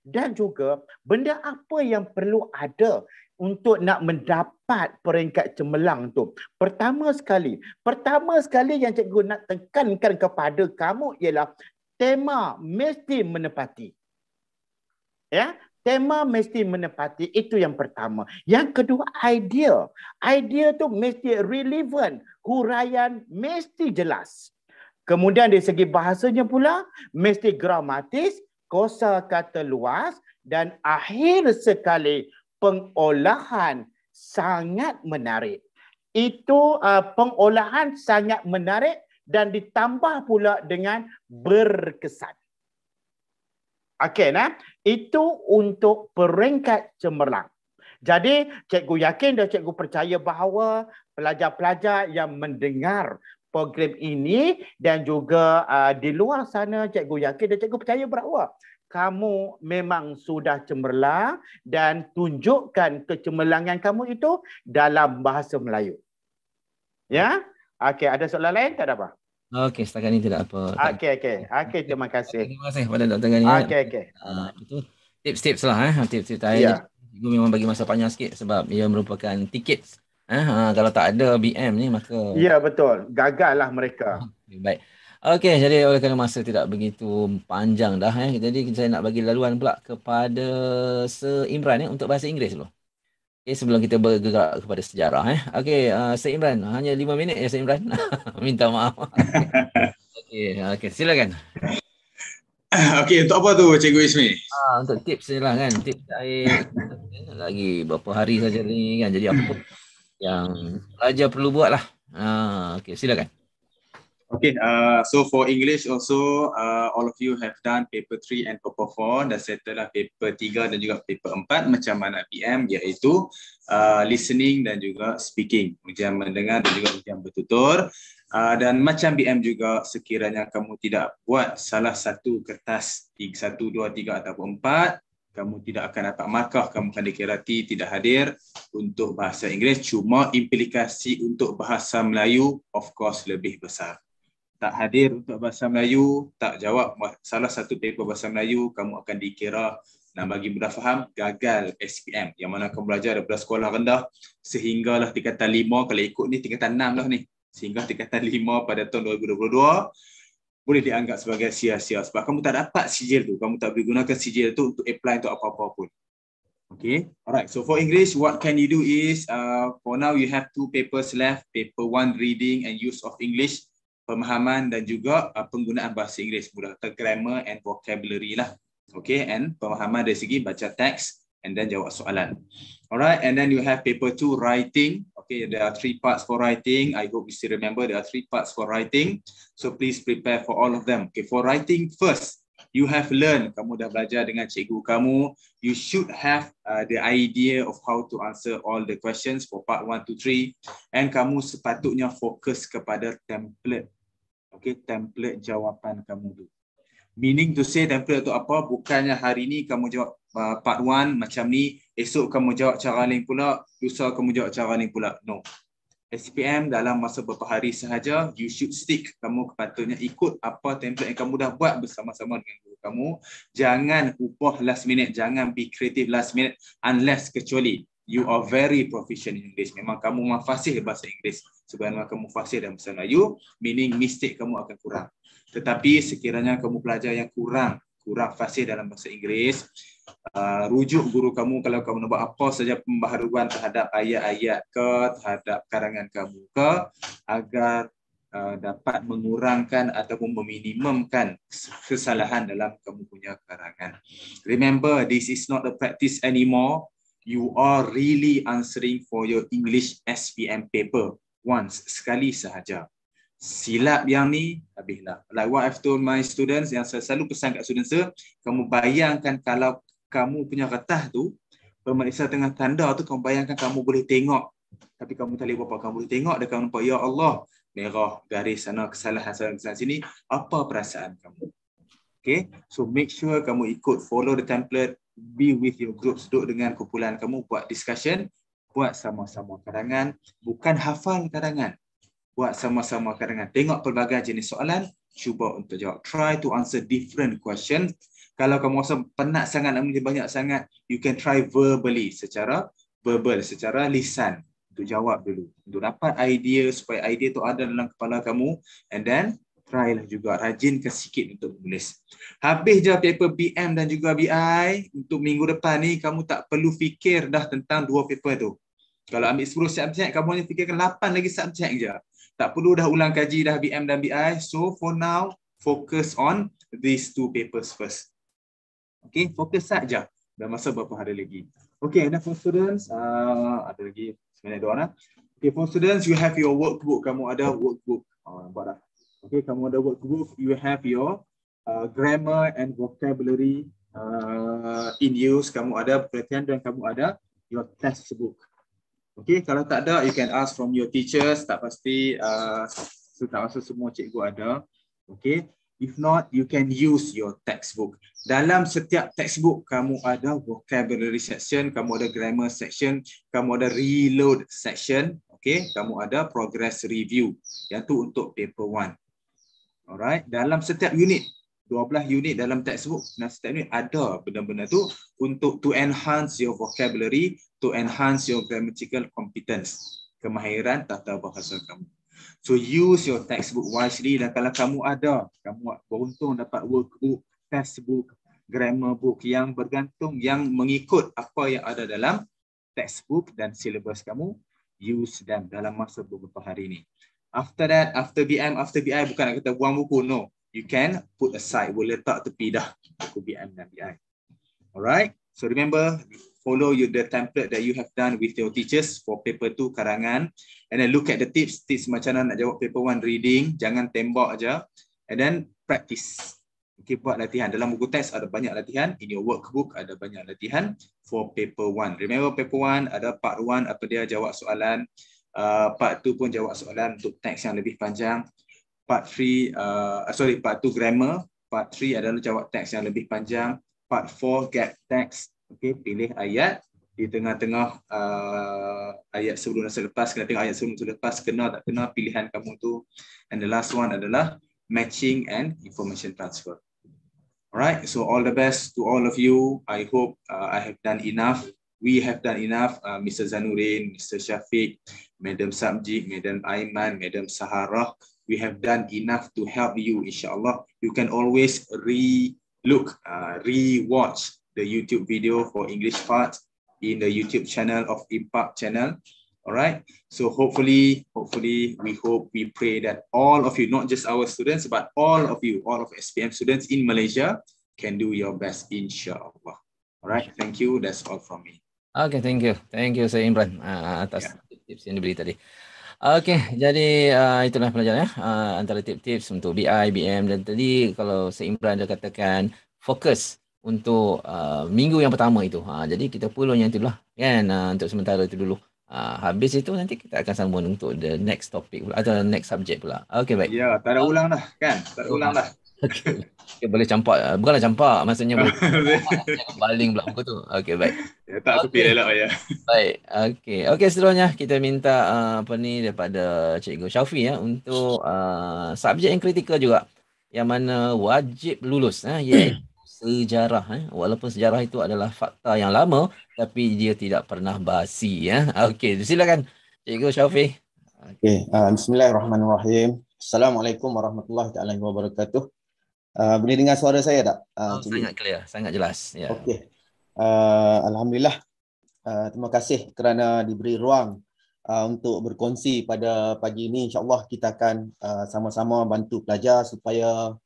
dan juga benda apa yang perlu ada untuk nak mendapat peringkat cemerlang tu. Pertama sekali, pertama sekali yang cikgu nak tekankan kepada kamu ialah tema mesti menepati. Ya, tema mesti menepati itu yang pertama. Yang kedua idea. Idea tu mesti relevant, huraian mesti jelas. Kemudian dari segi bahasanya pula mesti gramatis, kosakata luas dan akhir sekali pengolahan sangat menarik. Itu uh, pengolahan sangat menarik dan ditambah pula dengan berkesan. Okey nah, itu untuk peringkat cemerlang. Jadi cikgu yakin dan cikgu percaya bahawa pelajar-pelajar yang mendengar program ini dan juga uh, di luar sana cikgu yakin dan cikgu percaya bahawa kamu memang sudah cemerlang dan tunjukkan kecemerlangan kamu itu dalam bahasa Melayu. Ya? Okey, ada soalan lain? Tak ada apa? Okey, setakat ini tidak apa. Okey, okey. Okey, terima kasih. Terima kasih kepada Dr. Gani. Okey, okey. Uh, ah, itu tips-tips lah. Eh. Tips-tips saya. Ya. Ibu memang bagi masa panjang sikit sebab ia merupakan tiket. Eh. Uh, kalau tak ada BM ni, maka... Ya, betul. Gagal lah mereka. Ah, okay, baik. Okey, jadi oleh kerana masa tidak begitu panjang dah eh. Jadi saya nak bagi laluan pula kepada Sir Imran eh untuk bahasa Inggeris dulu. Okey, sebelum kita bergerak kepada sejarah eh. Okey, uh, Sir Imran, hanya lima minit ya Sir Imran. Minta maaf. Okey, okey, silakan. Okey, untuk apa tu Cikgu Ismi? Ah, untuk tips ni lah kan, tips air lagi beberapa hari saja ni kan. Jadi apa yang pelajar perlu buat lah. Ah, okey, silakan. Okay, uh, so for English also, uh, all of you have done paper 3 and paper 4, dan setelah paper 3 dan juga paper 4 macam mana PM iaitu uh, listening dan juga speaking, ujian mendengar dan juga ujian bertutur. Uh, dan macam BM juga sekiranya kamu tidak buat salah satu kertas 1, 2, 3 ataupun 4 kamu tidak akan dapat markah, kamu akan dikira tidak hadir untuk bahasa Inggeris cuma implikasi untuk bahasa Melayu of course lebih besar tak hadir untuk bahasa Melayu, tak jawab salah satu paper bahasa Melayu, kamu akan dikira dan bagi mudah faham, gagal SPM yang mana kamu belajar daripada sekolah rendah sehinggalah tingkatan 5 kalau ikut ni tingkatan enam lah ni sehingga tingkatan 5 pada tahun 2022 boleh dianggap sebagai sia-sia sebab kamu tak dapat sijil tu kamu tak boleh gunakan sijil tu untuk apply untuk apa-apa pun Okay, alright. So for English, what can you do is, uh, for now you have two papers left, paper one reading and use of English pemahaman dan juga uh, penggunaan bahasa Inggeris mula pula. Grammar and vocabulary lah. Okay, and pemahaman dari segi baca teks and then jawab soalan. Alright, and then you have paper two writing. Okay, there are three parts for writing. I hope you still remember there are three parts for writing. So please prepare for all of them. Okay, for writing first you have learned, kamu dah belajar dengan cikgu kamu, you should have uh, the idea of how to answer all the questions for part 1 to 3 and kamu sepatutnya fokus kepada template. Okay, template jawapan kamu tu. Meaning to say template untuk apa? Bukannya hari ni kamu jawab uh, part 1 macam ni, esok kamu jawab cara lain pula, lusa kamu jawab cara lain pula. No. SPM dalam masa beberapa hari sahaja, you should stick. Kamu patutnya ikut apa template yang kamu dah buat bersama-sama dengan guru kamu. Jangan ubah last minute. Jangan be creative last minute unless kecuali you are very proficient in English. Memang kamu memfasih bahasa Inggeris. Sebenarnya kamu fasih dalam bahasa Melayu, meaning mistake kamu akan kurang. Tetapi sekiranya kamu pelajar yang kurang, kurang fasih dalam bahasa Inggeris, Ah, rujuk guru kamu kalau kamu nak buat apa saja pembaharuan terhadap ayat-ayat ke terhadap karangan kamu ke agar uh, dapat mengurangkan ataupun meminimumkan kesalahan dalam kamu punya karangan. Remember this is not a practice anymore. You are really answering for your English SPM paper once sekali sahaja. Silap yang ni, habislah. Like what I've told my students, yang saya selalu pesan kat students, kamu bayangkan kalau kamu punya kertas tu pemeriksa tengah tanda tu kamu bayangkan kamu boleh tengok tapi kamu tak boleh apa kamu boleh tengok dekat nampak ya Allah merah garis sana kesalahan sana kesalahan sini apa perasaan kamu okey so make sure kamu ikut follow the template be with your group duduk dengan kumpulan kamu buat discussion buat sama-sama karangan bukan hafal karangan buat sama-sama karangan tengok pelbagai jenis soalan cuba untuk jawab try to answer different questions kalau kamu rasa penat sangat nak menulis banyak sangat you can try verbally secara verbal secara lisan untuk jawab dulu untuk dapat idea supaya idea tu ada dalam kepala kamu and then try lah juga rajin ke sikit untuk menulis habis je paper BM dan juga BI untuk minggu depan ni kamu tak perlu fikir dah tentang dua paper tu kalau ambil 10 subjek kamu hanya fikirkan 8 lagi subjek je tak perlu dah ulang kaji dah BM dan BI so for now focus on these two papers first Okay, fokus saja. Dah masa berapa hari lagi. Okay, ada for students. Uh, ada lagi sebenarnya dua orang. Okay, for students, you have your workbook. Kamu ada workbook. Uh, buat dah. Okay, kamu ada workbook. You have your uh, grammar and vocabulary uh, in use. Kamu ada perhatian dan kamu ada your textbook. Okay, kalau tak ada, you can ask from your teachers. Tak pasti, uh, so tak rasa semua cikgu ada. Okay, If not, you can use your textbook. Dalam setiap textbook, kamu ada vocabulary section, kamu ada grammar section, kamu ada reload section, okay? kamu ada progress review. Yang tu untuk paper one. Alright, dalam setiap unit, 12 unit dalam textbook, dan setiap unit ada benda-benda tu untuk to enhance your vocabulary, to enhance your grammatical competence, kemahiran tata bahasa kamu. So use your textbook wisely dan kalau kamu ada, kamu beruntung dapat workbook, textbook, grammar book yang bergantung, yang mengikut apa yang ada dalam textbook dan syllabus kamu, use them dalam masa beberapa hari ini. After that, after BM, after BI, bukan nak kata buang buku, no. You can put aside, boleh letak tepi dah buku BM dan BI. Alright, so remember, follow you the template that you have done with your teachers for paper 2 karangan and then look at the tips tips macam mana nak jawab paper 1 reading jangan tembak aja and then practice Okay, buat latihan. Dalam buku teks ada banyak latihan. In your workbook ada banyak latihan for paper 1. Remember paper 1 ada part 1 apa dia jawab soalan. Uh, part 2 pun jawab soalan untuk teks yang lebih panjang. Part 3, uh, uh, sorry part 2 grammar. Part 3 adalah jawab teks yang lebih panjang. Part 4 gap text okey pilih ayat di tengah-tengah uh, ayat sebelum dan selepas kena tengok ayat sebelum dan selepas kena tak kena pilihan kamu tu and the last one adalah matching and information transfer alright so all the best to all of you i hope uh, i have done enough we have done enough uh, mr zanurin mr Shafiq, madam samji madam aiman madam saharah we have done enough to help you insyaallah you can always re look uh, re watch the YouTube video for English part in the YouTube channel of IPAP channel. Alright, so hopefully, hopefully, we hope, we pray that all of you, not just our students, but all of you, all of SPM students in Malaysia can do your best, inshallah. Alright, thank you. That's all from me. Okay, thank you. Thank you, Sayyid Imran, uh, atas yeah. tips yang diberi tadi. Okay, jadi uh, itulah pelajaran ya. Uh, antara tips-tips untuk BI, BM dan tadi kalau Sayyid Imran dah katakan fokus untuk uh, minggu yang pertama itu. Ha, jadi kita pulang yang itulah kan uh, untuk sementara itu dulu. Uh, habis itu nanti kita akan sambung untuk the next topic pula, atau next subject pula. Okay baik. Ya, tak ada ulang dah kan? Tak ada ulang dah. Okay. okay boleh campak. Uh, bukanlah campak, maksudnya boleh. baling pula muka tu. Okay baik. Ya, tak okay. sepi elok ya. Baik. Okay. Okay seterusnya kita minta uh, apa ni daripada Cikgu Syafi ya untuk uh, subjek yang kritikal juga. Yang mana wajib lulus. Ha? Yeah. sejarah eh walaupun sejarah itu adalah fakta yang lama tapi dia tidak pernah basi ya eh? okey silakan cikgu Syafiq okey okay. uh, bismillahirrahmanirrahim assalamualaikum warahmatullahi taala wabarakatuh uh, boleh dengar suara saya tak uh, oh, sangat clear sangat jelas yeah. okey uh, alhamdulillah uh, terima kasih kerana diberi ruang Uh, untuk berkongsi pada pagi ini insyaallah kita akan uh, sama-sama bantu pelajar supaya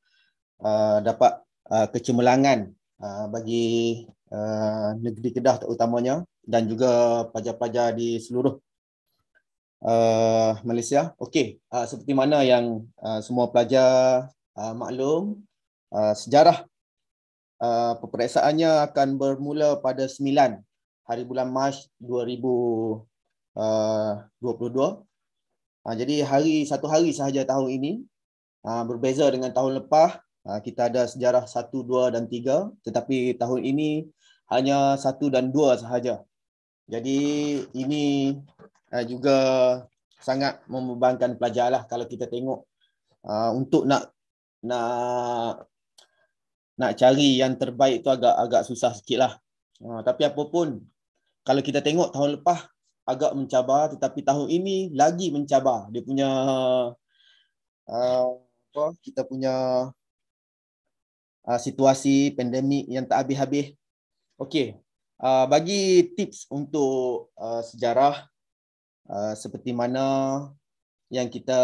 uh, dapat Uh, kecemerlangan uh, bagi uh, negeri Kedah terutamanya dan juga pelajar-pelajar di seluruh Malaysia. Okey, seperti mana yang semua pelajar maklum, sejarah peperiksaannya akan bermula pada 9 hari bulan Mac 2022. Jadi hari satu hari sahaja tahun ini berbeza dengan tahun lepas Ah, kita ada sejarah satu, dua dan tiga, tetapi tahun ini hanya satu dan dua sahaja. Jadi ini ah, juga sangat membebankan pelajar lah kalau kita tengok ah, untuk nak nak nak cari yang terbaik tu agak agak susah sedikit lah. tapi apapun kalau kita tengok tahun lepas agak mencabar tetapi tahun ini lagi mencabar dia punya uh, apa kita punya Ah, situasi pandemik yang tak habis-habis. Okey, uh, bagi tips untuk uh, sejarah uh, seperti mana yang kita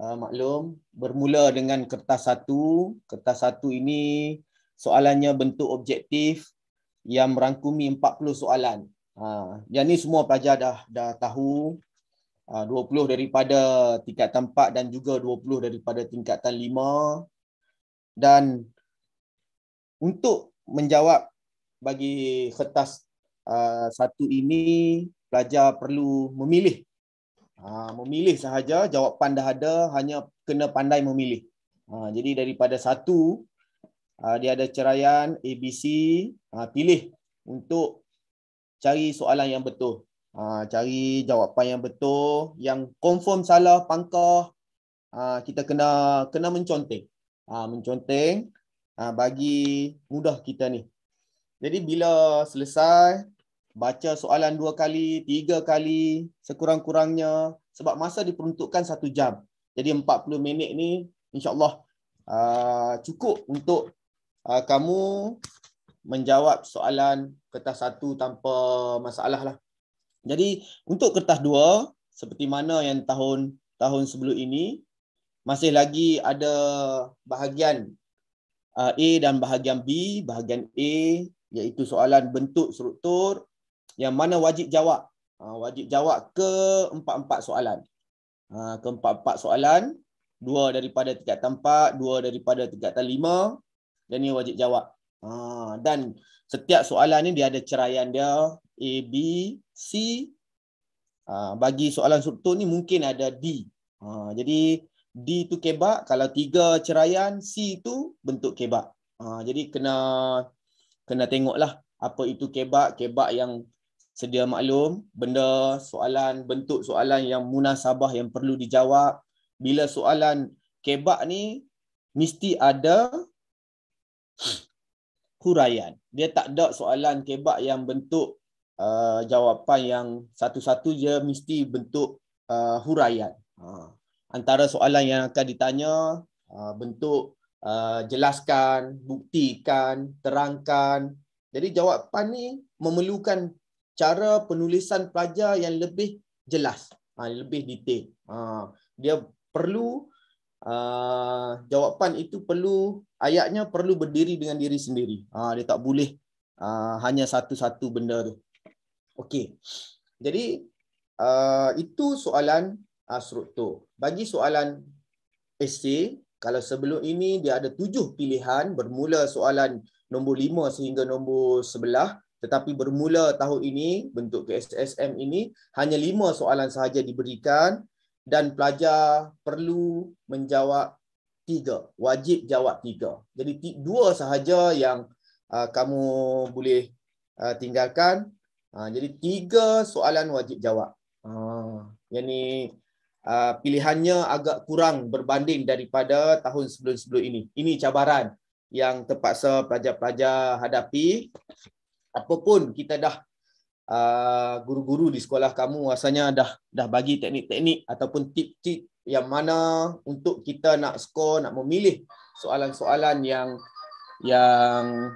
uh, maklum bermula dengan kertas satu. Kertas satu ini soalannya bentuk objektif yang merangkumi 40 soalan. Uh, yang ni semua pelajar dah dah tahu uh, 20 daripada tingkatan 4 dan juga 20 daripada tingkatan 5 dan untuk menjawab bagi kertas uh, satu ini pelajar perlu memilih uh, memilih sahaja jawapan dah ada hanya kena pandai memilih uh, jadi daripada satu uh, dia ada ceraian ABC uh, pilih untuk cari soalan yang betul uh, cari jawapan yang betul yang confirm salah pangkah uh, kita kena kena menconteng ha, menconteng ha, bagi mudah kita ni. Jadi bila selesai baca soalan dua kali, tiga kali sekurang-kurangnya sebab masa diperuntukkan satu jam. Jadi 40 minit ni insyaAllah uh, cukup untuk uh, kamu menjawab soalan kertas satu tanpa masalah lah. Jadi untuk kertas dua, seperti mana yang tahun tahun sebelum ini, masih lagi ada bahagian uh, A dan bahagian B. Bahagian A iaitu soalan bentuk struktur yang mana wajib jawab. Uh, wajib jawab ke empat-empat soalan. Uh, ke empat-empat soalan. Dua daripada tingkat empat, dua daripada tingkat lima. Dan ini wajib jawab. Uh, dan setiap soalan ini dia ada ceraian dia. A, B, C. bagi soalan struktur ni mungkin ada D. Uh, jadi... D tu kebak, kalau tiga ceraian, C tu bentuk kebak. Ha, jadi kena kena tengoklah apa itu kebak, kebak yang sedia maklum, benda, soalan, bentuk soalan yang munasabah yang perlu dijawab. Bila soalan kebak ni, mesti ada huraian. Dia tak ada soalan kebak yang bentuk uh, jawapan yang satu-satu je mesti bentuk uh, huraian. Ha antara soalan yang akan ditanya uh, bentuk uh, jelaskan, buktikan, terangkan. Jadi jawapan ni memerlukan cara penulisan pelajar yang lebih jelas, ha, lebih detail. Ha, dia perlu uh, jawapan itu perlu ayatnya perlu berdiri dengan diri sendiri. Ha, dia tak boleh hanya satu-satu benda tu. Okey. Jadi itu soalan uh, struktur. Bagi soalan esei, kalau sebelum ini dia ada tujuh pilihan bermula soalan nombor lima sehingga nombor sebelah tetapi bermula tahun ini bentuk KSSM ini hanya lima soalan sahaja diberikan dan pelajar perlu menjawab tiga, wajib jawab tiga. Jadi dua sahaja yang uh, kamu boleh uh, tinggalkan. Uh, jadi tiga soalan wajib jawab. Uh, yang ini Ah, pilihannya agak kurang berbanding daripada tahun sebelum-sebelum ini. Ini cabaran yang terpaksa pelajar-pelajar hadapi. Apapun kita dah ah, guru-guru di sekolah kamu rasanya dah dah bagi teknik-teknik ataupun tip-tip yang mana untuk kita nak skor, nak memilih soalan-soalan yang yang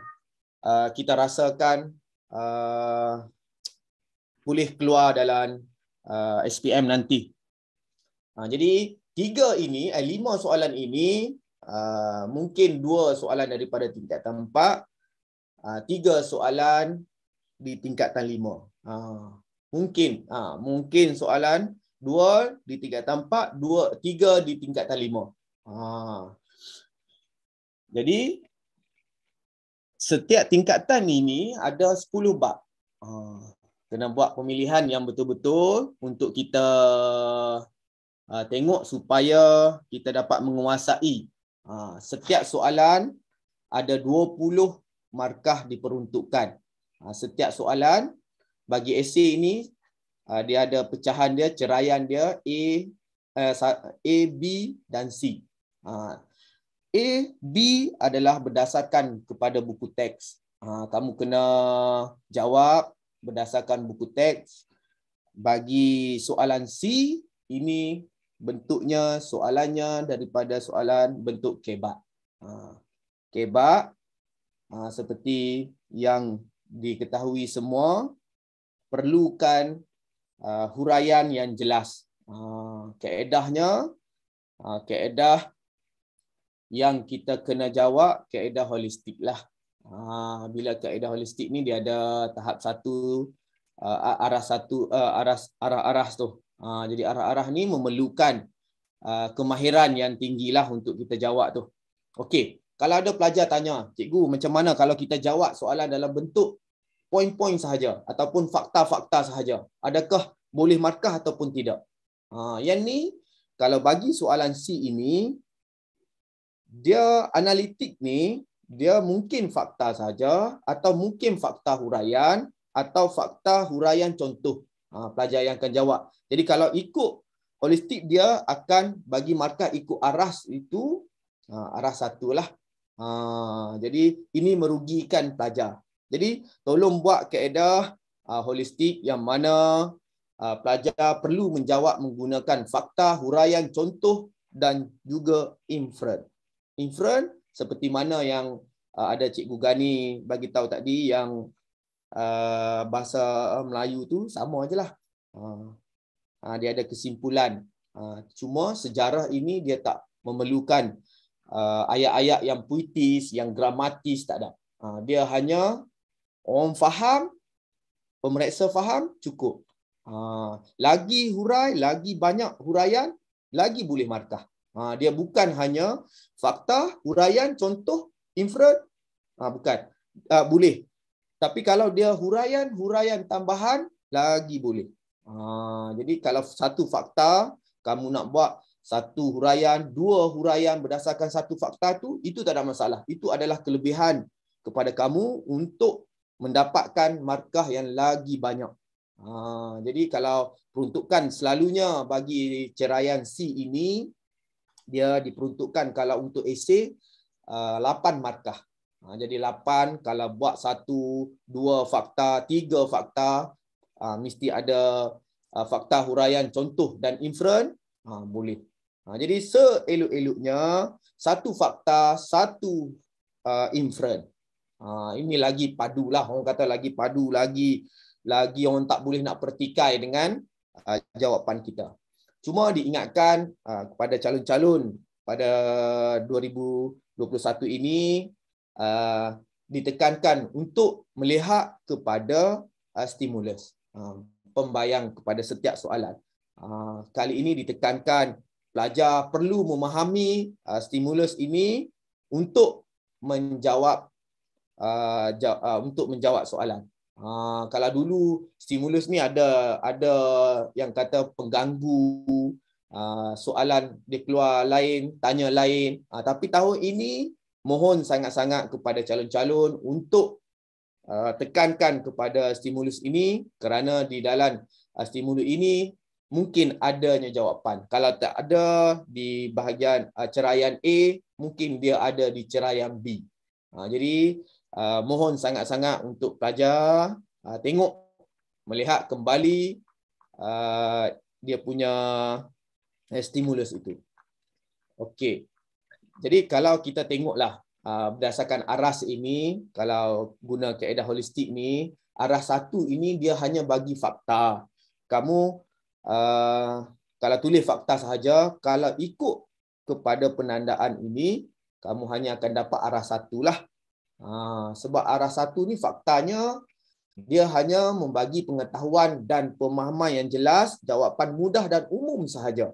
uh, kita rasakan uh, boleh keluar dalam uh, SPM nanti Ha, jadi tiga ini, eh, lima soalan ini, uh, mungkin dua soalan daripada tingkatan empat, uh, ha, tiga soalan di tingkatan lima. Uh, mungkin, uh, mungkin soalan dua di tingkatan empat, dua, tiga di tingkatan lima. Uh, jadi, setiap tingkatan ini ada sepuluh bab. Uh, kena buat pemilihan yang betul-betul untuk kita Ah, tengok supaya kita dapat menguasai ah, setiap soalan ada 20 markah diperuntukkan. Ah, setiap soalan bagi esei ini dia ada pecahan dia, ceraian dia A, eh, A B dan C. A, B adalah berdasarkan kepada buku teks. Kamu kena jawab berdasarkan buku teks. Bagi soalan C, ini bentuknya soalannya daripada soalan bentuk kebat. Ha. Kebat ha, seperti yang diketahui semua perlukan ha, huraian yang jelas. keedahnya keedah yang kita kena jawab, keedah holistik lah. Bila keedah holistik ni dia ada tahap satu, arah satu, arah arah arah tu. Ha, jadi arah-arah ni memerlukan ha, kemahiran yang tinggilah untuk kita jawab tu. Okey, kalau ada pelajar tanya, cikgu macam mana kalau kita jawab soalan dalam bentuk poin-poin sahaja ataupun fakta-fakta sahaja, adakah boleh markah ataupun tidak? Ha, yang ni kalau bagi soalan C ini dia analitik ni dia mungkin fakta saja atau mungkin fakta huraian atau fakta huraian contoh Ha, pelajar yang akan jawab. Jadi kalau ikut holistik dia akan bagi markah ikut aras itu ha, aras satu lah. Ha, jadi ini merugikan pelajar. Jadi tolong buat keedah ha, holistik yang mana ha, pelajar perlu menjawab menggunakan fakta, huraian, contoh dan juga inferen. Inferen seperti mana yang ha, ada Cikgu Gani bagi tahu tadi yang Ah, bahasa ah, Melayu tu sama aja lah. Ah, dia ada kesimpulan. Cuma sejarah ini dia tak memerlukan ayat-ayat yang puitis, yang gramatis tak ada. Dia hanya orang faham, pemeriksa faham cukup. Lagi hurai, lagi banyak huraian, lagi boleh markah. Dia bukan hanya fakta, huraian, contoh, inferred. Bukan. Boleh. Tapi kalau dia huraian, huraian tambahan, lagi boleh. Ha, jadi kalau satu fakta, kamu nak buat satu huraian, dua huraian berdasarkan satu fakta tu itu tak ada masalah. Itu adalah kelebihan kepada kamu untuk mendapatkan markah yang lagi banyak. Ha, jadi kalau peruntukan selalunya bagi ceraian C ini, dia diperuntukkan kalau untuk esay, 8 uh, markah. Ha, jadi 8 kalau buat 1, 2 fakta, 3 fakta, ha, mesti ada ha, fakta huraian contoh dan inferen, ha, boleh. Ha, jadi seelok-eloknya, satu fakta, satu uh, ha, inferen. Ha, ini lagi padu lah orang kata lagi padu, lagi lagi orang tak boleh nak pertikai dengan uh, jawapan kita. Cuma diingatkan uh, kepada calon-calon pada 2021 ini, Uh, ditekankan untuk melihat kepada uh, stimulus um, pembayang kepada setiap soalan. Uh, kali ini ditekankan pelajar perlu memahami stimulus ini untuk menjawab untuk menjawab soalan. Kalau dulu stimulus ni ada ada yang kata pengganggu soalan dia keluar lain tanya lain. Tapi tahun ini mohon sangat-sangat kepada calon-calon untuk uh, tekankan kepada stimulus ini kerana di dalam uh, stimulus ini mungkin adanya jawapan. Kalau tak ada di bahagian uh, ceraian A, mungkin dia ada di ceraian B. Uh, jadi uh, mohon sangat-sangat untuk pelajar uh, tengok melihat kembali uh, dia punya eh, stimulus itu. Okey. Jadi kalau kita tengoklah ah, berdasarkan aras ini, kalau guna kaedah holistik ni, aras satu ini dia hanya bagi fakta. Kamu ah, kalau tulis fakta sahaja, kalau ikut kepada penandaan ini, kamu hanya akan dapat arah satulah. Ah, sebab arah satu ni faktanya, dia hanya membagi pengetahuan dan pemahaman yang jelas, jawapan mudah dan umum sahaja.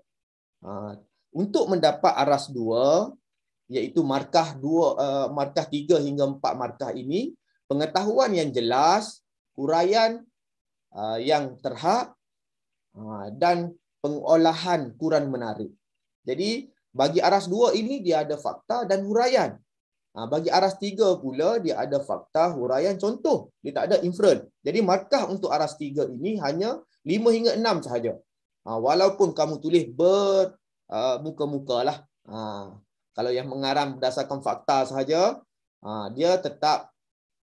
Untuk mendapat aras dua, iaitu markah 2 eh, markah 3 hingga 4 markah ini pengetahuan yang jelas huraian eh, yang terhad eh, dan pengolahan kuran menarik. Jadi bagi aras 2 ini dia ada fakta dan huraian. Ah, bagi aras 3 pula dia ada fakta huraian contoh, dia tak ada inferen. Jadi markah untuk aras 3 ini hanya 5 hingga 6 sahaja. Ah, walaupun kamu tulis ber ah, muka-mukalah kalau yang mengarang berdasarkan fakta sahaja, ha, dia tetap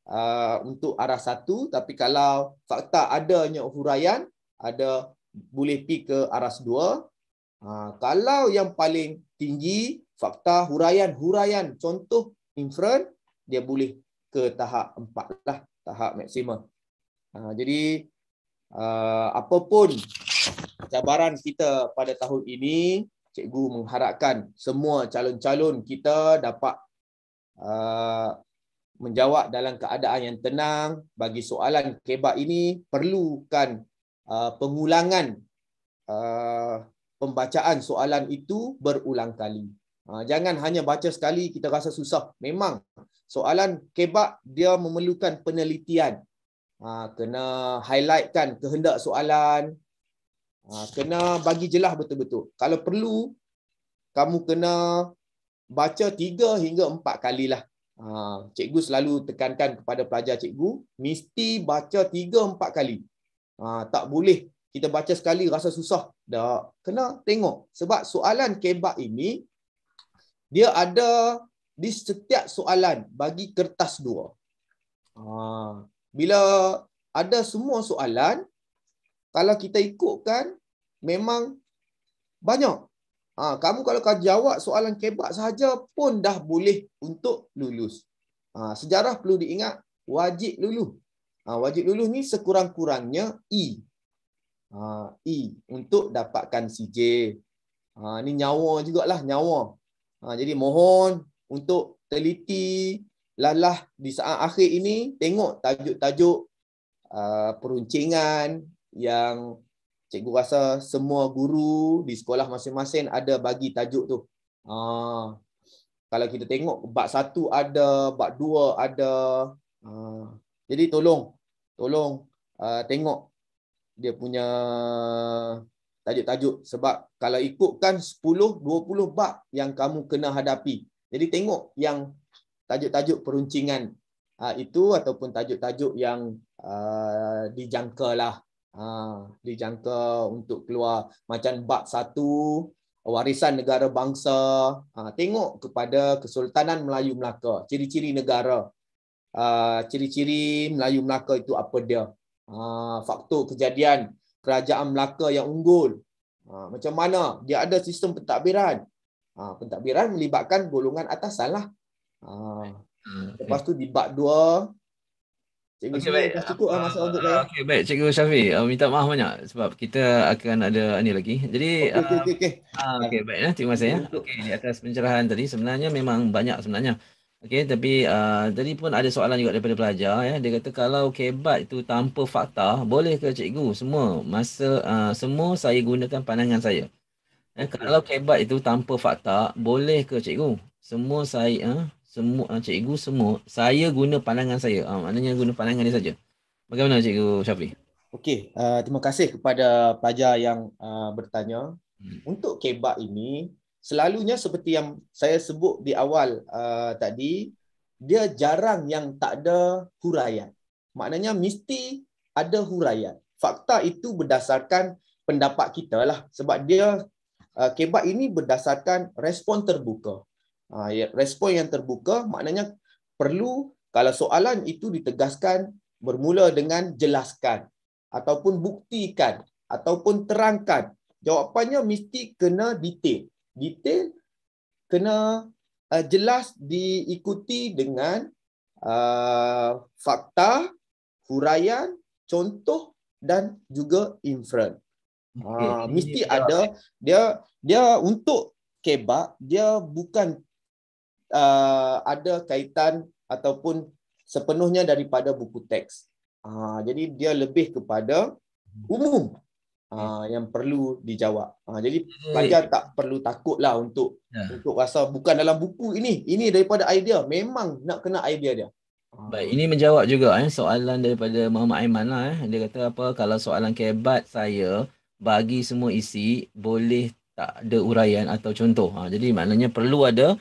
ha, untuk arah satu. Tapi kalau fakta adanya huraian, ada boleh pi ke arah dua. Ha, kalau yang paling tinggi, fakta huraian-huraian, contoh inferen, dia boleh ke tahap empat lah, tahap maksimum. Jadi, apapun cabaran kita pada tahun ini, cikgu mengharapkan semua calon-calon kita dapat uh, menjawab dalam keadaan yang tenang bagi soalan kebab ini perlukan uh, pengulangan uh, pembacaan soalan itu berulang kali. Uh, jangan hanya baca sekali kita rasa susah. Memang soalan kebab dia memerlukan penelitian. Uh, kena highlightkan kehendak soalan, Ha, kena bagi jelas betul-betul. Kalau perlu, kamu kena baca tiga hingga empat kali lah. Ha, cikgu selalu tekankan kepada pelajar cikgu, mesti baca tiga empat kali. Ha, tak boleh kita baca sekali rasa susah. Tak. Kena tengok. Sebab soalan kebak ini, dia ada di setiap soalan bagi kertas dua. bila ada semua soalan, kalau kita ikutkan memang banyak. Ha, kamu kalau kau jawab soalan kebak sahaja pun dah boleh untuk lulus. Ha, sejarah perlu diingat wajib lulus. Ha, wajib lulus ni sekurang-kurangnya E. Ha, e untuk dapatkan CJ. Ha, ni nyawa jugalah nyawa. Ha, jadi mohon untuk teliti lalah di saat akhir ini tengok tajuk-tajuk uh, peruncingan yang cikgu rasa semua guru di sekolah masing-masing ada bagi tajuk tu. Ha. Kalau kita tengok bab satu ada, bab dua ada. Ha. Jadi tolong, tolong uh, tengok dia punya tajuk-tajuk sebab kalau ikutkan 10 20 bab yang kamu kena hadapi. Jadi tengok yang tajuk-tajuk peruncingan uh, itu ataupun tajuk-tajuk yang uh, lah ha, boleh jangka untuk keluar macam bab satu warisan negara bangsa ha, tengok kepada kesultanan Melayu Melaka ciri-ciri negara ha, ciri-ciri Melayu Melaka itu apa dia ha, faktor kejadian kerajaan Melaka yang unggul ha, macam mana dia ada sistem pentadbiran ha, pentadbiran melibatkan golongan atasan lah hmm. lepas tu di bab dua Cikgu okay, baik. uh, uh, untuk ah, baik. Cikgu Syafi, uh, minta maaf banyak sebab kita akan ada ini lagi. Jadi, okey, okey, ah, okey. Okay. okay, baik. Nah. Eh. Terima kasih. Ya. Okey, di atas pencerahan tadi sebenarnya memang banyak sebenarnya. Okey, tapi tadi uh, pun ada soalan juga daripada pelajar. Ya. Dia kata kalau kebat itu tanpa fakta, boleh ke cikgu semua masa uh, semua saya gunakan pandangan saya? Eh, kalau kebat itu tanpa fakta, boleh ke cikgu? Semua saya... Uh, semua uh, cikgu semua saya guna pandangan saya uh, maknanya guna pandangan dia saja bagaimana cikgu Syafri okey uh, terima kasih kepada pelajar yang uh, bertanya hmm. untuk kebab ini selalunya seperti yang saya sebut di awal uh, tadi dia jarang yang tak ada huraian maknanya mesti ada huraian fakta itu berdasarkan pendapat kita lah sebab dia uh, kebab ini berdasarkan respon terbuka Ha, ya, respon yang terbuka maknanya perlu kalau soalan itu ditegaskan bermula dengan jelaskan ataupun buktikan ataupun terangkan. Jawapannya mesti kena detail. Detail kena uh, jelas diikuti dengan uh, fakta, huraian, contoh dan juga inference. Okay. Uh, ha, mesti ada dia dia untuk kebak dia bukan uh, ada kaitan ataupun sepenuhnya daripada buku teks. Uh, jadi dia lebih kepada umum uh, yang perlu dijawab. Uh, jadi hmm. pelajar tak perlu takut lah untuk ya. untuk rasa bukan dalam buku ini. Ini daripada idea. Memang nak kena idea dia. Uh. Baik, ini menjawab juga eh, soalan daripada Muhammad Aiman lah. Eh. Dia kata apa, kalau soalan kebat saya bagi semua isi, boleh tak ada uraian atau contoh? Ha, jadi maknanya perlu ada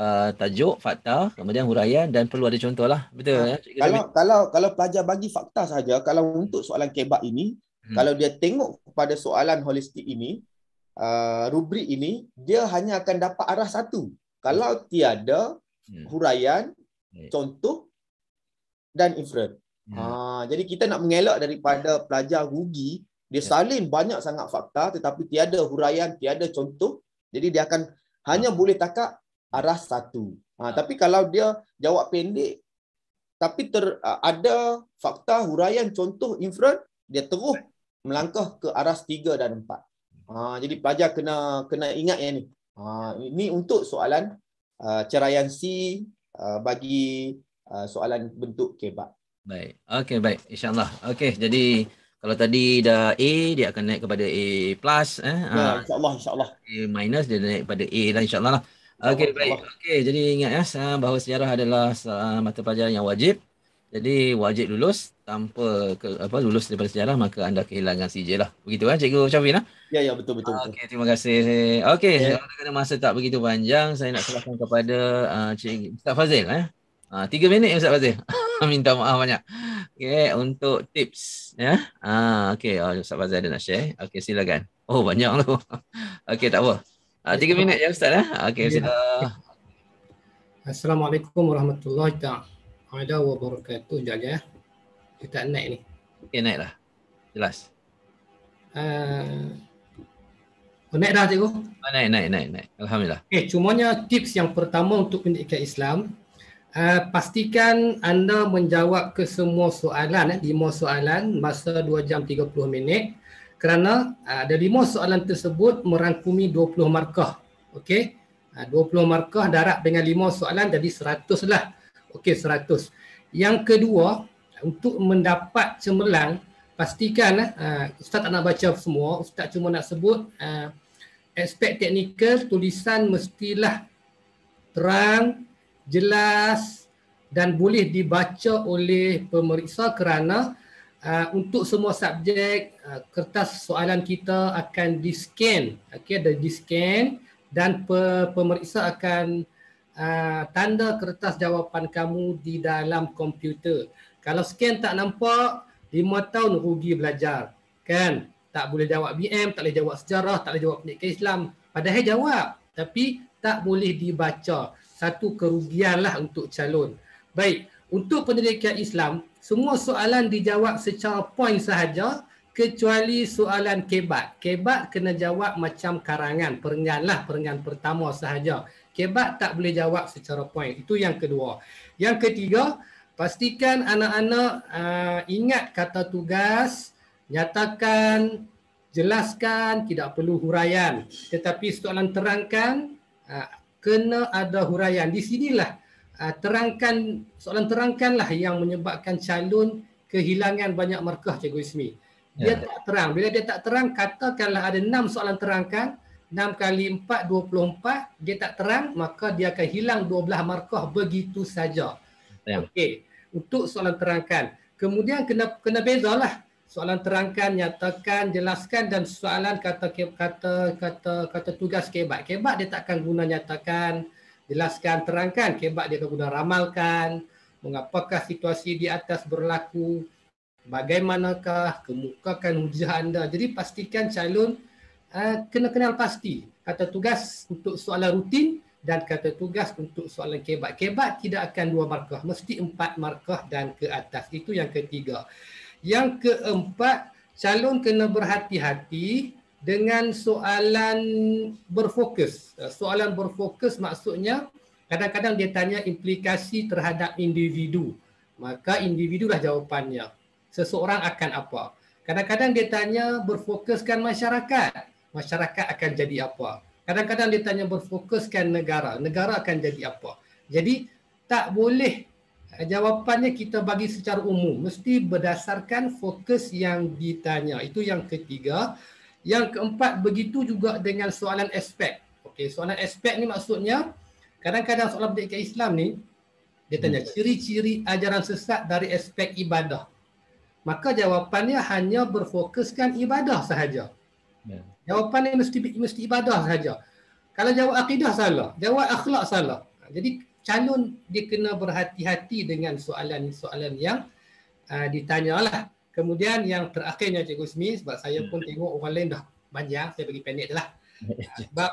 uh, tajuk fakta kemudian huraian dan perlu ada contoh lah betul ha. ya? kalau kalau kalau pelajar bagi fakta saja kalau untuk soalan kebab ini hmm. kalau dia tengok kepada soalan holistik ini uh, rubrik ini dia hanya akan dapat arah satu kalau hmm. tiada hmm. huraian hmm. contoh dan inference hmm. ha, jadi kita nak mengelak daripada pelajar rugi dia ya. salin banyak sangat fakta tetapi tiada huraian tiada contoh jadi dia akan hanya hmm. boleh takak aras satu. Ha, tapi kalau dia jawab pendek, tapi ter, uh, ada fakta huraian contoh infran, dia terus melangkah ke aras tiga dan empat. Ha, jadi pelajar kena kena ingat yang ni. Ha, ini untuk soalan uh, ceraian C uh, bagi uh, soalan bentuk kebab. Baik. Okey, baik. InsyaAllah. Okey, jadi kalau tadi dah A, dia akan naik kepada A plus. Eh? Ya, insyaAllah. Insya A minus, dia naik kepada A dan lah, insyaAllah lah. Okey baik. Okey jadi ingat ya bahawa sejarah adalah mata pelajaran yang wajib. Jadi wajib lulus tanpa ke, apa lulus daripada sejarah maka anda kehilangan CJ lah. Begitu kan Cikgu Chavin lah? Ya ya, ya betul betul. Okey terima kasih. Okey yeah. kerana masa tak begitu panjang saya nak serahkan kepada uh, Cik Ustaz Fazil eh. Uh, tiga minit Ustaz Fazil. Minta maaf banyak. Okey untuk tips ya. Ah uh, okey oh, Ustaz Fazil ada nak share. Okey silakan. Oh banyak tu. okey tak apa. Ah, tiga minit eh? ah, ya Ustaz. Eh? Okey Ustaz. Ya. Assalamualaikum warahmatullahi taala wabarakatuh. Jaga ya. Kita naik ni. Ya okay, naiklah. Jelas. Uh, naik dah cikgu. Ah, naik naik naik naik. Alhamdulillah. Okey, cumanya tips yang pertama untuk pendidikan Islam Uh, pastikan anda menjawab ke semua soalan eh, 5 soalan masa 2 jam 30 minit kerana ah, ada lima soalan tersebut merangkumi 20 markah. Okey. Ah, uh, 20 markah darab dengan lima soalan jadi 100 lah. Okey 100. Yang kedua, untuk mendapat cemerlang, pastikan uh, Ustaz tak nak baca semua, Ustaz cuma nak sebut uh, aspek teknikal tulisan mestilah terang, jelas dan boleh dibaca oleh pemeriksa kerana uh, untuk semua subjek uh, kertas soalan kita akan di scan okey ada di scan dan pe- pemeriksa akan uh, tanda kertas jawapan kamu di dalam komputer kalau scan tak nampak lima tahun rugi belajar kan tak boleh jawab BM tak boleh jawab sejarah tak boleh jawab pendidikan Islam padahal jawab tapi tak boleh dibaca satu kerugianlah untuk calon baik untuk pendidikan Islam semua soalan dijawab secara poin sahaja kecuali soalan kebat. Kebat kena jawab macam karangan, perenggan lah, perenggan pertama sahaja. Kebat tak boleh jawab secara poin. Itu yang kedua. Yang ketiga, pastikan anak-anak uh, ingat kata tugas, nyatakan, jelaskan, tidak perlu huraian. Tetapi soalan terangkan, uh, kena ada huraian. Di sinilah Ah, terangkan soalan terangkanlah yang menyebabkan calon kehilangan banyak markah cikgu Ismi. Dia ya. tak terang. Bila dia tak terang katakanlah ada enam soalan terangkan, enam kali empat dua puluh empat. Dia tak terang maka dia akan hilang dua belah markah begitu saja. Ya. Okey. Untuk soalan terangkan. Kemudian kena kena lah soalan terangkan nyatakan jelaskan dan soalan kata kata kata kata tugas kebat kebat dia takkan guna nyatakan jelaskan terangkan kebab dia guna ramalkan mengapakah situasi di atas berlaku bagaimanakah kemukakan hujah anda jadi pastikan calon uh, kena kenal pasti kata tugas untuk soalan rutin dan kata tugas untuk soalan kebab kebab tidak akan dua markah mesti empat markah dan ke atas itu yang ketiga yang keempat calon kena berhati-hati dengan soalan berfokus. Eh, soalan berfokus maksudnya kadang-kadang dia tanya implikasi terhadap individu. Maka individulah jawapannya. Seseorang akan apa? Kadang-kadang dia tanya berfokuskan masyarakat. Masyarakat akan jadi apa? Kadang-kadang dia tanya berfokuskan negara. Negara akan jadi apa? Jadi tak boleh eh, jawapannya kita bagi secara umum. Mesti berdasarkan fokus yang ditanya. Itu yang ketiga. Yang keempat begitu juga dengan soalan aspek. Okey, soalan aspek ni maksudnya kadang-kadang soalan pendidikan Islam ni dia tanya hmm. ciri-ciri ajaran sesat dari aspek ibadah. Maka jawapannya hanya berfokuskan ibadah sahaja. Yeah. Jawapan ni mesti mesti ibadah sahaja. Kalau jawab akidah salah, jawab akhlak salah. Jadi calon dia kena berhati-hati dengan soalan-soalan yang uh, ditanyalah. Kemudian yang terakhirnya Cikgu Ismi sebab saya hmm. pun tengok orang lain dah banyak saya bagi pendek dah. Ah, sebab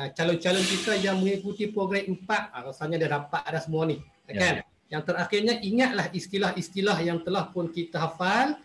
ah, calon-calon kita yang mengikuti program empat ah, rasanya dah dapat ada semua ni. Ya. Kan? Yang terakhirnya ingatlah istilah-istilah yang telah pun kita hafal.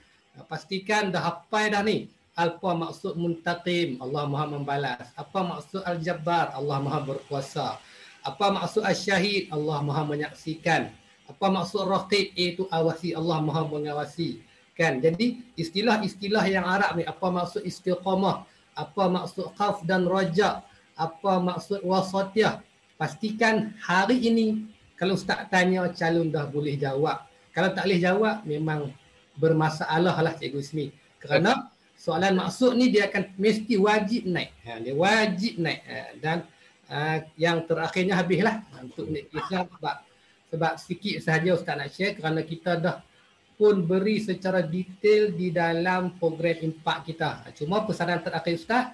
Pastikan dah hafal dah ni. Apa maksud muntatim? Allah Maha membalas. Apa maksud al-jabbar? Allah Maha berkuasa. Apa maksud asy-syahid? Allah Maha menyaksikan. Apa maksud rafiq? Itu awasi Allah Maha mengawasi kan jadi istilah-istilah yang arab ni apa maksud istiqamah apa maksud qaf dan raja apa maksud wasatiyah pastikan hari ini kalau ustaz tanya calon dah boleh jawab kalau tak boleh jawab memang bermasalah lah cikgu Ismi kerana soalan maksud ni dia akan mesti wajib naik ha, dia wajib naik ha, dan uh, yang terakhirnya habislah untuk ni sebab sebab sikit sahaja ustaz nak share kerana kita dah pun beri secara detail di dalam program impak kita. Cuma pesanan terakhir Ustaz,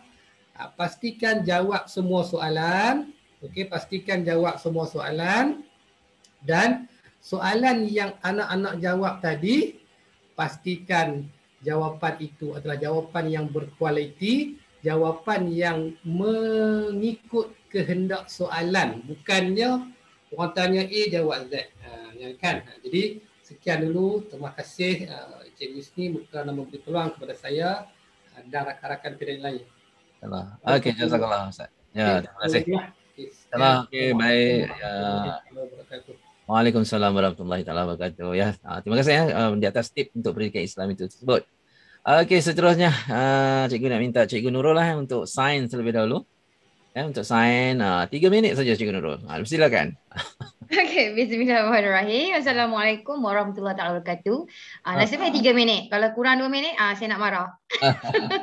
ah, pastikan jawab semua soalan. Okey, pastikan jawab semua soalan. Dan soalan yang anak-anak jawab tadi, pastikan jawapan itu adalah jawapan yang berkualiti, jawapan yang mengikut kehendak soalan. Bukannya orang tanya A eh, jawab Z. Ha, ah, kan? Jadi, Sekian dulu. Terima kasih uh, Encik Wisni kerana memberi peluang kepada saya uh, dan rakan-rakan pilihan lain. Okey, okay, jazakallah Ustaz. Ya, okay, terima kasih. Okeylah, okay, okay, baik. Ya. Waalaikumsalam warahmatullahi taala wabarakatuh. Ya, uh, terima kasih ya um, di atas tip untuk pendidikan Islam itu tersebut. Okey, seterusnya uh, cikgu nak minta cikgu Nurul lah eh, untuk sign terlebih dahulu. Ya, untuk sign uh, 3 minit saja cikgu Nurul. Ah, silakan. Okay, bismillahirrahmanirrahim. Assalamualaikum warahmatullahi wabarakatuh. Uh, ah, ah. nasibnya tiga minit. Kalau kurang dua minit, uh, saya nak marah.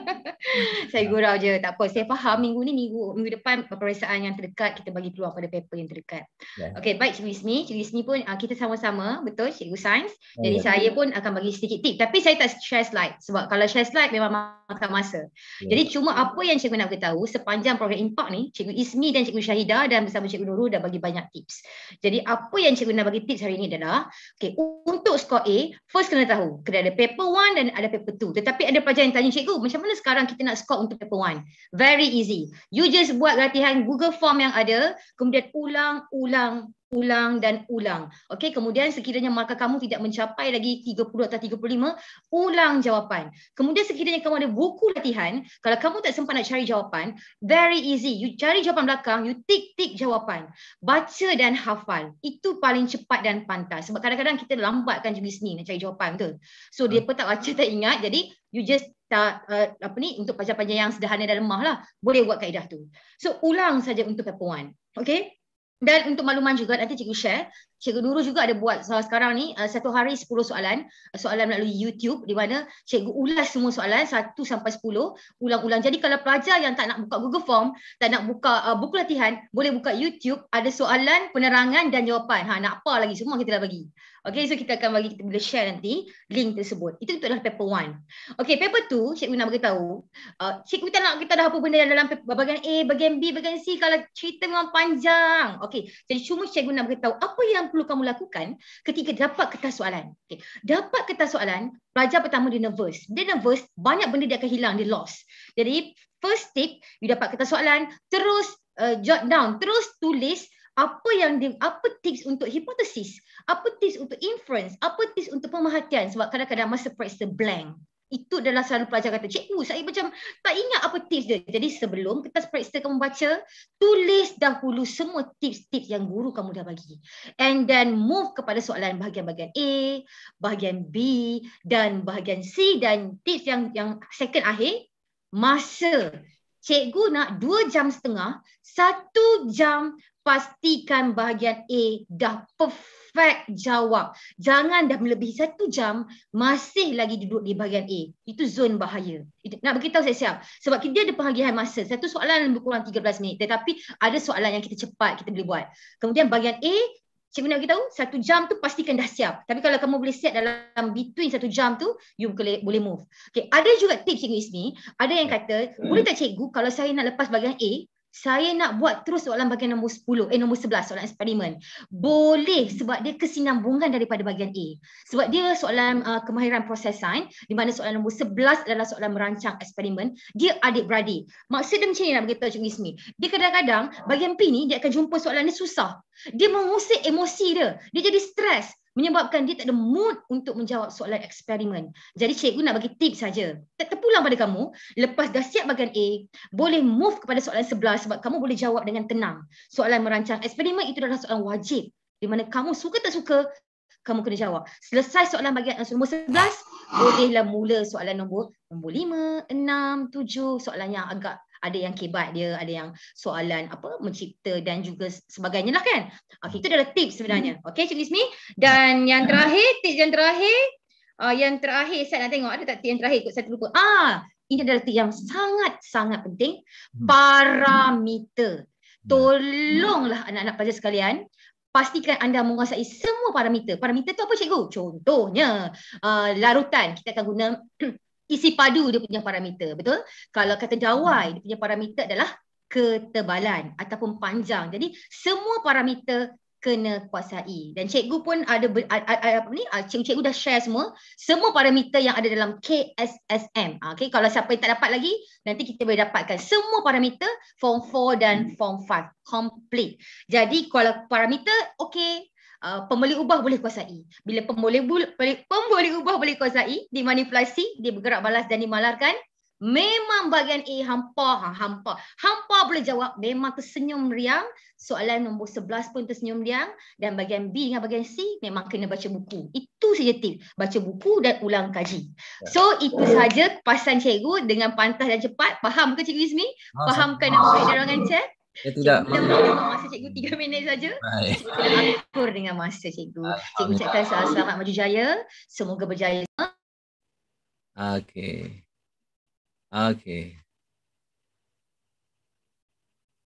saya gurau je. Tak apa, saya faham minggu ni, minggu minggu depan peperiksaan yang terdekat, kita bagi peluang pada paper yang terdekat. Yeah. Okay, baik Cikgu Ismi. Cikgu Ismi pun uh, kita sama-sama, betul Cikgu Sains. Ya, Jadi yeah. saya pun akan bagi sedikit tip. Tapi saya tak share slide. Sebab kalau share slide, memang makan masa. Yeah. Jadi cuma apa yang Cikgu nak beritahu, sepanjang program impak ni, Cikgu Ismi dan Cikgu Syahida dan bersama Cikgu Nurul dah bagi banyak tips. Jadi jadi apa yang cikgu nak bagi tips hari ini adalah okay, untuk skor A, first kena tahu kena ada paper 1 dan ada paper 2. Tetapi ada pelajar yang tanya cikgu, macam mana sekarang kita nak skor untuk paper 1? Very easy. You just buat latihan Google Form yang ada, kemudian ulang, ulang, ulang dan ulang. Okey, kemudian sekiranya markah kamu tidak mencapai lagi 30 atau 35, ulang jawapan. Kemudian sekiranya kamu ada buku latihan, kalau kamu tak sempat nak cari jawapan, very easy. You cari jawapan belakang, you tick tick jawapan. Baca dan hafal. Itu paling cepat dan pantas. Sebab kadang-kadang kita lambatkan jenis ni nak cari jawapan, betul? So hmm. dia pun tak baca tak ingat. Jadi you just tak uh, apa ni untuk pelajar-pelajar yang sederhana dan lemah lah boleh buat kaedah tu. So ulang saja untuk paper 1. Okay? Dan untuk makluman juga nanti cikgu share, cikgu Nurul juga ada buat sekarang ni uh, satu hari 10 soalan, soalan melalui YouTube di mana cikgu ulas semua soalan 1 sampai 10 ulang-ulang. Jadi kalau pelajar yang tak nak buka Google Form, tak nak buka uh, buku latihan, boleh buka YouTube ada soalan penerangan dan jawapan. Ha nak apa lagi semua kita dah bagi. Okay, so kita akan bagi kita boleh share nanti link tersebut. Itu adalah paper one. Okay, paper two, Cikgu nak beritahu. Uh, Cikgu tak nak kita dah apa benda yang dalam paper, bahagian A, bahagian B, bahagian C. Kalau cerita memang panjang. Okay, jadi cuma Cikgu nak beritahu apa yang perlu kamu lakukan ketika dapat kertas soalan. Okay, dapat kertas soalan, pelajar pertama dia nervous. Dia nervous, banyak benda dia akan hilang, dia lost. Jadi, first tip, you dapat kertas soalan, terus uh, jot down, terus tulis apa yang dia, apa tips untuk hipotesis apa tips untuk inference, apa tips untuk pemerhatian sebab kadang-kadang masa practice blank. Itu adalah selalu pelajar kata, cikgu saya macam tak ingat apa tips dia. Jadi sebelum kertas practice kamu baca, tulis dahulu semua tips-tips yang guru kamu dah bagi. And then move kepada soalan bahagian-bahagian A, bahagian B dan bahagian C dan tips yang yang second akhir, masa. Cikgu nak dua jam setengah, satu jam pastikan bahagian A dah perfect jawab. Jangan dah melebihi satu jam, masih lagi duduk di bahagian A. Itu zon bahaya. Itu, nak beritahu saya siap. Sebab dia ada penghargian masa. Satu soalan lebih kurang 13 minit. Tetapi ada soalan yang kita cepat, kita boleh buat. Kemudian bahagian A, Cikgu nak beritahu, satu jam tu pastikan dah siap. Tapi kalau kamu boleh siap dalam between satu jam tu, you boleh, boleh move. Okay, ada juga tips Cikgu Ismi, ada yang hmm. kata, hmm. boleh tak Cikgu kalau saya nak lepas bahagian A, saya nak buat terus soalan bahagian nombor 10, eh nombor 11 soalan eksperimen. Boleh sebab dia kesinambungan daripada bahagian A. Sebab dia soalan uh, kemahiran prosesan di mana soalan nombor 11 adalah soalan merancang eksperimen, dia adik-beradik. Maksud dia macam ni nak beritahu Cik Ismi. Dia kadang-kadang bahagian P ni dia akan jumpa soalan ni susah. Dia mengusik emosi dia. Dia jadi stres menyebabkan dia tak ada mood untuk menjawab soalan eksperimen. Jadi cikgu nak bagi tip saja. Tak terpulang pada kamu, lepas dah siap bagian A, boleh move kepada soalan sebelah sebab kamu boleh jawab dengan tenang. Soalan merancang eksperimen itu adalah soalan wajib. Di mana kamu suka tak suka, kamu kena jawab. Selesai soalan bagian soalan nombor 11, bolehlah mula soalan nombor nombor 5, 6, 7, soalan yang agak ada yang kebat dia, ada yang soalan apa mencipta dan juga sebagainya lah kan. Okay, ah, itu adalah tips sebenarnya. Hmm. Okay, Cik Lismi. Dan yang hmm. terakhir, tips yang terakhir. Uh, yang terakhir, saya nak tengok ada tak tips yang terakhir. Ikut saya terlupa. Ah, ini adalah tips yang sangat-sangat penting. Hmm. Parameter. Tolonglah anak-anak pelajar sekalian pastikan anda menguasai semua parameter. Parameter tu apa cikgu? Contohnya, uh, larutan. Kita akan guna isi padu dia punya parameter betul kalau kata jawai dia punya parameter adalah ketebalan ataupun panjang jadi semua parameter kena kuasai dan cikgu pun ada apa ni cikgu cikgu dah share semua semua parameter yang ada dalam KSSM ah, okey kalau siapa yang tak dapat lagi nanti kita boleh dapatkan semua parameter form 4 dan form 5 complete jadi kalau parameter okey Uh, pemboleh ubah boleh kuasai. Bila pemboleh pemboleh ubah boleh kuasai, dimanipulasi, dia bergerak balas dan dimalarkan, memang bahagian A hampa, ha, hampa. Hampa boleh jawab, memang tersenyum riang. Soalan nombor 11 pun tersenyum riang. Dan bahagian B dengan bahagian C, memang kena baca buku. Itu saja tip. Baca buku dan ulang kaji. Ya. So, itu sahaja pasan cikgu dengan pantas dan cepat. Faham ke cikgu Ismi? Ah, faham ke nak buat darangan cikgu? Dia tidak cikgu meng- dalam masa cikgu 3 hmm. minit saja. Kita akur dengan masa cikgu. Cikgu cakap selamat maju jaya. Semoga berjaya. Okey. Okey.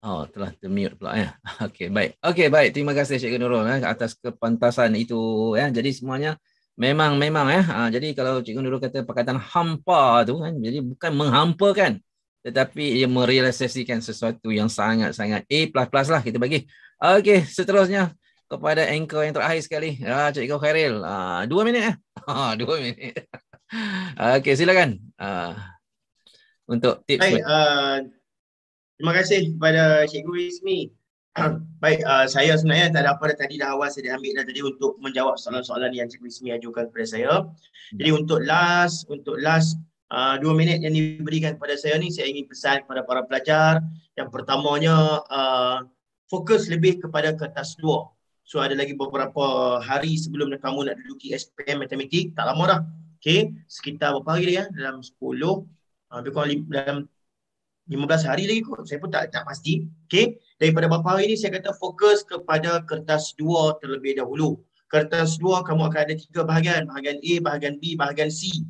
Oh, telah termute pula ya. Okey, baik. Okey, baik. Terima kasih Cikgu Nurul ya, atas kepantasan itu ya. Jadi semuanya memang memang ya. Ah, jadi kalau Cikgu Nurul kata perkataan hampa tu kan, jadi bukan menghampakan tetapi ia merealisasikan sesuatu yang sangat-sangat A++ eh, lah kita bagi. Okey, seterusnya kepada anchor yang terakhir sekali. Ah, Cikgu Khairil. Ah, dua minit eh. Ah, dua minit. Okey, silakan. Ah, untuk tips. Hai, uh, ah, terima kasih kepada Cikgu Ismi. Baik, uh, saya sebenarnya tak ada apa dah tadi dah awal saya dah ambil dah tadi untuk menjawab soalan-soalan yang Cikgu Ismi ajukan kepada saya. Jadi hmm. untuk last, untuk last Ah, dua minit yang diberikan kepada saya ni saya ingin pesan kepada para pelajar yang pertamanya uh, fokus lebih kepada kertas dua so ada lagi beberapa hari sebelum kamu nak duduki SPM matematik tak lama dah okey sekitar berapa hari ya dalam 10 uh, lebih kurang dalam 15 hari lagi kot saya pun tak tak pasti okay? daripada beberapa hari ni saya kata fokus kepada kertas dua terlebih dahulu Kertas dua kamu akan ada tiga bahagian. Bahagian A, bahagian B, bahagian C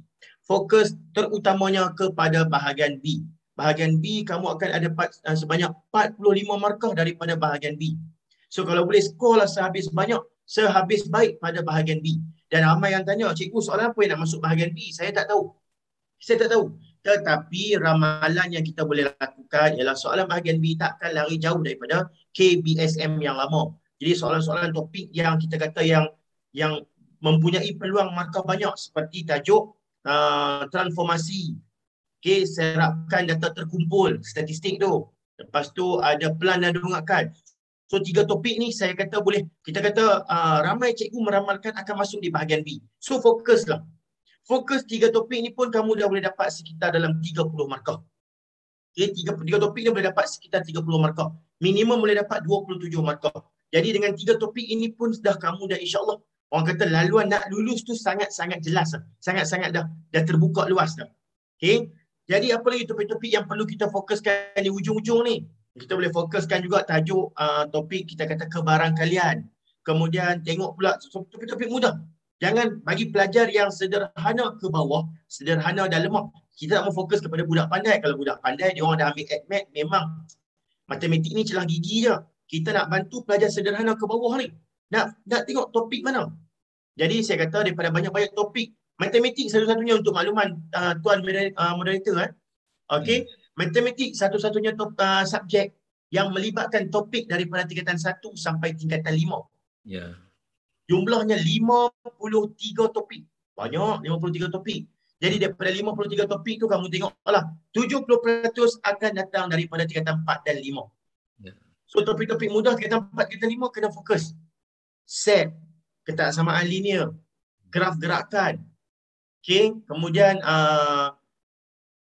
fokus terutamanya kepada bahagian B. Bahagian B kamu akan ada part, uh, sebanyak 45 markah daripada bahagian B. So kalau boleh skorlah sehabis banyak, sehabis baik pada bahagian B. Dan ramai yang tanya, cikgu soalan apa yang nak masuk bahagian B? Saya tak tahu. Saya tak tahu. Tetapi ramalan yang kita boleh lakukan ialah soalan bahagian B takkan lari jauh daripada KBSM yang lama. Jadi soalan-soalan topik yang kita kata yang yang mempunyai peluang markah banyak seperti tajuk Uh, transformasi. okay serapkan data terkumpul, statistik tu. Lepas tu ada pelan dan dongakan. So tiga topik ni saya kata boleh, kita kata uh, ramai cikgu meramalkan akan masuk di bahagian B. So fokuslah, Fokus tiga topik ni pun kamu dah boleh dapat sekitar dalam 30 markah. Okay, tiga, tiga topik ni boleh dapat sekitar 30 markah. Minimum boleh dapat 27 markah. Jadi dengan tiga topik ini pun sudah kamu dah insyaAllah Orang kata laluan nak lulus tu sangat-sangat jelas. Sangat-sangat dah dah terbuka luas dah. Okay? Jadi apa lagi topik-topik yang perlu kita fokuskan di ujung-ujung ni? Kita boleh fokuskan juga tajuk uh, topik kita kata kebarang kalian. Kemudian tengok pula topik-topik mudah. Jangan bagi pelajar yang sederhana ke bawah, sederhana dan lemah. Kita nak fokus kepada budak pandai. Kalau budak pandai, dia orang dah ambil admit, memang matematik ni celah gigi je. Kita nak bantu pelajar sederhana ke bawah ni nak nak tengok topik mana. Jadi saya kata daripada banyak-banyak topik, matematik satu-satunya untuk makluman uh, tuan uh, moderator eh. Okey, hmm. matematik satu-satunya top uh, ah, subjek yang melibatkan topik daripada tingkatan 1 sampai tingkatan 5. Ya. Yeah. Jumlahnya 53 topik. Banyak 53 topik. Jadi daripada 53 topik tu kamu tengoklah 70% akan datang daripada tingkatan 4 dan 5. Yeah. So topik-topik mudah tingkatan 4 tingkatan 5 kena fokus set ketaksamaan linear graf gerakan okay? kemudian uh,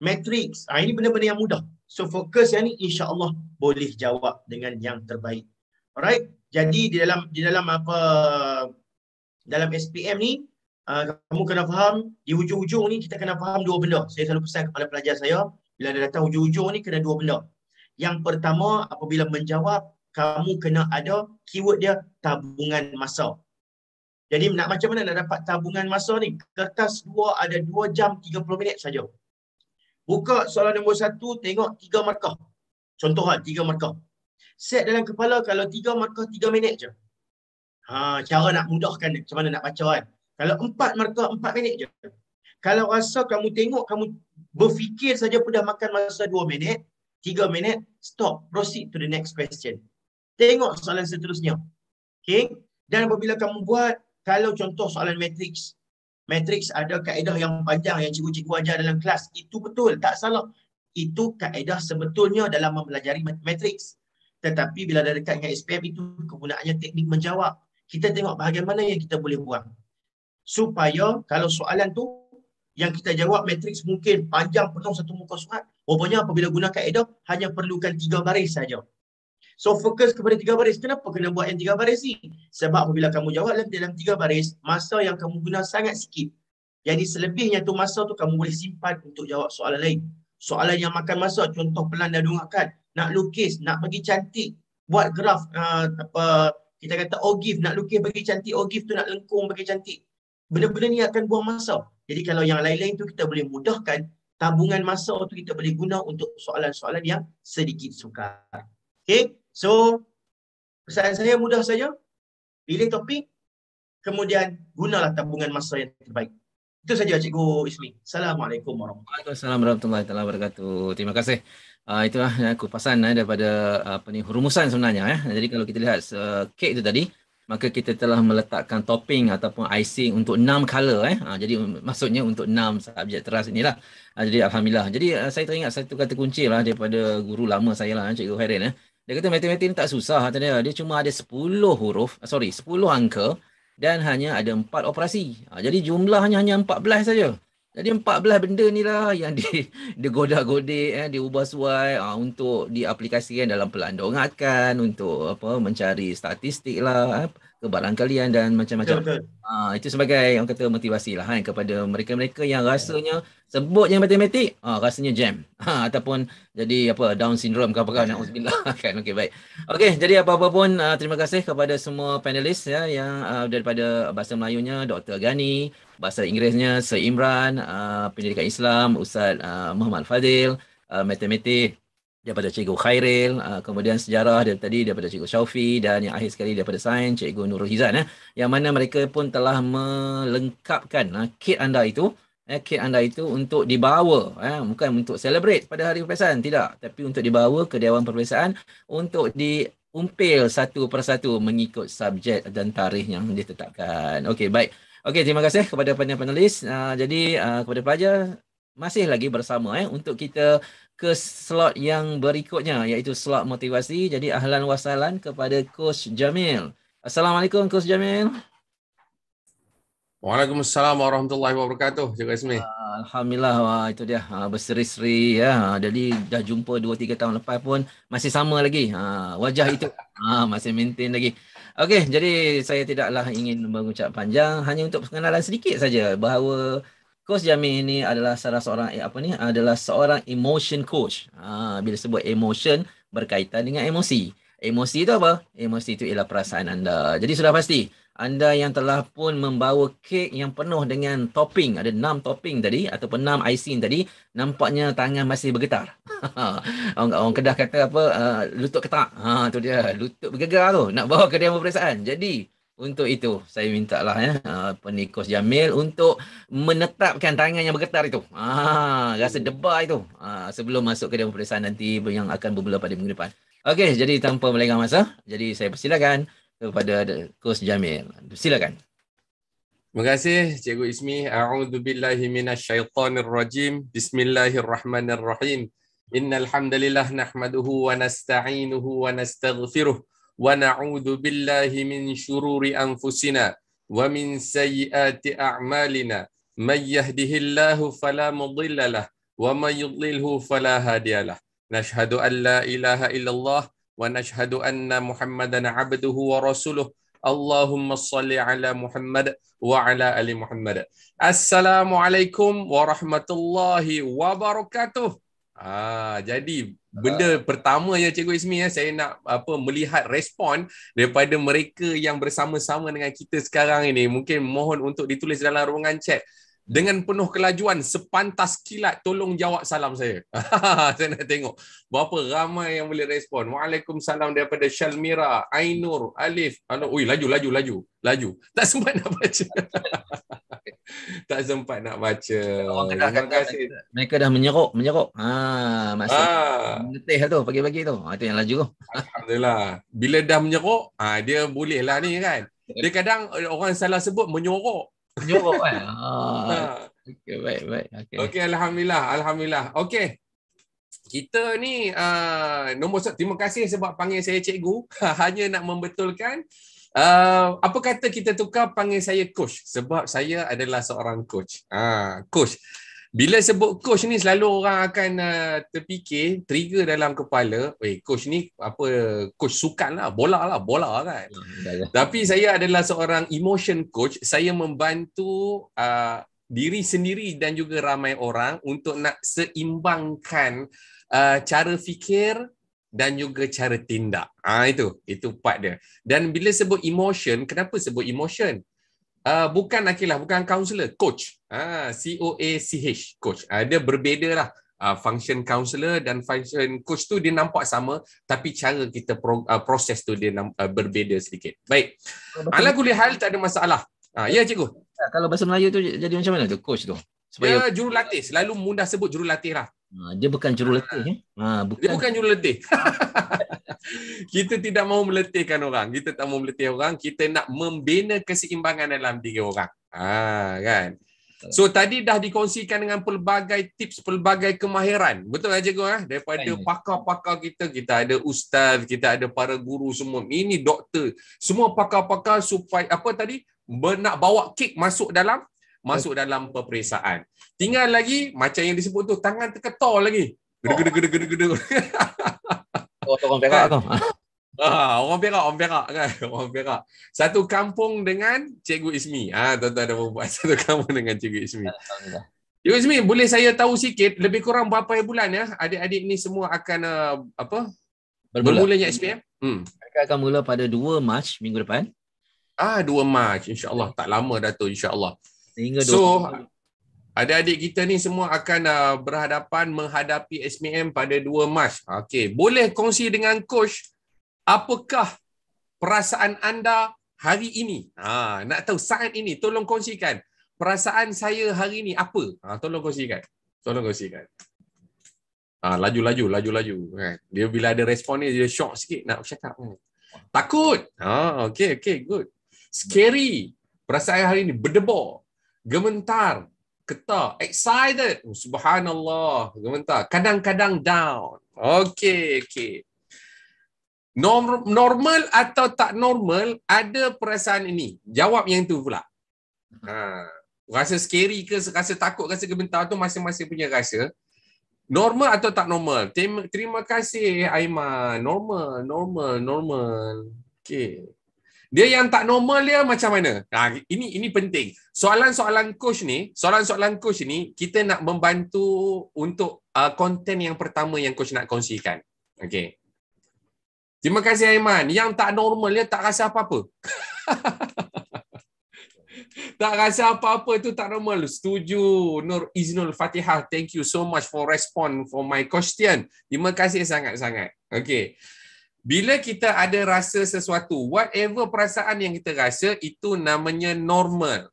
matrix ah ini benda-benda yang mudah so fokus yang ni insyaallah boleh jawab dengan yang terbaik alright jadi di dalam di dalam apa dalam SPM ni uh, kamu kena faham di hujung-hujung ni kita kena faham dua benda saya selalu pesan kepada pelajar saya bila dia datang hujung-hujung ni kena dua benda yang pertama apabila menjawab kamu kena ada keyword dia tabungan masa. Jadi nak macam mana nak dapat tabungan masa ni? Kertas dua ada 2 jam 30 minit saja. Buka soalan nombor satu, tengok tiga markah. Contoh lah, tiga markah. Set dalam kepala kalau tiga markah, tiga minit je. Ha, cara nak mudahkan macam mana nak baca kan. Kalau empat markah, empat minit je. Kalau rasa kamu tengok, kamu berfikir saja pun dah makan masa dua minit, tiga minit, stop. Proceed to the next question. Tengok soalan seterusnya. Okay. Dan apabila kamu buat, kalau contoh soalan matriks. Matriks ada kaedah yang panjang yang cikgu-cikgu ajar dalam kelas. Itu betul. Tak salah. Itu kaedah sebetulnya dalam mempelajari matriks. Tetapi bila ada dekat dengan SPM itu, kegunaannya teknik menjawab. Kita tengok bagaimana yang kita boleh buang. Supaya kalau soalan tu yang kita jawab matriks mungkin panjang penuh satu muka surat. Rupanya apabila guna kaedah, hanya perlukan tiga baris saja. So fokus kepada tiga baris. Kenapa kena buat yang tiga baris ni? Sebab apabila kamu jawab dalam tiga baris, masa yang kamu guna sangat sikit. Jadi selebihnya tu masa tu kamu boleh simpan untuk jawab soalan lain. Soalan yang makan masa, contoh pelan dan dungakan. Nak lukis, nak bagi cantik. Buat graf, uh, apa kita kata ogif, nak lukis bagi cantik, ogif tu nak lengkung bagi cantik. Benda-benda ni akan buang masa. Jadi kalau yang lain-lain tu kita boleh mudahkan, tabungan masa tu kita boleh guna untuk soalan-soalan yang sedikit sukar. Okay? So, pesan saya mudah saja. Pilih topik, kemudian gunalah tabungan masa yang terbaik. Itu saja Cikgu Ismi. Assalamualaikum warahmatullahi wabarakatuh. Assalamualaikum warahmatullahi wabarakatuh. Terima kasih. Uh, itulah ya, kupasan eh, daripada ah, apa ni rumusan sebenarnya ya. Jadi kalau kita lihat uh, kek itu tadi, maka kita telah meletakkan topping ataupun icing untuk enam color eh. Uh, jadi um, maksudnya untuk enam subjek teras inilah. Uh, jadi alhamdulillah. Jadi uh, saya teringat satu kata kunci lah daripada guru lama saya lah eh, Cikgu Khairin eh. Uh, dia kata matematik ni tak susah katanya. Dia cuma ada 10 huruf, ah, sorry, 10 angka dan hanya ada 4 operasi. Ha, jadi jumlahnya hanya 14 saja. Jadi 14 benda ni lah yang di, di goda godik eh, di suai ha, untuk diaplikasikan dalam pelandongakan, untuk apa mencari statistik lah. Eh ke barang kalian dan macam-macam. Betul, betul. Ha, itu sebagai orang kata motivasi lah kan, kepada mereka-mereka yang rasanya sebut yang matematik, ha, rasanya jam. Ha, ataupun jadi apa down syndrome ke apa-apa. Kan, Nak uzbillah kan. Okey, baik. Okey, jadi apa-apa pun uh, terima kasih kepada semua panelis ya, yang uh, daripada bahasa Melayunya, Dr. Gani, bahasa Inggerisnya, Sir Imran, uh, pendidikan Islam, Ustaz uh, Muhammad Fadil, uh, matematik, daripada Cikgu Khairil, ah, kemudian sejarah dari tadi daripada Cikgu Syaufi dan yang akhir sekali daripada sains Cikgu Nurul Hizan eh, yang mana mereka pun telah melengkapkan eh, kit anda itu eh, kit anda itu untuk dibawa eh, bukan untuk celebrate pada hari perpisahan tidak tapi untuk dibawa ke Dewan Perpisahan untuk di umpil satu persatu mengikut subjek dan tarikh yang ditetapkan. Okey, baik. Okey, terima kasih kepada penulis. Uh, ah, jadi uh, kepada pelajar masih lagi bersama eh untuk kita ke slot yang berikutnya iaitu slot motivasi. Jadi ahlan wasalan kepada coach Jamil. Assalamualaikum coach Jamil. Waalaikumsalam warahmatullahi wabarakatuh. Cik Ismi. Alhamdulillah wah, itu dia ha, berseri-seri ya. Ha, jadi dah jumpa 2 3 tahun lepas pun masih sama lagi. Ha, wajah itu ha, masih maintain lagi. Okey, jadi saya tidaklah ingin mengucap panjang hanya untuk perkenalan sedikit saja bahawa Coach Jamie ini adalah salah seorang eh, apa ni adalah seorang emotion coach. Ha, bila sebut emotion berkaitan dengan emosi. Emosi itu apa? Emosi itu ialah perasaan anda. Jadi sudah pasti anda yang telah pun membawa kek yang penuh dengan topping. Ada enam topping tadi ataupun enam icing tadi. Nampaknya tangan masih bergetar. orang, orang kedah kata apa? Uh, lutut ketak. Ha, tu dia. Lutut bergegar tu. Nak bawa ke dia perasaan. Jadi untuk itu saya minta lah ya eh, kos Jamil untuk menetapkan tangan yang bergetar itu. Ah, rasa debar itu ah, sebelum masuk ke dalam perisian nanti yang akan bermula pada minggu depan. Okey, jadi tanpa melengah masa, jadi saya persilakan kepada kos Jamil. Silakan. Terima kasih Cikgu Ismi. A'udzu billahi minasyaitonir rajim. Bismillahirrahmanirrahim. Innal hamdalillah nahmaduhu wa nasta'inuhu wa nastaghfiruh. ونعوذ بالله من شرور أنفسنا ومن سيئات أعمالنا من يهده الله فلا مضل له ومن يضلله فلا هادي له نشهد أن لا إله إلا الله ونشهد أن محمدا عبده ورسوله اللهم صل على محمد وعلى ال محمد السلام عليكم ورحمه الله وبركاته ah jadi benda ah. pertama ya Cikgu Ismi ya saya nak apa melihat respon daripada mereka yang bersama-sama dengan kita sekarang ini mungkin mohon untuk ditulis dalam ruangan chat dengan penuh kelajuan sepantas kilat tolong jawab salam saya. saya nak tengok berapa ramai yang boleh respon. Waalaikumsalam daripada Shalmira, Ainur, Alif. Ano, ui laju laju laju. Laju. Tak sempat nak baca. tak sempat nak baca. Orang kena Terima kasih. Mereka, mereka dah menyeruk, menyeruk. Ha, masih. Ah. Ha. Menetih lah tu pagi-pagi tu. Ha, itu yang laju tu. Alhamdulillah. Bila dah menyeruk, ha, dia boleh lah ni kan. Dia kadang eh, orang salah sebut menyorok. Penyorok eh? kan. Ah. ah. Ha. Okey, baik, baik. Okay, Okey, alhamdulillah, alhamdulillah. Okay, Kita ni uh, nombor satu terima kasih sebab panggil saya cikgu. Hanya nak membetulkan Uh, apa kata kita tukar panggil saya coach sebab saya adalah seorang coach. Ah, uh, coach bila sebut coach ni selalu orang akan uh, terfikir trigger dalam kepala eh coach ni apa coach sukan lah bola lah bola lah, kan ya, ya, ya. tapi saya adalah seorang emotion coach saya membantu uh, diri sendiri dan juga ramai orang untuk nak seimbangkan uh, cara fikir dan juga cara tindak ah ha, itu itu part dia dan bila sebut emotion kenapa sebut emotion Ah, bukan Akilah, bukan counselor, coach. Ah, C O A C H, coach. ada ah, dia berbeza lah. Uh, function counselor dan function coach tu dia nampak sama tapi cara kita pro, uh, proses tu dia uh, berbeza sedikit. Baik. Ala kuliah tak ada masalah. ah uh, ya cikgu. Ya, kalau bahasa Melayu tu jadi macam mana tu coach tu? Supaya dia ya, jurulatih selalu mudah sebut jurulatih lah. dia bukan jurulatih. Ha, eh. bukan. Dia bukan jurulatih. kita tidak mahu meletihkan orang. Kita tak mahu meletih orang. Kita nak membina keseimbangan dalam diri orang. Ha, kan? So tadi dah dikongsikan dengan pelbagai tips, pelbagai kemahiran. Betul tak cikgu? Eh? Daripada pakar-pakar kita, kita ada ustaz, kita ada para guru semua. Ini doktor. Semua pakar-pakar supaya apa tadi? Nak bawa kek masuk dalam masuk dalam peperiksaan. Tinggal lagi macam yang disebut tu tangan terketol lagi. Gede gede gede gede gede. Oh, orang Perak tu. Ah, orang Perak, orang Perak kan. Orang Perak. Satu kampung dengan Cikgu Ismi. Ah, tuan-tuan ada buat satu kampung dengan Cikgu Ismi. Cikgu Ismi, boleh saya tahu sikit lebih kurang berapa bulan ya adik-adik ni semua akan uh, apa? Bermula. Bermulanya SPM? Hmm. Mereka akan mula pada 2 Mac minggu depan. Ah, 2 Mac insya-Allah tak lama dah tu insya-Allah. Sehingga 2 so, adik-adik kita ni semua akan uh, berhadapan menghadapi SPM pada 2 Mac. Okey, boleh kongsi dengan coach apakah perasaan anda hari ini? Ha, nak tahu saat ini tolong kongsikan. Perasaan saya hari ini apa? Ha, tolong kongsikan. Tolong kongsikan. Ha, laju-laju, laju-laju. Kan? Dia bila ada respon ni, dia shock sikit nak cakap. Kan? Takut. Ha, okey okey good. Scary. Perasaan hari ini berdebor. Gementar ketar, excited. Oh, subhanallah. Gementar. Kadang-kadang down. Okey, okey. Normal atau tak normal ada perasaan ini. Jawab yang tu pula. Ha. Rasa scary ke, rasa takut, rasa gementar tu masing-masing punya rasa. Normal atau tak normal? Terima, terima kasih Aiman. Normal, normal, normal. Okey. Dia yang tak normal dia macam mana? Ha, ini ini penting. Soalan-soalan coach ni, soalan-soalan coach ni kita nak membantu untuk uh, konten yang pertama yang coach nak kongsikan. Okey. Terima kasih Aiman. Yang tak normal dia tak rasa apa-apa. tak rasa apa-apa tu tak normal. Setuju. Nur Iznul Fatihah, thank you so much for respond for my question. Terima kasih sangat-sangat. Okey. Bila kita ada rasa sesuatu, whatever perasaan yang kita rasa, itu namanya normal.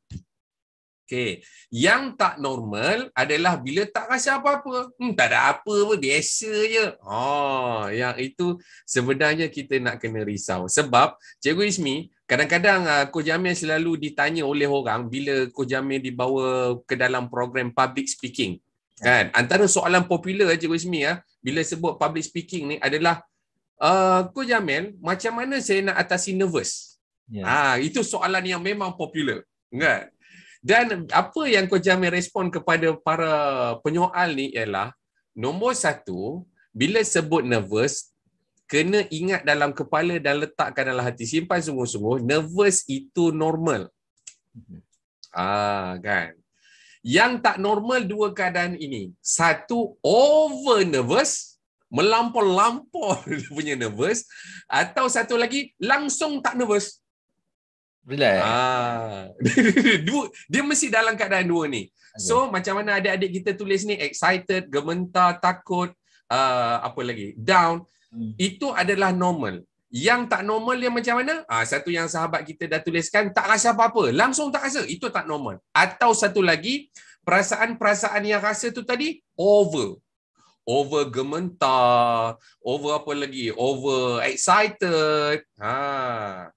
Okay. Yang tak normal adalah bila tak rasa apa-apa. Hmm, tak ada apa pun, biasa je. Oh, yang itu sebenarnya kita nak kena risau. Sebab, Cikgu Ismi, kadang-kadang uh, Coach Jamil selalu ditanya oleh orang bila Coach Jamil dibawa ke dalam program public speaking. Kan? Antara soalan popular, Cikgu Ismi, uh, bila sebut public speaking ni adalah Coach Jamil, macam mana saya nak atasi nervous? Yeah. Ya. Ha, itu soalan yang memang popular. Kan? Dan apa yang Coach Jamil respon kepada para penyoal ni ialah, nombor satu, bila sebut nervous, kena ingat dalam kepala dan letakkan dalam hati. Simpan sungguh-sungguh, nervous itu normal. Mhm. Ah, ha, kan. Yang tak normal dua keadaan ini. Satu, over nervous melampau-lampau dia punya nervous atau satu lagi langsung tak nervous Relax. Ah. dua, dia mesti dalam keadaan dua ni. Okay. So macam mana adik-adik kita tulis ni excited, gemetar, takut, uh, apa lagi? Down. Hmm. Itu adalah normal. Yang tak normal dia macam mana? Ah satu yang sahabat kita dah tuliskan tak rasa apa-apa, langsung tak rasa. Itu tak normal. Atau satu lagi perasaan-perasaan yang rasa tu tadi over over gementar, over apa lagi, over excited. Ha.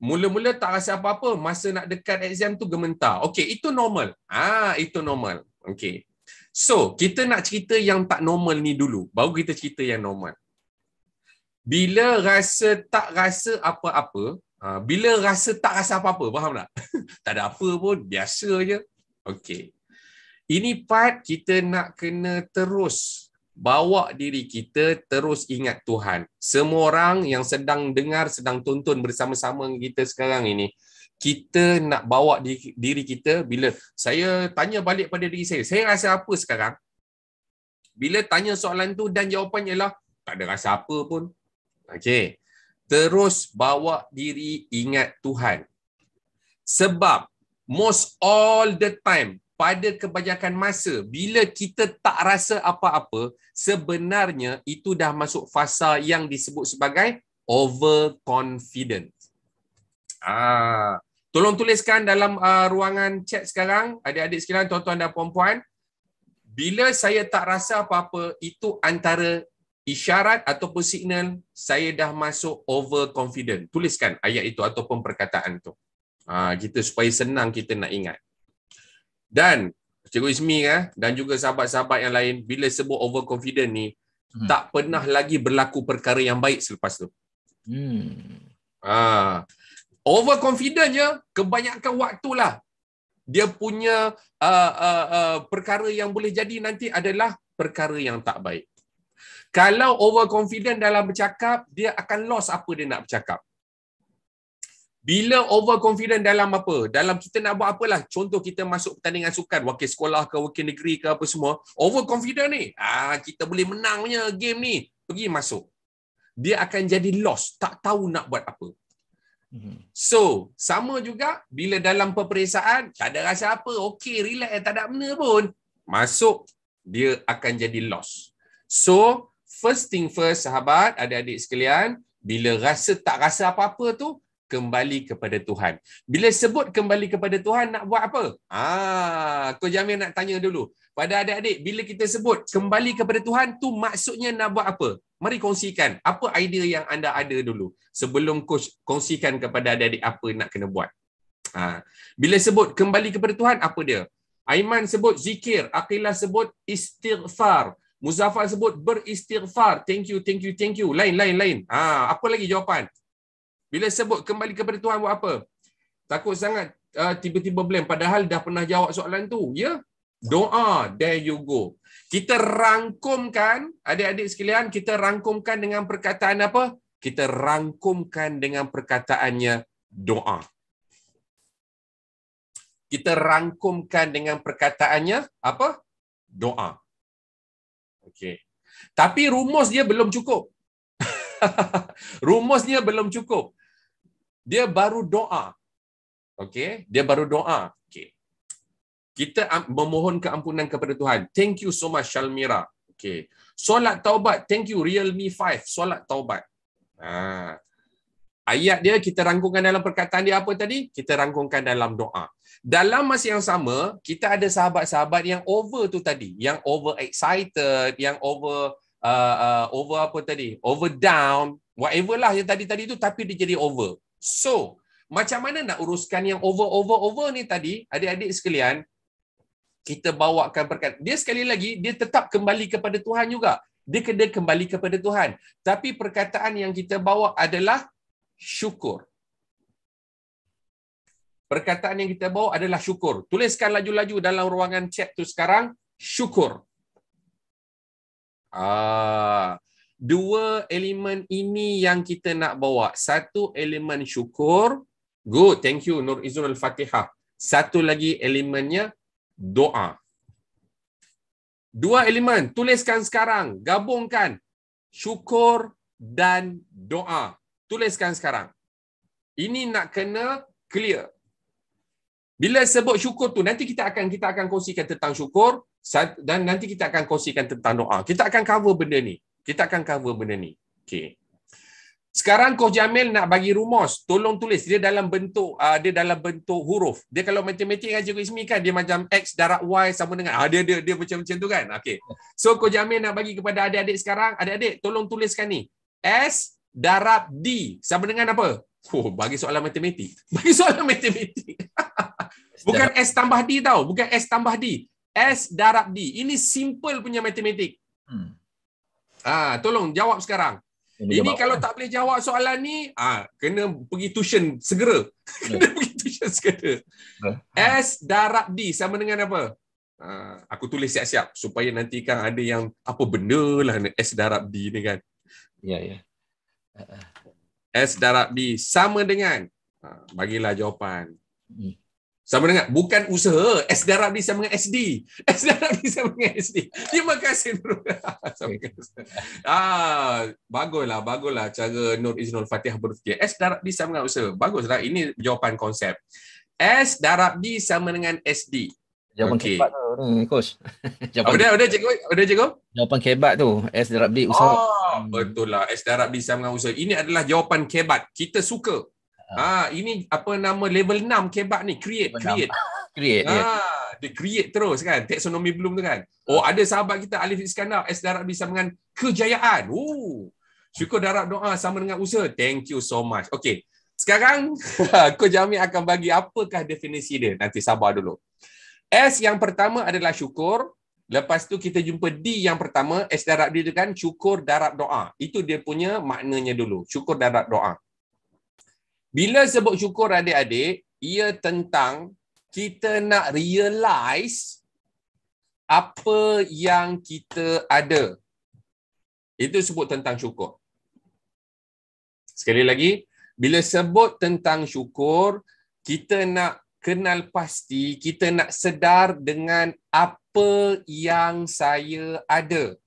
Mula-mula tak rasa apa-apa, masa nak dekat exam tu gementar. Okey, itu normal. Ah, itu normal. Okey. So, kita nak cerita yang tak normal ni dulu, baru kita cerita yang normal. Bila rasa tak rasa apa-apa, ha, bila rasa tak rasa apa-apa, faham tak? tak ada apa pun, biasa je. Okey. Ini part kita nak kena terus bawa diri kita terus ingat Tuhan. Semua orang yang sedang dengar, sedang tonton bersama-sama kita sekarang ini, kita nak bawa diri kita bila saya tanya balik pada diri saya, saya rasa apa sekarang? Bila tanya soalan tu dan jawapannya lah tak ada rasa apa pun. Okey. Terus bawa diri ingat Tuhan. Sebab most all the time pada kebanyakan masa bila kita tak rasa apa-apa sebenarnya itu dah masuk fasa yang disebut sebagai overconfident. Ah, tolong tuliskan dalam uh, ruangan chat sekarang, adik-adik sekalian, tuan-tuan dan puan-puan, bila saya tak rasa apa-apa itu antara isyarat ataupun signal saya dah masuk overconfident. Tuliskan ayat itu ataupun perkataan itu. Ah, kita supaya senang kita nak ingat dan Cikgu Ismi eh, dan juga sahabat-sahabat yang lain bila sebut overconfident ni hmm. tak pernah lagi berlaku perkara yang baik selepas tu. Hmm. Ah. Overconfident je kebanyakan waktulah dia punya uh, uh, uh, perkara yang boleh jadi nanti adalah perkara yang tak baik. Kalau overconfident dalam bercakap, dia akan lost apa dia nak bercakap bila overconfident dalam apa dalam kita nak buat apalah contoh kita masuk pertandingan sukan wakil sekolah ke wakil negeri ke apa semua overconfident ni ah kita boleh menang punya game ni pergi masuk dia akan jadi lost tak tahu nak buat apa mhm. So, sama juga bila dalam peperiksaan, tak ada rasa apa, okey, relax, tak ada benda pun. Masuk, dia akan jadi lost. So, first thing first, sahabat, adik-adik sekalian, bila rasa tak rasa apa-apa tu, kembali kepada Tuhan. Bila sebut kembali kepada Tuhan nak buat apa? Ah, Tok jamin nak tanya dulu. Pada adik-adik, bila kita sebut kembali kepada Tuhan tu maksudnya nak buat apa? Mari kongsikan apa idea yang anda ada dulu sebelum coach kongsikan kepada adik-adik apa nak kena buat. Ha. Bila sebut kembali kepada Tuhan, apa dia? Aiman sebut zikir, Aqilah sebut istighfar, Muzaffar sebut beristighfar, thank you, thank you, thank you, lain, lain, lain. Ha. Apa lagi jawapan? Bila sebut kembali kepada Tuhan buat apa? Takut sangat uh, tiba-tiba blame padahal dah pernah jawab soalan tu. Ya. Yeah? Doa, there you go. Kita rangkumkan, adik-adik sekalian, kita rangkumkan dengan perkataan apa? Kita rangkumkan dengan perkataannya doa. Kita rangkumkan dengan perkataannya apa? Doa. Okey. Tapi rumus dia belum cukup. rumusnya belum cukup dia baru doa. Okey, dia baru doa. Okey. Kita memohon keampunan kepada Tuhan. Thank you so much Shalmira. Okey. Solat taubat. Thank you Realme 5. Solat taubat. Ha. Ayat dia kita rangkumkan dalam perkataan dia apa tadi? Kita rangkumkan dalam doa. Dalam masa yang sama, kita ada sahabat-sahabat yang over tu tadi, yang over excited, yang over uh, uh, over apa tadi? Over down, whatever lah yang tadi-tadi tu tapi dia jadi over. So, macam mana nak uruskan yang over-over-over ni tadi, adik-adik sekalian, kita bawakan berkat. Dia sekali lagi, dia tetap kembali kepada Tuhan juga. Dia kena kembali kepada Tuhan. Tapi perkataan yang kita bawa adalah syukur. Perkataan yang kita bawa adalah syukur. Tuliskan laju-laju dalam ruangan chat tu sekarang. Syukur. Ah, dua elemen ini yang kita nak bawa. Satu elemen syukur. Good. Thank you Nur Izzul Al-Fatihah. Satu lagi elemennya doa. Dua elemen. Tuliskan sekarang. Gabungkan. Syukur dan doa. Tuliskan sekarang. Ini nak kena clear. Bila sebut syukur tu, nanti kita akan kita akan kongsikan tentang syukur dan nanti kita akan kongsikan tentang doa. Kita akan cover benda ni. Kita akan cover benda ni. Okey. Sekarang Coach Jamil nak bagi rumus. Tolong tulis. Dia dalam bentuk uh, dia dalam bentuk huruf. Dia kalau matematik dengan Cikgu Ismi kan, dia macam X darab Y sama dengan. Ah dia, dia, dia macam-macam tu kan? Okey. So Coach Jamil nak bagi kepada adik-adik sekarang. Adik-adik, tolong tuliskan ni. S darab D sama dengan apa? Oh, bagi soalan matematik. Bagi soalan matematik. Bukan S tambah D tau. Bukan S tambah D. S darab D. Ini simple punya matematik. Hmm. Ah, tolong jawab sekarang. Ini, ini kalau tak boleh jawab soalan ni, ah kena pergi tuition segera. kena ya. pergi tuition segera. Ya. S darab D sama dengan apa? Uh, aku tulis siap-siap supaya nanti kan ada yang apa benda lah S darab D ni kan. Ya, ya. S darab D sama dengan, uh, bagilah jawapan. Uh. Sama dengan bukan usaha, S darab ni sama dengan SD. S darab ni sama dengan SD. Terima kasih Nur. ah, baguslah, baguslah cara Nur Iznul Fatihah berfikir. S darab ni sama dengan usaha. Baguslah ini jawapan konsep. S darab ni sama dengan SD. Jawapan okay. kebat tu ni, hmm, coach. Jawapan. Ada ada cikgu, ada cikgu. Jawapan kebat tu, S darab ni usaha. Oh, betul lah. S darab ni sama dengan usaha. Ini adalah jawapan kebat. Kita suka. Ha. ha ini apa nama level 6 kebab ni create level create 6. create ha yeah. dia create terus kan taxonomy belum tu kan oh ada sahabat kita Alif Iskandar S darab bisa dengan kejayaan oh syukur darat doa sama dengan usaha thank you so much Okay, sekarang kau Jami akan bagi apakah definisi dia nanti sabar dulu S yang pertama adalah syukur lepas tu kita jumpa D yang pertama S darab dia tu kan syukur darab doa itu dia punya maknanya dulu syukur darab doa bila sebut syukur adik-adik, ia tentang kita nak realize apa yang kita ada. Itu sebut tentang syukur. Sekali lagi, bila sebut tentang syukur, kita nak kenal pasti, kita nak sedar dengan apa yang saya ada.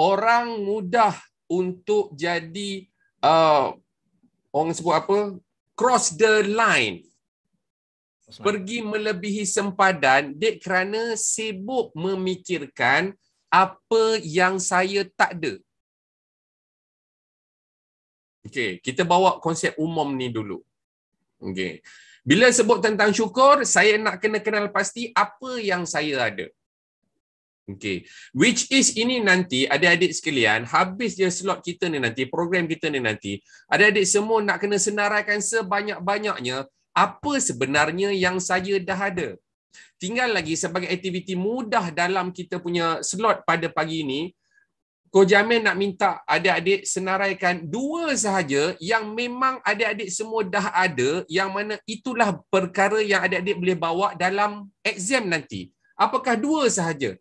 Orang mudah untuk jadi uh, orang sebut apa cross the line pergi melebihi sempadan dek kerana sibuk memikirkan apa yang saya tak ada. Okey, kita bawa konsep umum ni dulu. Okay, Bila sebut tentang syukur, saya nak kena kenal pasti apa yang saya ada. Okay. Which is ini nanti adik-adik sekalian habis dia slot kita ni nanti, program kita ni nanti, adik-adik semua nak kena senaraikan sebanyak-banyaknya apa sebenarnya yang saya dah ada. Tinggal lagi sebagai aktiviti mudah dalam kita punya slot pada pagi ini, ko jamin nak minta adik-adik senaraikan dua sahaja yang memang adik-adik semua dah ada yang mana itulah perkara yang adik-adik boleh bawa dalam exam nanti. Apakah dua sahaja?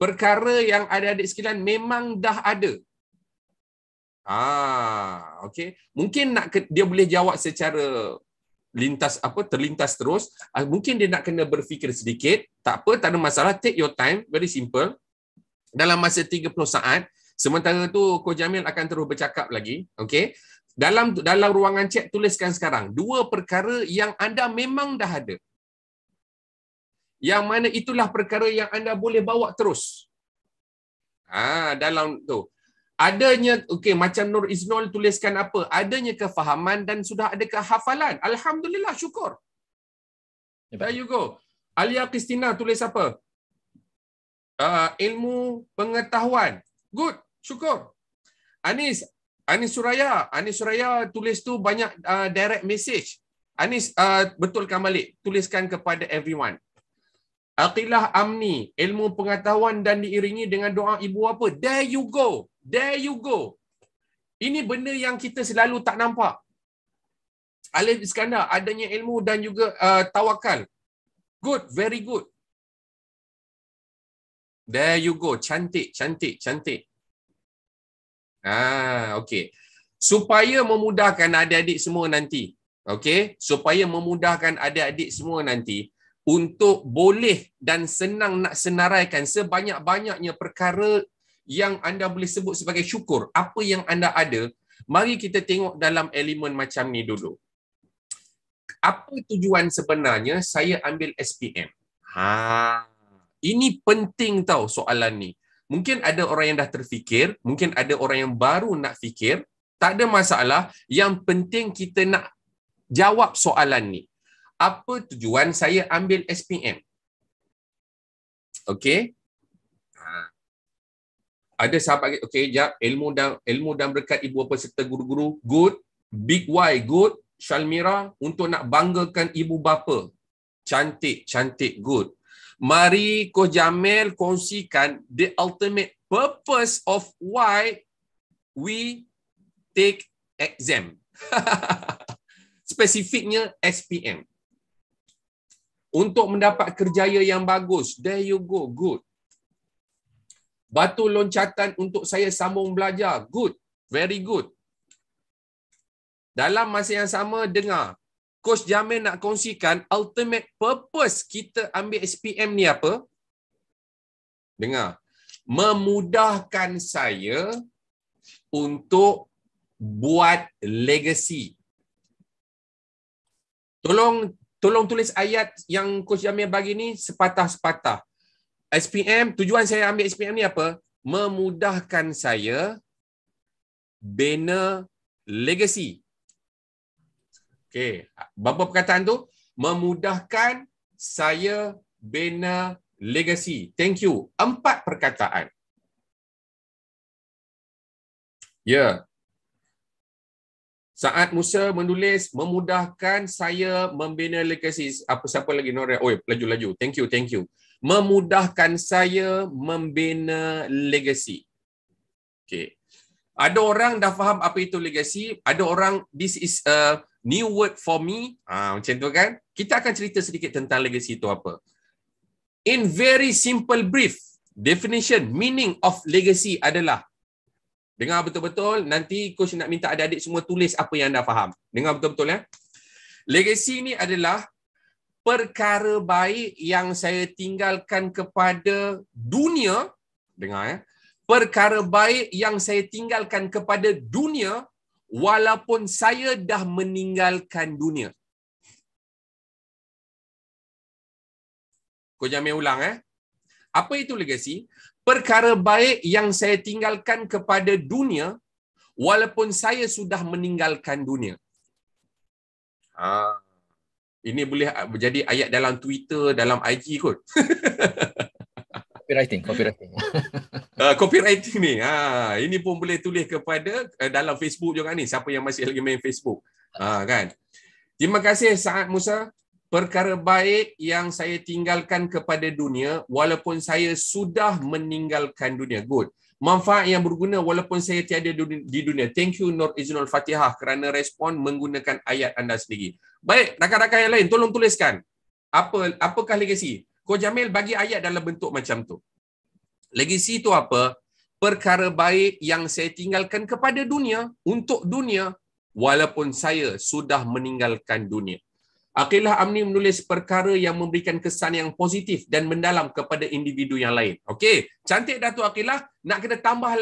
perkara yang ada adik sekalian memang dah ada. Ah, ha, okey. Mungkin nak ke, dia boleh jawab secara lintas apa terlintas terus, ah, mungkin dia nak kena berfikir sedikit, tak apa, tak ada masalah, take your time, very simple. Dalam masa 30 saat, sementara tu Ko Jamil akan terus bercakap lagi, okey. Dalam dalam ruangan chat tuliskan sekarang dua perkara yang anda memang dah ada yang mana itulah perkara yang anda boleh bawa terus. Ha, dalam tu. Adanya, okay, macam Nur Iznul tuliskan apa, adanya kefahaman dan sudah ada kehafalan. Alhamdulillah, syukur. Ya, There you go. Alia Kristina tulis apa? Uh, ilmu pengetahuan. Good, syukur. Anis, Anis Suraya, Anis Suraya tulis tu banyak uh, direct message. Anis, uh, betulkan balik. Tuliskan kepada everyone. Aqilah amni, ilmu pengetahuan dan diiringi dengan doa ibu apa. There you go. There you go. Ini benda yang kita selalu tak nampak. Alif Iskandar, adanya ilmu dan juga uh, tawakal. Good, very good. There you go. Cantik, cantik, cantik. Ah, okay. Supaya memudahkan adik-adik semua nanti. Okay. Supaya memudahkan adik-adik semua nanti untuk boleh dan senang nak senaraikan sebanyak-banyaknya perkara yang anda boleh sebut sebagai syukur. Apa yang anda ada, mari kita tengok dalam elemen macam ni dulu. Apa tujuan sebenarnya saya ambil SPM? Ha. Ini penting tau soalan ni. Mungkin ada orang yang dah terfikir, mungkin ada orang yang baru nak fikir. Tak ada masalah, yang penting kita nak jawab soalan ni apa tujuan saya ambil SPM? Okey. Ha. Ada sahabat kata, okey, jap, ilmu dan, ilmu dan berkat ibu bapa serta guru-guru, good. Big Y, good. Shalmira, untuk nak banggakan ibu bapa. Cantik, cantik, good. Mari Ko Jamil kongsikan the ultimate purpose of why we take exam. Spesifiknya SPM untuk mendapat kerjaya yang bagus. There you go, good. Batu loncatan untuk saya sambung belajar. Good, very good. Dalam masa yang sama, dengar. Coach Jamil nak kongsikan ultimate purpose kita ambil SPM ni apa? Dengar. Memudahkan saya untuk buat legacy. Tolong tolong tulis ayat yang Coach Jamil bagi ni sepatah-sepatah. SPM, tujuan saya ambil SPM ni apa? Memudahkan saya bina legacy. Okey, berapa perkataan tu? Memudahkan saya bina legacy. Thank you. Empat perkataan. Ya, yeah. Saat Musa menulis memudahkan saya membina legasi apa siapa lagi Noria. Oi, laju-laju. Thank you, thank you. Memudahkan saya membina legasi. Okay. Ada orang dah faham apa itu legasi, ada orang this is a new word for me. Ah ha, macam tu kan? Kita akan cerita sedikit tentang legasi itu apa. In very simple brief, definition meaning of legacy adalah Dengar betul-betul, nanti coach nak minta adik-adik semua tulis apa yang anda faham. Dengar betul-betul ya. Legacy ni adalah perkara baik yang saya tinggalkan kepada dunia. Dengar ya. Perkara baik yang saya tinggalkan kepada dunia walaupun saya dah meninggalkan dunia. Kau jangan ulang eh. Apa itu legasi? perkara baik yang saya tinggalkan kepada dunia walaupun saya sudah meninggalkan dunia. Ha. Ini boleh menjadi ah, ayat dalam Twitter, dalam IG kot. copywriting, copywriting. uh, copywriting ni. Ha, ini pun boleh tulis kepada uh, dalam Facebook juga ni. Siapa yang masih lagi main Facebook. Ha, kan? Terima kasih Saad Musa perkara baik yang saya tinggalkan kepada dunia walaupun saya sudah meninggalkan dunia. Good. Manfaat yang berguna walaupun saya tiada di dunia. Thank you Nur Izzul Fatihah kerana respon menggunakan ayat anda sendiri. Baik, rakan-rakan yang lain tolong tuliskan. Apa apakah legasi? Ko Jamil bagi ayat dalam bentuk macam tu. Legasi itu apa? Perkara baik yang saya tinggalkan kepada dunia untuk dunia walaupun saya sudah meninggalkan dunia. Akilah Amni menulis perkara yang memberikan kesan yang positif dan mendalam kepada individu yang lain. Okey, cantik Datuk Akilah. Nak kita tambah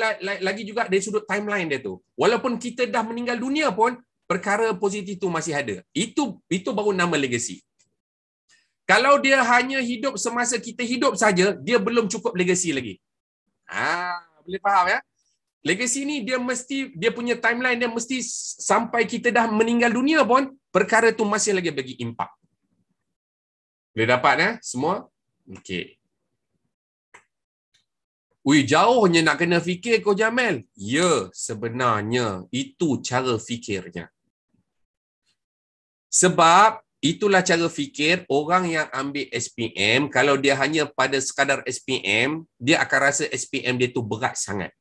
lagi juga dari sudut timeline dia tu. Walaupun kita dah meninggal dunia pun, perkara positif tu masih ada. Itu itu baru nama legasi. Kalau dia hanya hidup semasa kita hidup saja, dia belum cukup legasi lagi. Ha, boleh faham ya? Legasi ni dia mesti dia punya timeline dia mesti sampai kita dah meninggal dunia pun perkara tu masih lagi bagi impak. Boleh dapat eh semua? Okey. Ui, jauhnya nak kena fikir kau Jamil. Ya, sebenarnya itu cara fikirnya. Sebab itulah cara fikir orang yang ambil SPM, kalau dia hanya pada sekadar SPM, dia akan rasa SPM dia tu berat sangat.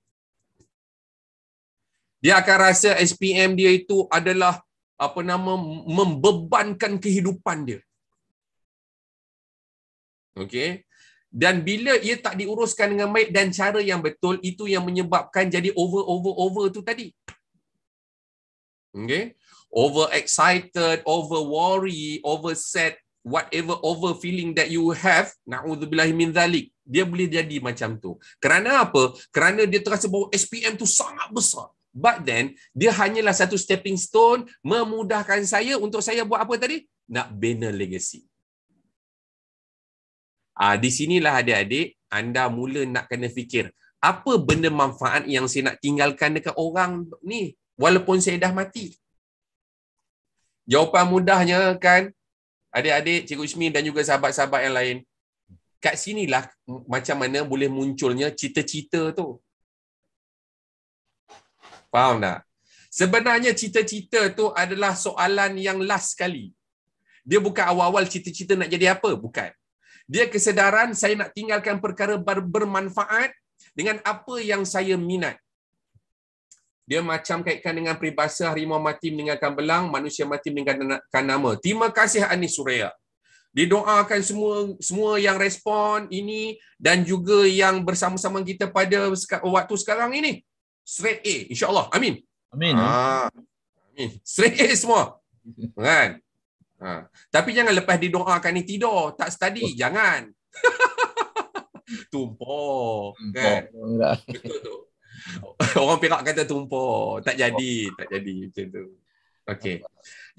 Dia akan rasa SPM dia itu adalah apa nama membebankan kehidupan dia. Okey. Dan bila ia tak diuruskan dengan baik dan cara yang betul itu yang menyebabkan jadi over over over tu tadi. Okey. Over excited, over worry, over sad, whatever over feeling that you have, naudzubillah min zalik. Dia boleh jadi macam tu. Kerana apa? Kerana dia terasa bahawa SPM tu sangat besar. But then, dia hanyalah satu stepping stone memudahkan saya untuk saya buat apa tadi? Nak bina legacy. Ah, di sinilah adik-adik, anda mula nak kena fikir apa benda manfaat yang saya nak tinggalkan dekat orang ni walaupun saya dah mati. Jawapan mudahnya kan, adik-adik, Cikgu Ismi dan juga sahabat-sahabat yang lain, kat sinilah macam mana boleh munculnya cita-cita tu. Faham tak? Sebenarnya cita-cita tu adalah soalan yang last sekali. Dia bukan awal-awal cita-cita nak jadi apa. Bukan. Dia kesedaran saya nak tinggalkan perkara bermanfaat dengan apa yang saya minat. Dia macam kaitkan dengan peribahasa harimau mati meninggalkan belang, manusia mati meninggalkan kan nama. Terima kasih Anis Suraya. Didoakan semua semua yang respon ini dan juga yang bersama-sama kita pada waktu sekarang ini straight A insyaallah amin amin ha. amin straight A semua kan ha. tapi jangan lepas didoakan ni tidur tak study oh. jangan tumpah kan betul tu orang perak kata tumpah tak jadi tak jadi macam tu Okay.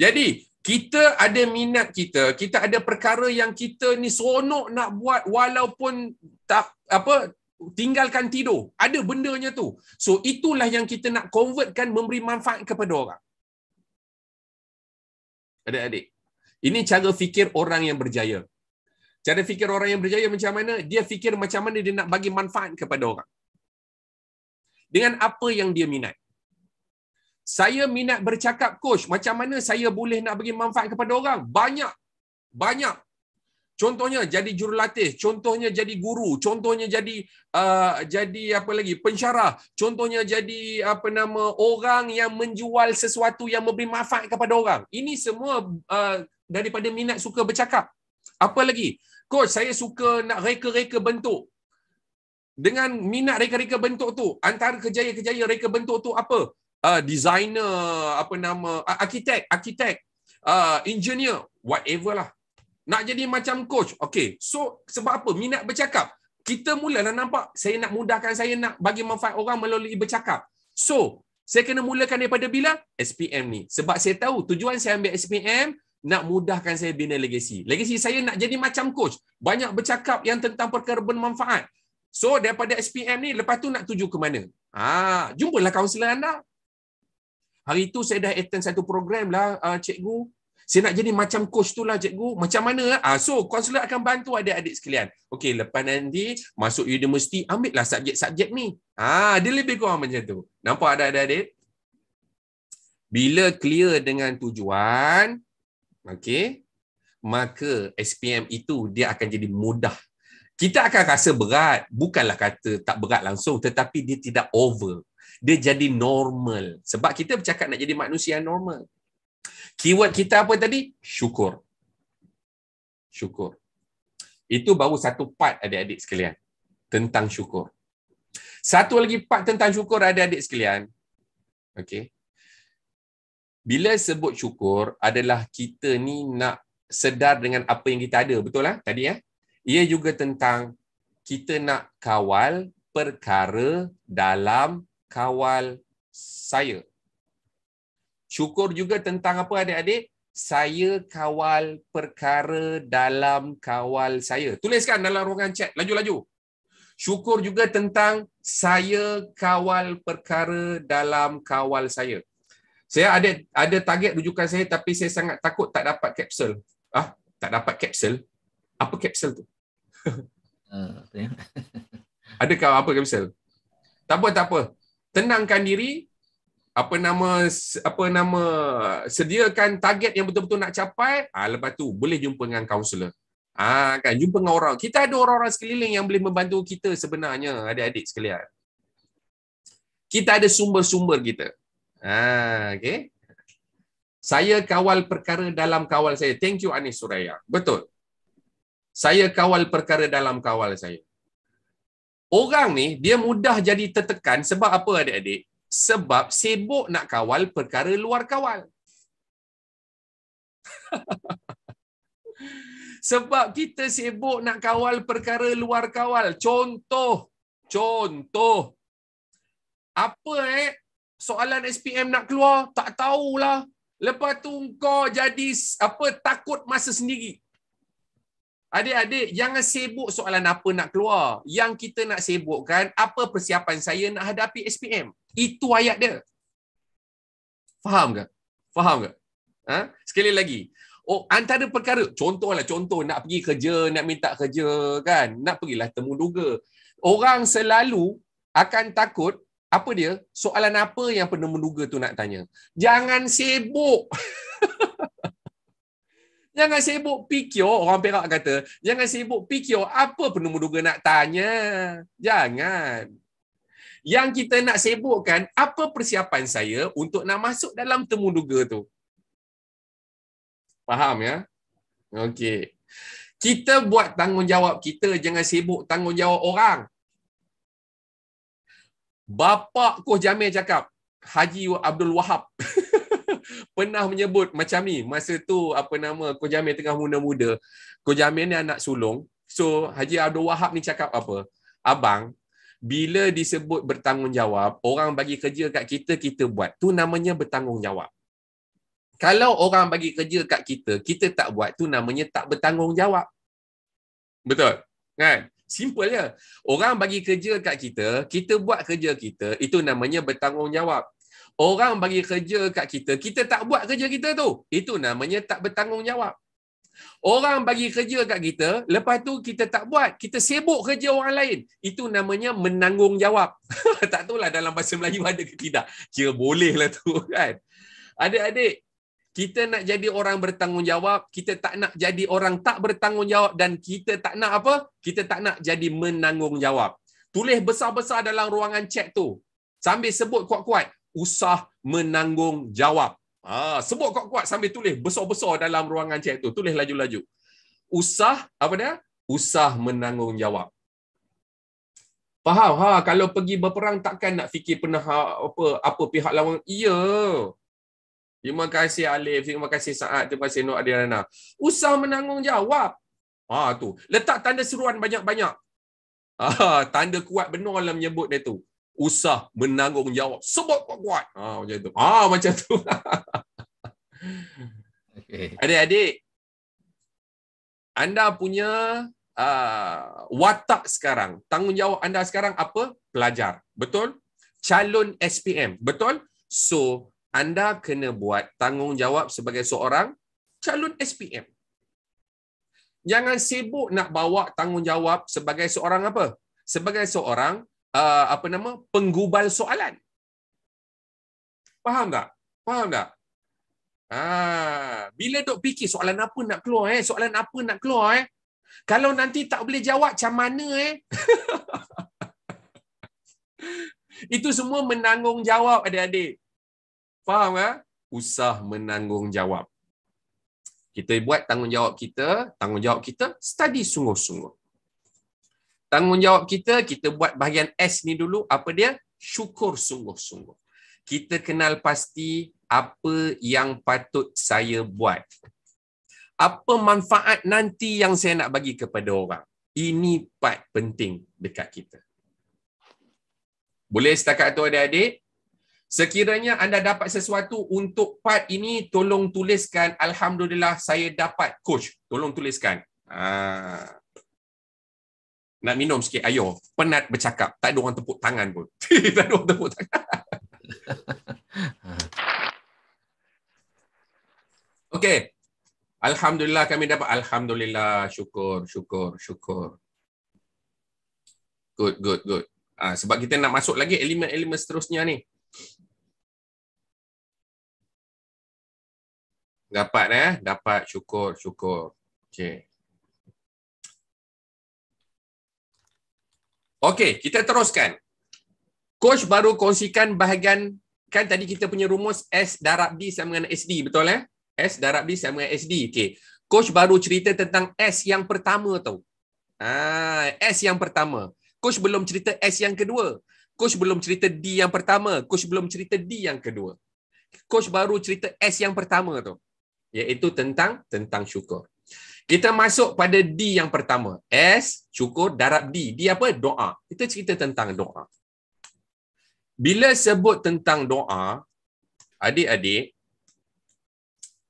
jadi kita ada minat kita, kita ada perkara yang kita ni seronok nak buat walaupun tak apa tinggalkan tidur. Ada bendanya tu. So itulah yang kita nak convertkan memberi manfaat kepada orang. Ada adik ini cara fikir orang yang berjaya. Cara fikir orang yang berjaya macam mana? Dia fikir macam mana dia nak bagi manfaat kepada orang. Dengan apa yang dia minat. Saya minat bercakap coach, macam mana saya boleh nak bagi manfaat kepada orang? Banyak. Banyak contohnya jadi jurulatih, contohnya jadi guru, contohnya jadi uh, jadi apa lagi pensyarah, contohnya jadi apa nama orang yang menjual sesuatu yang memberi manfaat kepada orang. Ini semua uh, daripada minat suka bercakap. Apa lagi? Coach, saya suka nak reka-reka bentuk. Dengan minat reka-reka bentuk tu, antara kejaya-kejaya reka bentuk tu apa? Uh, designer, apa nama? Uh, arkitek, arkitek, uh, engineer, whatever lah nak jadi macam coach. okay, so sebab apa? Minat bercakap. Kita mulalah nampak saya nak mudahkan saya nak bagi manfaat orang melalui bercakap. So, saya kena mulakan daripada bila? SPM ni. Sebab saya tahu tujuan saya ambil SPM nak mudahkan saya bina legasi, legasi saya nak jadi macam coach. Banyak bercakap yang tentang perkara bermanfaat. So, daripada SPM ni, lepas tu nak tuju ke mana? Ah, ha, jumpalah kaunselor anda. Hari tu saya dah attend satu program lah, ah, cikgu. Saya nak jadi macam coach tu lah cikgu. Macam mana? Ah? ah, so, counselor akan bantu adik-adik sekalian. Okey, lepas nanti masuk universiti, ambillah subjek-subjek ni. Ah, dia lebih kurang macam tu. Nampak ada adik-adik? Bila clear dengan tujuan, okey, maka SPM itu dia akan jadi mudah. Kita akan rasa berat, bukanlah kata tak berat langsung, tetapi dia tidak over. Dia jadi normal. Sebab kita bercakap nak jadi manusia normal. Keyword kita apa tadi? Syukur. Syukur. Itu baru satu part adik-adik sekalian tentang syukur. Satu lagi part tentang syukur adik-adik sekalian. Okay. Bila sebut syukur adalah kita ni nak sedar dengan apa yang kita ada, betul lah tadi ya? Eh? Ia juga tentang kita nak kawal perkara dalam kawal saya. Syukur juga tentang apa adik-adik? Saya kawal perkara dalam kawal saya. Tuliskan dalam ruangan chat. Laju-laju. Syukur juga tentang saya kawal perkara dalam kawal saya. Saya ada ada target rujukan saya tapi saya sangat takut tak dapat kapsul. Ah, tak dapat kapsul. Apa kapsul tu? Ah, ada apa kapsul? Tak apa tak apa. Tenangkan diri, apa nama apa nama sediakan target yang betul-betul nak capai ah lepas tu boleh jumpa dengan kaunselor ah kan jumpa dengan orang kita ada orang-orang sekeliling yang boleh membantu kita sebenarnya adik-adik sekalian kita ada sumber-sumber kita ah okay saya kawal perkara dalam kawal saya thank you Anis Suraya betul saya kawal perkara dalam kawal saya orang ni dia mudah jadi tertekan sebab apa adik-adik sebab sibuk nak kawal perkara luar kawal. sebab kita sibuk nak kawal perkara luar kawal. Contoh, contoh. Apa eh soalan SPM nak keluar? Tak tahulah. Lepas tu kau jadi apa takut masa sendiri. Adik-adik, jangan sibuk soalan apa nak keluar. Yang kita nak sibukkan, apa persiapan saya nak hadapi SPM. Itu ayat dia. Faham ke? Faham ke? Ha? Sekali lagi. Oh, antara perkara, contohlah contoh nak pergi kerja, nak minta kerja kan, nak pergilah temu duga. Orang selalu akan takut apa dia? Soalan apa yang penemu duga tu nak tanya? Jangan sibuk. Jangan sibuk fikir, orang Perak kata, jangan sibuk fikir apa penemu duga nak tanya. Jangan. Yang kita nak sibukkan, apa persiapan saya untuk nak masuk dalam temu duga tu? Faham ya? Okey. Kita buat tanggungjawab kita, jangan sibuk tanggungjawab orang. Bapak Koh Jamil cakap, Haji Abdul Wahab. pernah menyebut macam ni masa tu apa nama Ko Jamil tengah muda-muda. Ko Jamil ni anak sulung. So Haji Abdul Wahab ni cakap apa? Abang, bila disebut bertanggungjawab, orang bagi kerja kat kita kita buat. Tu namanya bertanggungjawab. Kalau orang bagi kerja kat kita, kita tak buat, tu namanya tak bertanggungjawab. Betul? Kan? Simple je. Orang bagi kerja kat kita, kita buat kerja kita, itu namanya bertanggungjawab. Orang bagi kerja kat kita, kita tak buat kerja kita tu. Itu namanya tak bertanggungjawab. Orang bagi kerja kat kita, lepas tu kita tak buat. Kita sibuk kerja orang lain. Itu namanya menanggungjawab. tak tahu lah dalam bahasa Melayu ada ke tidak. Kira ya, lah tu kan. Adik-adik, kita nak jadi orang bertanggungjawab, kita tak nak jadi orang tak bertanggungjawab dan kita tak nak apa? Kita tak nak jadi menanggungjawab. Tulis besar-besar dalam ruangan chat tu. Sambil sebut kuat-kuat, usah menanggung jawab. Ha, sebut kuat-kuat sambil tulis besar-besar dalam ruangan chat tu. Tulis laju-laju. Usah, apa dia? Usah menanggung jawab. Faham? Ha, kalau pergi berperang takkan nak fikir pernah ha, apa apa pihak lawan. Ya. Terima kasih Alif, terima kasih Saad, terima kasih Nur Adiana. Usah menanggung jawab. Ha, tu. Letak tanda seruan banyak-banyak. Ha, tanda kuat benar dalam menyebut dia tu usah menanggungjawab sebut kuat-kuat ha macam tu ha macam tu okey adik-adik anda punya uh, watak sekarang tanggungjawab anda sekarang apa pelajar betul calon SPM betul so anda kena buat tanggungjawab sebagai seorang calon SPM jangan sibuk nak bawa tanggungjawab sebagai seorang apa sebagai seorang Uh, apa nama penggubal soalan. Faham tak? Faham tak? Ha, bila dok fikir soalan apa nak keluar eh? Soalan apa nak keluar eh? Kalau nanti tak boleh jawab macam mana eh? Itu semua menanggung jawab adik-adik. Faham tak? Eh? Usah menanggung jawab. Kita buat tanggungjawab kita, tanggungjawab kita study sungguh-sungguh tanggungjawab kita kita buat bahagian S ni dulu apa dia syukur sungguh-sungguh kita kenal pasti apa yang patut saya buat apa manfaat nanti yang saya nak bagi kepada orang ini part penting dekat kita boleh setakat tu adik-adik sekiranya anda dapat sesuatu untuk part ini tolong tuliskan alhamdulillah saya dapat coach tolong tuliskan ah nak minum sikit ayo penat bercakap tak ada orang tepuk tangan pun tak ada orang tepuk tangan okey alhamdulillah kami dapat alhamdulillah syukur syukur syukur good good good ha, sebab kita nak masuk lagi elemen-elemen seterusnya ni dapat eh dapat syukur syukur okey Okey, kita teruskan. Coach baru kongsikan bahagian, kan tadi kita punya rumus S darab D sama dengan SD, betul ya? S darab D sama dengan SD. Okey, Coach baru cerita tentang S yang pertama tau. Ah, ha, S yang pertama. Coach belum cerita S yang kedua. Coach belum cerita D yang pertama. Coach belum cerita D yang kedua. Coach baru cerita S yang pertama tu. Iaitu tentang tentang syukur. Kita masuk pada D yang pertama. S, syukur, darab D. D apa? Doa. Kita cerita tentang doa. Bila sebut tentang doa, adik-adik,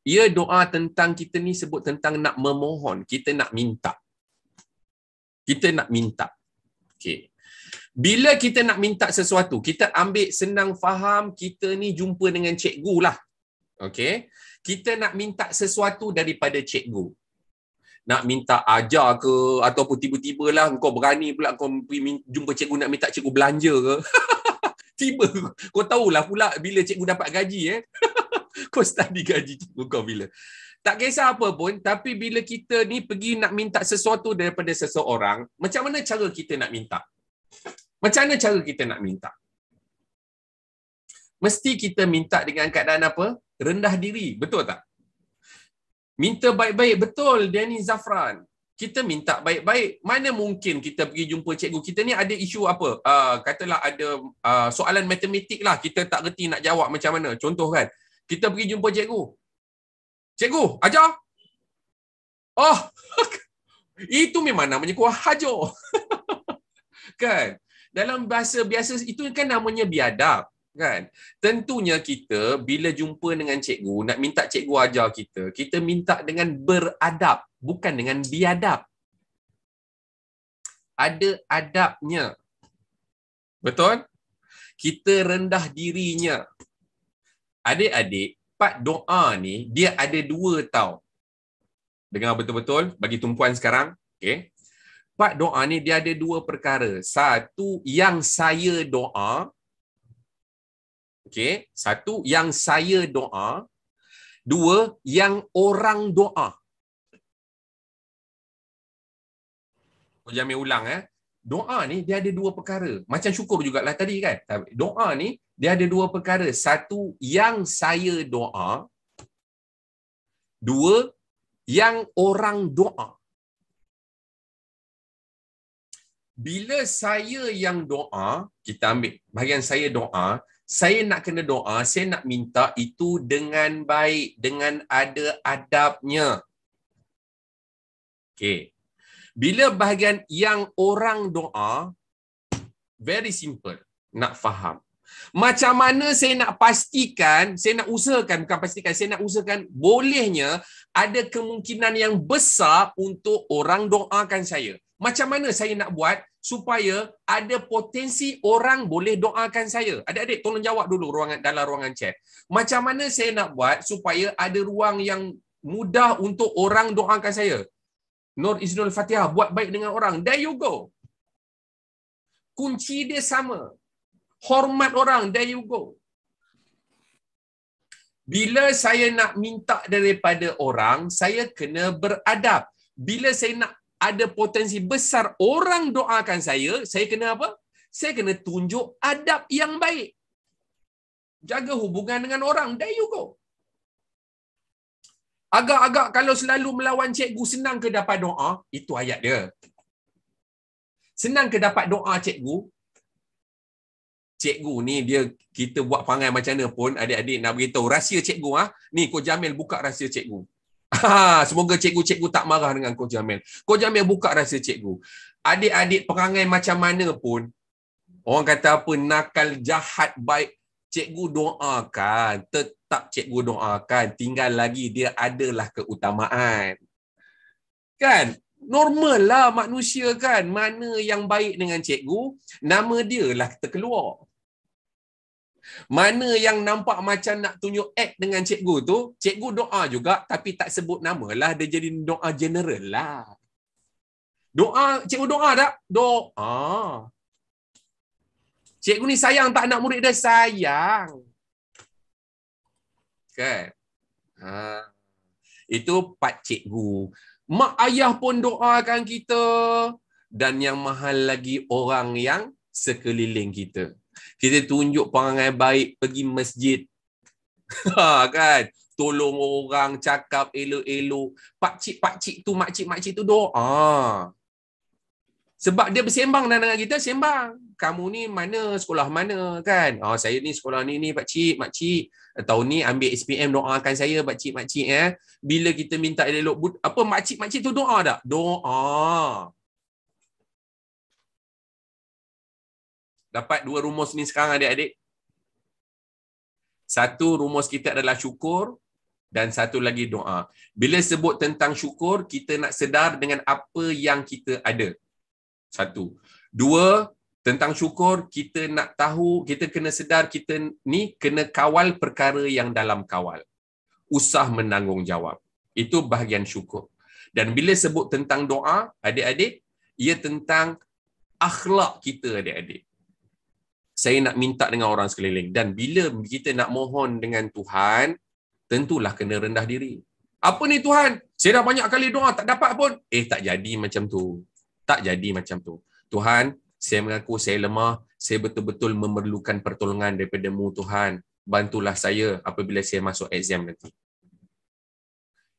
ia doa tentang kita ni sebut tentang nak memohon. Kita nak minta. Kita nak minta. Okay. Bila kita nak minta sesuatu, kita ambil senang faham, kita ni jumpa dengan cikgu lah. Okay. Kita nak minta sesuatu daripada cikgu nak minta ajar ke ataupun tiba-tiba lah kau berani pula kau pergi jumpa cikgu nak minta cikgu belanja ke tiba kau lah pula bila cikgu dapat gaji eh kau study gaji cikgu kau bila tak kisah apa pun tapi bila kita ni pergi nak minta sesuatu daripada seseorang macam mana cara kita nak minta macam mana cara kita nak minta mesti kita minta dengan keadaan apa rendah diri betul tak Minta baik-baik betul Danny Zafran. Kita minta baik-baik. Mana mungkin kita pergi jumpa cikgu kita ni ada isu apa? Uh, katalah ada uh, soalan matematik lah kita tak reti nak jawab macam mana. Contoh kan. Kita pergi jumpa cikgu. Cikgu, ajar. Oh. itu memang namanya kuah hajo. kan? Dalam bahasa biasa itu kan namanya biadab kan tentunya kita bila jumpa dengan cikgu nak minta cikgu ajar kita kita minta dengan beradab bukan dengan biadab ada adabnya betul kita rendah dirinya adik-adik part doa ni dia ada dua tau dengar betul-betul bagi tumpuan sekarang okay part doa ni dia ada dua perkara satu yang saya doa Okey, satu yang saya doa, dua yang orang doa. Kau Jamin ulang eh. Doa ni dia ada dua perkara. Macam syukur jugalah tadi kan. Doa ni dia ada dua perkara. Satu yang saya doa, dua yang orang doa. Bila saya yang doa, kita ambil bahagian saya doa, saya nak kena doa, saya nak minta itu dengan baik, dengan ada adabnya. Okay. Bila bahagian yang orang doa, very simple, nak faham. Macam mana saya nak pastikan, saya nak usahakan, bukan pastikan, saya nak usahakan bolehnya ada kemungkinan yang besar untuk orang doakan saya macam mana saya nak buat supaya ada potensi orang boleh doakan saya? Adik-adik tolong jawab dulu ruangan dalam ruangan chat. Macam mana saya nak buat supaya ada ruang yang mudah untuk orang doakan saya? Nur Iznul Fatihah buat baik dengan orang. There you go. Kunci dia sama. Hormat orang. There you go. Bila saya nak minta daripada orang, saya kena beradab. Bila saya nak ada potensi besar orang doakan saya, saya kena apa? Saya kena tunjuk adab yang baik. Jaga hubungan dengan orang. There you go. Agak-agak kalau selalu melawan cikgu senang ke dapat doa? Itu ayat dia. Senang ke dapat doa cikgu? Cikgu ni dia kita buat perangai macam mana pun adik-adik nak beritahu rahsia cikgu Ha? Ni Kok Jamil buka rahsia cikgu. Ha, semoga cikgu-cikgu tak marah dengan kau Jamil. Kau Jamil buka rahsia cikgu. Adik-adik perangai macam mana pun, orang kata apa, nakal jahat baik, cikgu doakan. Tetap cikgu doakan. Tinggal lagi dia adalah keutamaan. Kan? Normal lah manusia kan. Mana yang baik dengan cikgu, nama dia lah terkeluar. Mana yang nampak macam nak tunjuk act dengan cikgu tu, cikgu doa juga tapi tak sebut nama lah. Dia jadi doa general lah. Doa, cikgu doa tak? Doa. Cikgu ni sayang tak nak murid dia? Sayang. Okay. Ha. Itu pak cikgu. Mak ayah pun doakan kita. Dan yang mahal lagi orang yang sekeliling kita kita tunjuk perangai baik pergi masjid. Ha kan? Tolong orang cakap elok-elok. pakcik pakcik tu mak cik tu doa. Ha. Sebab dia bersembang dengan kita sembang. Kamu ni mana sekolah mana kan? Oh saya ni sekolah ni ni pakcik cik mak tahun ni ambil SPM doakan saya pakcik cik eh. Bila kita minta elok apa mak cik tu doa tak? Doa. dapat dua rumus ni sekarang adik-adik. Satu rumus kita adalah syukur dan satu lagi doa. Bila sebut tentang syukur, kita nak sedar dengan apa yang kita ada. Satu. Dua, tentang syukur kita nak tahu, kita kena sedar kita ni kena kawal perkara yang dalam kawal. Usah menanggung jawab Itu bahagian syukur. Dan bila sebut tentang doa, adik-adik, ia tentang akhlak kita adik-adik saya nak minta dengan orang sekeliling dan bila kita nak mohon dengan Tuhan tentulah kena rendah diri apa ni Tuhan saya dah banyak kali doa tak dapat pun eh tak jadi macam tu tak jadi macam tu Tuhan saya mengaku saya lemah saya betul-betul memerlukan pertolongan daripada-Mu Tuhan bantulah saya apabila saya masuk exam nanti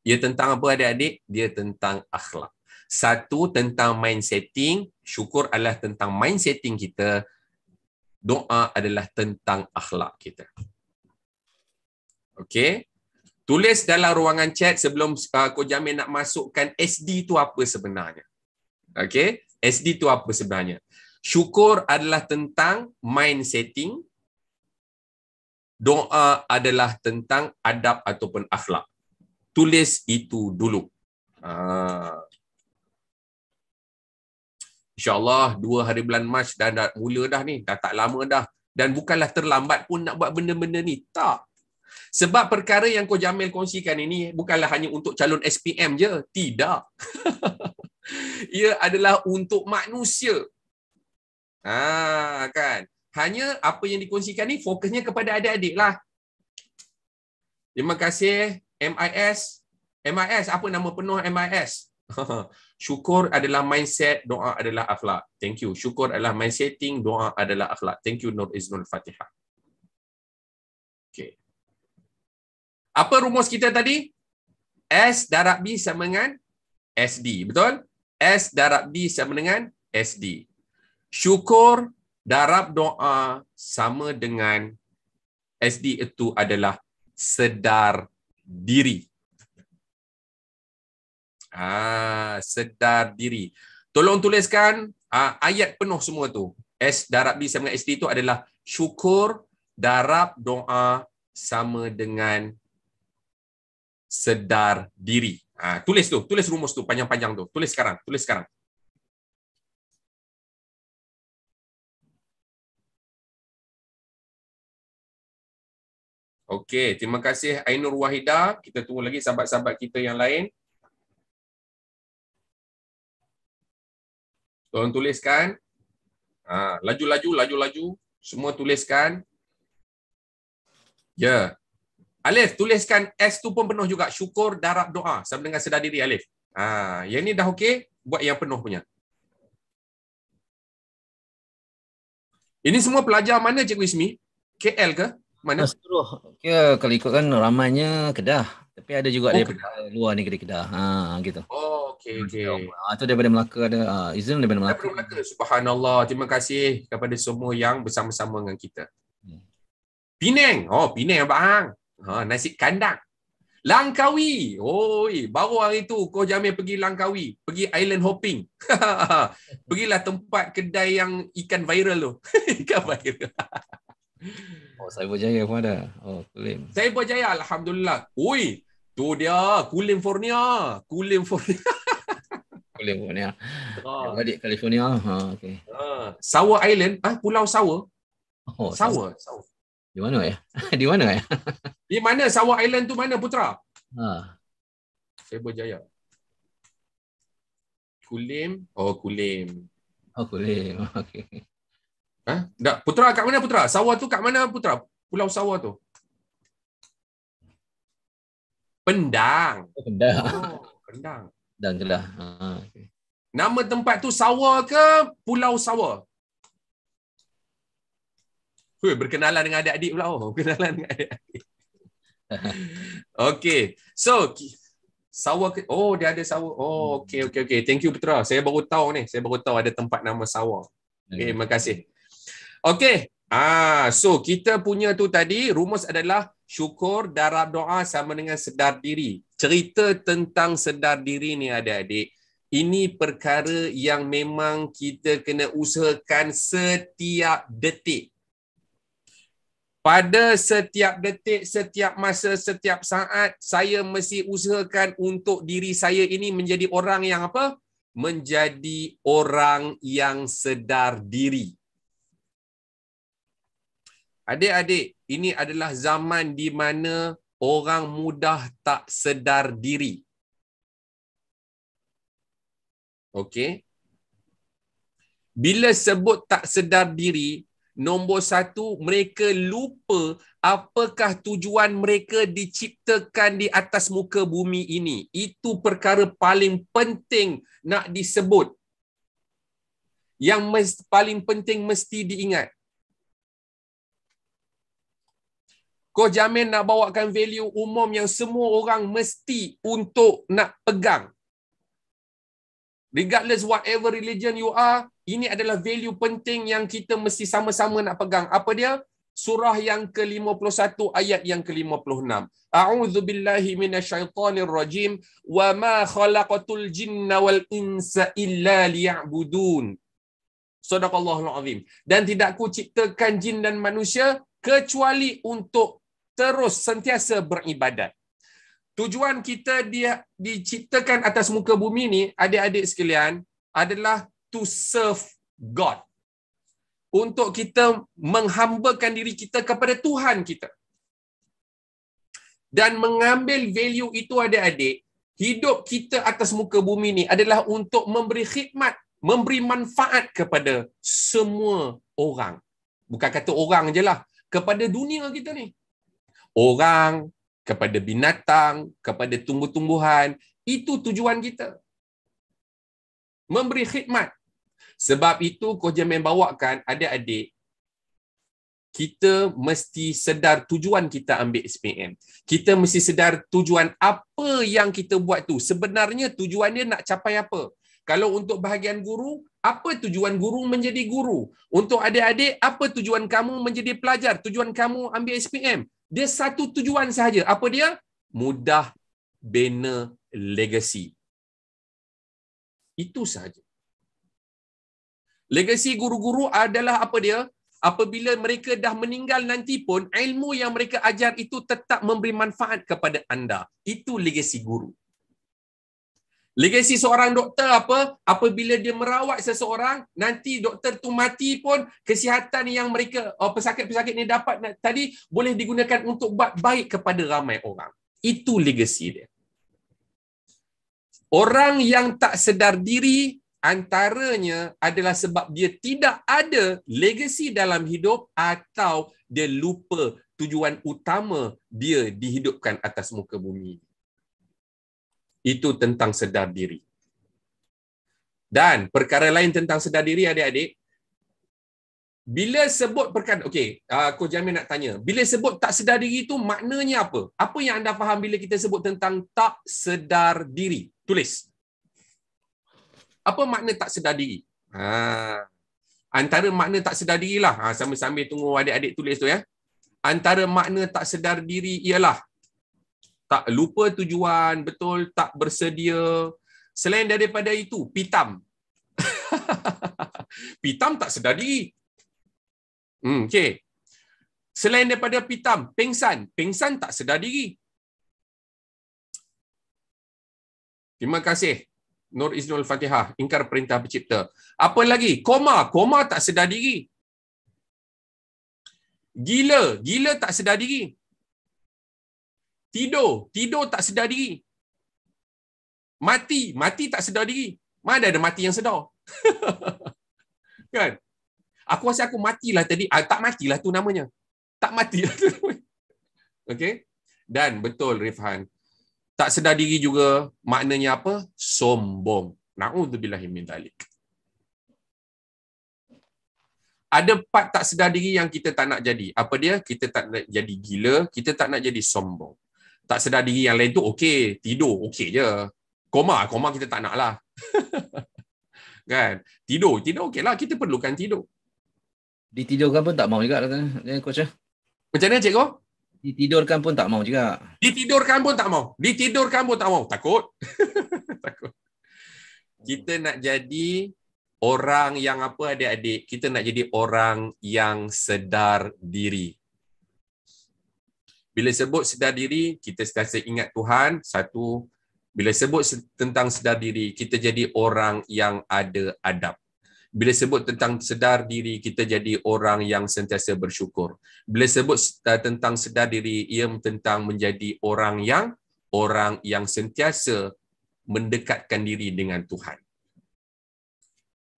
ia tentang apa adik-adik dia tentang akhlak satu tentang mindsetting syukur adalah tentang mindsetting kita doa adalah tentang akhlak kita. Okey. Tulis dalam ruangan chat sebelum uh, Ko Jamin nak masukkan SD tu apa sebenarnya. Okey, SD tu apa sebenarnya? Syukur adalah tentang mind setting. Doa adalah tentang adab ataupun akhlak. Tulis itu dulu. Ah. InsyaAllah dua hari bulan Mac dah, dah mula dah ni. Dah tak lama dah. Dan bukanlah terlambat pun nak buat benda-benda ni. Tak. Sebab perkara yang kau Jamil kongsikan ini bukanlah hanya untuk calon SPM je. Tidak. Ia adalah untuk manusia. Ah, kan. Hanya apa yang dikongsikan ni fokusnya kepada adik-adik lah. Terima kasih MIS. MIS, apa nama penuh MIS? Syukur adalah mindset, doa adalah akhlak. Thank you. Syukur adalah mindseting, doa adalah akhlak. Thank you Nur Iznul Fatihah. Okay. Apa rumus kita tadi? S darab B sama dengan SD. Betul? S darab B sama dengan SD. Syukur darab doa sama dengan SD itu adalah sedar diri. Ah, sedar diri. Tolong tuliskan ah, ayat penuh semua tu. S darab B sama dengan ST tu adalah syukur darab doa sama dengan sedar diri. Ah, tulis tu, tulis rumus tu panjang-panjang tu. Tulis sekarang, tulis sekarang. Okey, terima kasih Ainur Wahida. Kita tunggu lagi sahabat-sahabat kita yang lain. Tolong tuliskan. Ha, laju-laju, laju-laju. Semua tuliskan. Ya. Yeah. Alif, tuliskan S tu pun penuh juga. Syukur, darab, doa. Sama dengan sedar diri, Alif. Ha, yang ni dah okey, buat yang penuh punya. Ini semua pelajar mana, Cikgu Ismi? KL ke? Mana? Seluruh. Ya, kalau ikutkan ramainya Kedah. Tapi ada juga oh, dari luar ni Kedah. Ha, gitu. Oh, Okay, okey hmm, ah tu daripada Melaka ada uh, ah, izin daripada Melaka daripada Melaka subhanallah terima kasih kepada semua yang bersama-sama dengan kita hmm. Pinang oh Pinang abang hang ha nasi kandang Langkawi oi oh, baru hari tu kau jamin pergi Langkawi pergi island hopping pergilah tempat kedai yang ikan viral tu ikan viral Oh, Cyber Jaya pun ada. Oh, Kulim. Cyber Jaya, Alhamdulillah. Oi, tu dia, Kulim Fornia. Kulim Fornia. California. Ah. Ha. Balik California. Ha okey. Ha. Sour Island, ah Pulau Sawa. Oh, Sawa. Di mana ya? Di mana ya? Di mana Sawa Island tu mana Putra? Ha. Sabah Jaya. Kulim. Oh, Kulim. Oh, Kulim. Okey. Ah, ha? dak Putra kat mana Putra? Sawa tu kat mana Putra? Pulau Sawa tu. Pendang. Oh, pendang. Oh, pendang. Dan telah. Ha, okay. Nama tempat tu sawah ke pulau sawah? Hui, berkenalan dengan adik-adik pula. Oh, berkenalan dengan adik-adik. okay. So, sawah ke? Oh, dia ada sawah. Oh, hmm. okay, okay, okay. Thank you, Petra. Saya baru tahu ni. Saya baru tahu ada tempat nama sawah. Okay, okay. Hmm. terima kasih. Okay. Ah, so kita punya tu tadi rumus adalah syukur darab doa sama dengan sedar diri. Cerita tentang sedar diri ni adik-adik, ini perkara yang memang kita kena usahakan setiap detik. Pada setiap detik, setiap masa, setiap saat, saya mesti usahakan untuk diri saya ini menjadi orang yang apa? Menjadi orang yang sedar diri. Adik-adik, ini adalah zaman di mana orang mudah tak sedar diri. Okey. Bila sebut tak sedar diri, nombor satu, mereka lupa apakah tujuan mereka diciptakan di atas muka bumi ini. Itu perkara paling penting nak disebut. Yang paling penting mesti diingat. Kau jamin nak bawakan value umum yang semua orang mesti untuk nak pegang. Regardless whatever religion you are, ini adalah value penting yang kita mesti sama-sama nak pegang. Apa dia? Surah yang ke-51 ayat yang ke-56. A'udzu billahi minasyaitonir rajim wa ma khalaqatul jinna wal insa illa liya'budun. Sadaqallahul azim. Dan tidak ku ciptakan jin dan manusia kecuali untuk terus sentiasa beribadat. Tujuan kita di, diciptakan atas muka bumi ini, adik-adik sekalian, adalah to serve God. Untuk kita menghambakan diri kita kepada Tuhan kita. Dan mengambil value itu adik-adik, hidup kita atas muka bumi ini adalah untuk memberi khidmat, memberi manfaat kepada semua orang. Bukan kata orang je lah, kepada dunia kita ni orang, kepada binatang, kepada tumbuh-tumbuhan. Itu tujuan kita. Memberi khidmat. Sebab itu Koh Jamin bawakan adik-adik, kita mesti sedar tujuan kita ambil SPM. Kita mesti sedar tujuan apa yang kita buat tu. Sebenarnya tujuannya nak capai apa. Kalau untuk bahagian guru, apa tujuan guru menjadi guru? Untuk adik-adik, apa tujuan kamu menjadi pelajar? Tujuan kamu ambil SPM? dia satu tujuan sahaja. Apa dia? Mudah bina legacy. Itu sahaja. Legasi guru-guru adalah apa dia? Apabila mereka dah meninggal nanti pun, ilmu yang mereka ajar itu tetap memberi manfaat kepada anda. Itu legasi guru. Legasi seorang doktor apa? Apabila dia merawat seseorang, nanti doktor tu mati pun kesihatan yang mereka oh, pesakit-pesakit ni dapat tadi boleh digunakan untuk buat baik kepada ramai orang. Itu legasi dia. Orang yang tak sedar diri antaranya adalah sebab dia tidak ada legasi dalam hidup atau dia lupa tujuan utama dia dihidupkan atas muka bumi itu tentang sedar diri. Dan perkara lain tentang sedar diri adik-adik, bila sebut perkara okey, uh, ah, jamin nak tanya, bila sebut tak sedar diri itu maknanya apa? Apa yang anda faham bila kita sebut tentang tak sedar diri? Tulis. Apa makna tak sedar diri? Ha. Antara makna tak sedar diri lah. Ha, sambil-sambil tunggu adik-adik tulis tu ya. Antara makna tak sedar diri ialah tak lupa tujuan, betul tak bersedia. Selain daripada itu, pitam. pitam tak sedari. diri. Hmm, okay. Selain daripada pitam, pengsan. Pengsan tak sedari. Terima kasih. Nur Iznul Fatihah, ingkar perintah pencipta. Apa lagi? Koma. Koma tak sedar diri. Gila. Gila tak sedar diri. Tidur, tidur tak sedar diri. Mati, mati tak sedar diri. Mana ada mati yang sedar? kan? Aku rasa aku matilah tadi. Ah, tak matilah tu namanya. Tak matilah tu namanya. Okay? Dan betul, Rifhan. Tak sedar diri juga maknanya apa? Sombong. Na'udzubillahimin talik. Ada part tak sedar diri yang kita tak nak jadi. Apa dia? Kita tak nak jadi gila. Kita tak nak jadi sombong tak sedar diri yang lain tu okey, tidur okey je. Koma, koma kita tak nak lah kan? Tidur, tidur lah kita perlukan tidur. Ditidurkan pun tak mau juga katanya, eh, coach. Eh? Macam mana cikgu? Ditidurkan pun tak mau juga. Ditidurkan pun tak mau. Ditidurkan pun tak mau. Takut. Takut. Kita nak jadi orang yang apa adik-adik? Kita nak jadi orang yang sedar diri bila sebut sedar diri, kita sentiasa ingat Tuhan. Satu, bila sebut tentang sedar diri, kita jadi orang yang ada adab. Bila sebut tentang sedar diri, kita jadi orang yang sentiasa bersyukur. Bila sebut uh, tentang sedar diri, ia tentang menjadi orang yang orang yang sentiasa mendekatkan diri dengan Tuhan.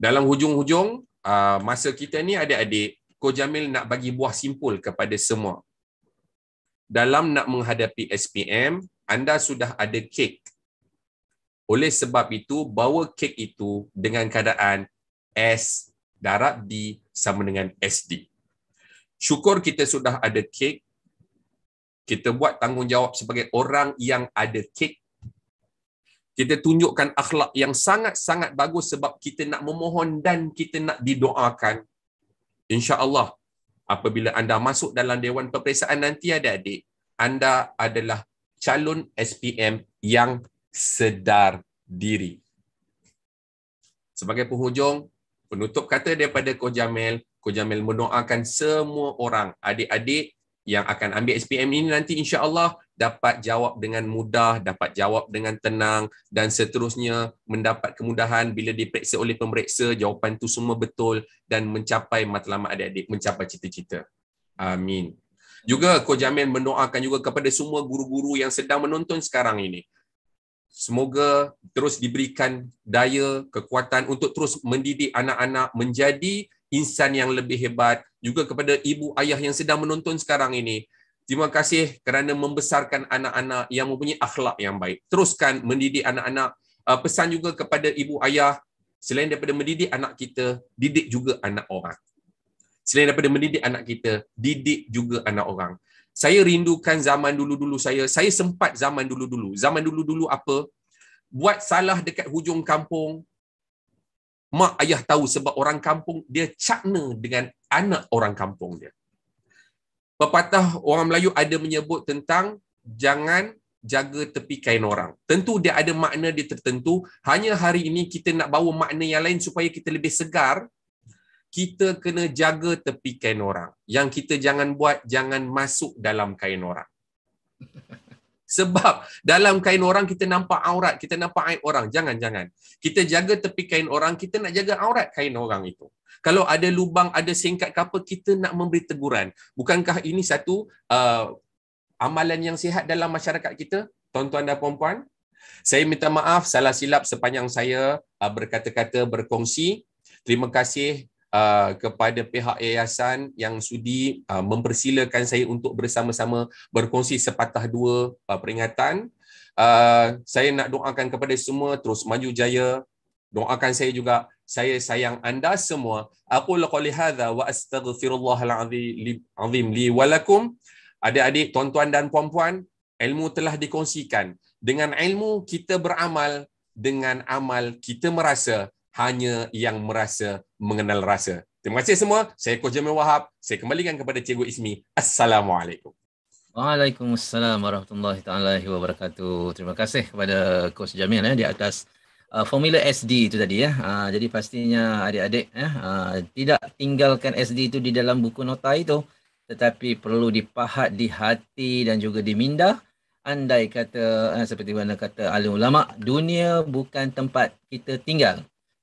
Dalam hujung-hujung, uh, masa kita ni adik-adik, Ko Jamil nak bagi buah simpul kepada semua dalam nak menghadapi SPM, anda sudah ada kek. Oleh sebab itu, bawa kek itu dengan keadaan S darab D sama dengan SD. Syukur kita sudah ada kek. Kita buat tanggungjawab sebagai orang yang ada kek. Kita tunjukkan akhlak yang sangat-sangat bagus sebab kita nak memohon dan kita nak didoakan. InsyaAllah, apabila anda masuk dalam dewan peperiksaan nanti adik-adik anda adalah calon SPM yang sedar diri sebagai penghujung penutup kata daripada Koh Jamil Koh Jamil mendoakan semua orang adik-adik yang akan ambil SPM ini nanti insya-Allah dapat jawab dengan mudah, dapat jawab dengan tenang dan seterusnya mendapat kemudahan bila diperiksa oleh pemeriksa jawapan itu semua betul dan mencapai matlamat adik-adik, mencapai cita-cita. Amin. Juga kau Jamin mendoakan juga kepada semua guru-guru yang sedang menonton sekarang ini. Semoga terus diberikan daya, kekuatan untuk terus mendidik anak-anak menjadi insan yang lebih hebat. Juga kepada ibu ayah yang sedang menonton sekarang ini, Terima kasih kerana membesarkan anak-anak yang mempunyai akhlak yang baik. Teruskan mendidik anak-anak. Uh, pesan juga kepada ibu ayah, selain daripada mendidik anak kita, didik juga anak orang. Selain daripada mendidik anak kita, didik juga anak orang. Saya rindukan zaman dulu-dulu saya. Saya sempat zaman dulu-dulu. Zaman dulu-dulu apa? Buat salah dekat hujung kampung, mak ayah tahu sebab orang kampung dia cakna dengan anak orang kampung dia pepatah orang Melayu ada menyebut tentang jangan jaga tepi kain orang. Tentu dia ada makna dia tertentu. Hanya hari ini kita nak bawa makna yang lain supaya kita lebih segar. Kita kena jaga tepi kain orang. Yang kita jangan buat, jangan masuk dalam kain orang. Sebab dalam kain orang kita nampak aurat, kita nampak aib orang. Jangan, jangan. Kita jaga tepi kain orang, kita nak jaga aurat kain orang itu. Kalau ada lubang, ada singkat ke apa, kita nak memberi teguran. Bukankah ini satu uh, amalan yang sihat dalam masyarakat kita, tuan-tuan dan puan-puan? Saya minta maaf salah silap sepanjang saya uh, berkata-kata berkongsi. Terima kasih Uh, kepada pihak yayasan yang sudi uh, mempersilakan saya untuk bersama-sama berkongsi sepatah dua uh, peringatan. Uh, saya nak doakan kepada semua terus maju jaya. Doakan saya juga saya sayang anda semua. Aku qouli hadza wa astaghfirullah alazim li walakum. Adik-adik, tuan-tuan dan puan-puan, ilmu telah dikongsikan. Dengan ilmu kita beramal, dengan amal kita merasa hanya yang merasa mengenal rasa. Terima kasih semua. Saya Coach Jamil Wahab. Saya kembalikan kepada Cikgu Ismi. Assalamualaikum. Waalaikumsalam warahmatullahi taala wabarakatuh. Terima kasih kepada Coach Jamil ya di atas uh, formula SD itu tadi ya. Uh, jadi pastinya adik-adik ya uh, tidak tinggalkan SD itu di dalam buku nota itu tetapi perlu dipahat di hati dan juga di minda. Andai kata seperti mana kata alim ulama, dunia bukan tempat kita tinggal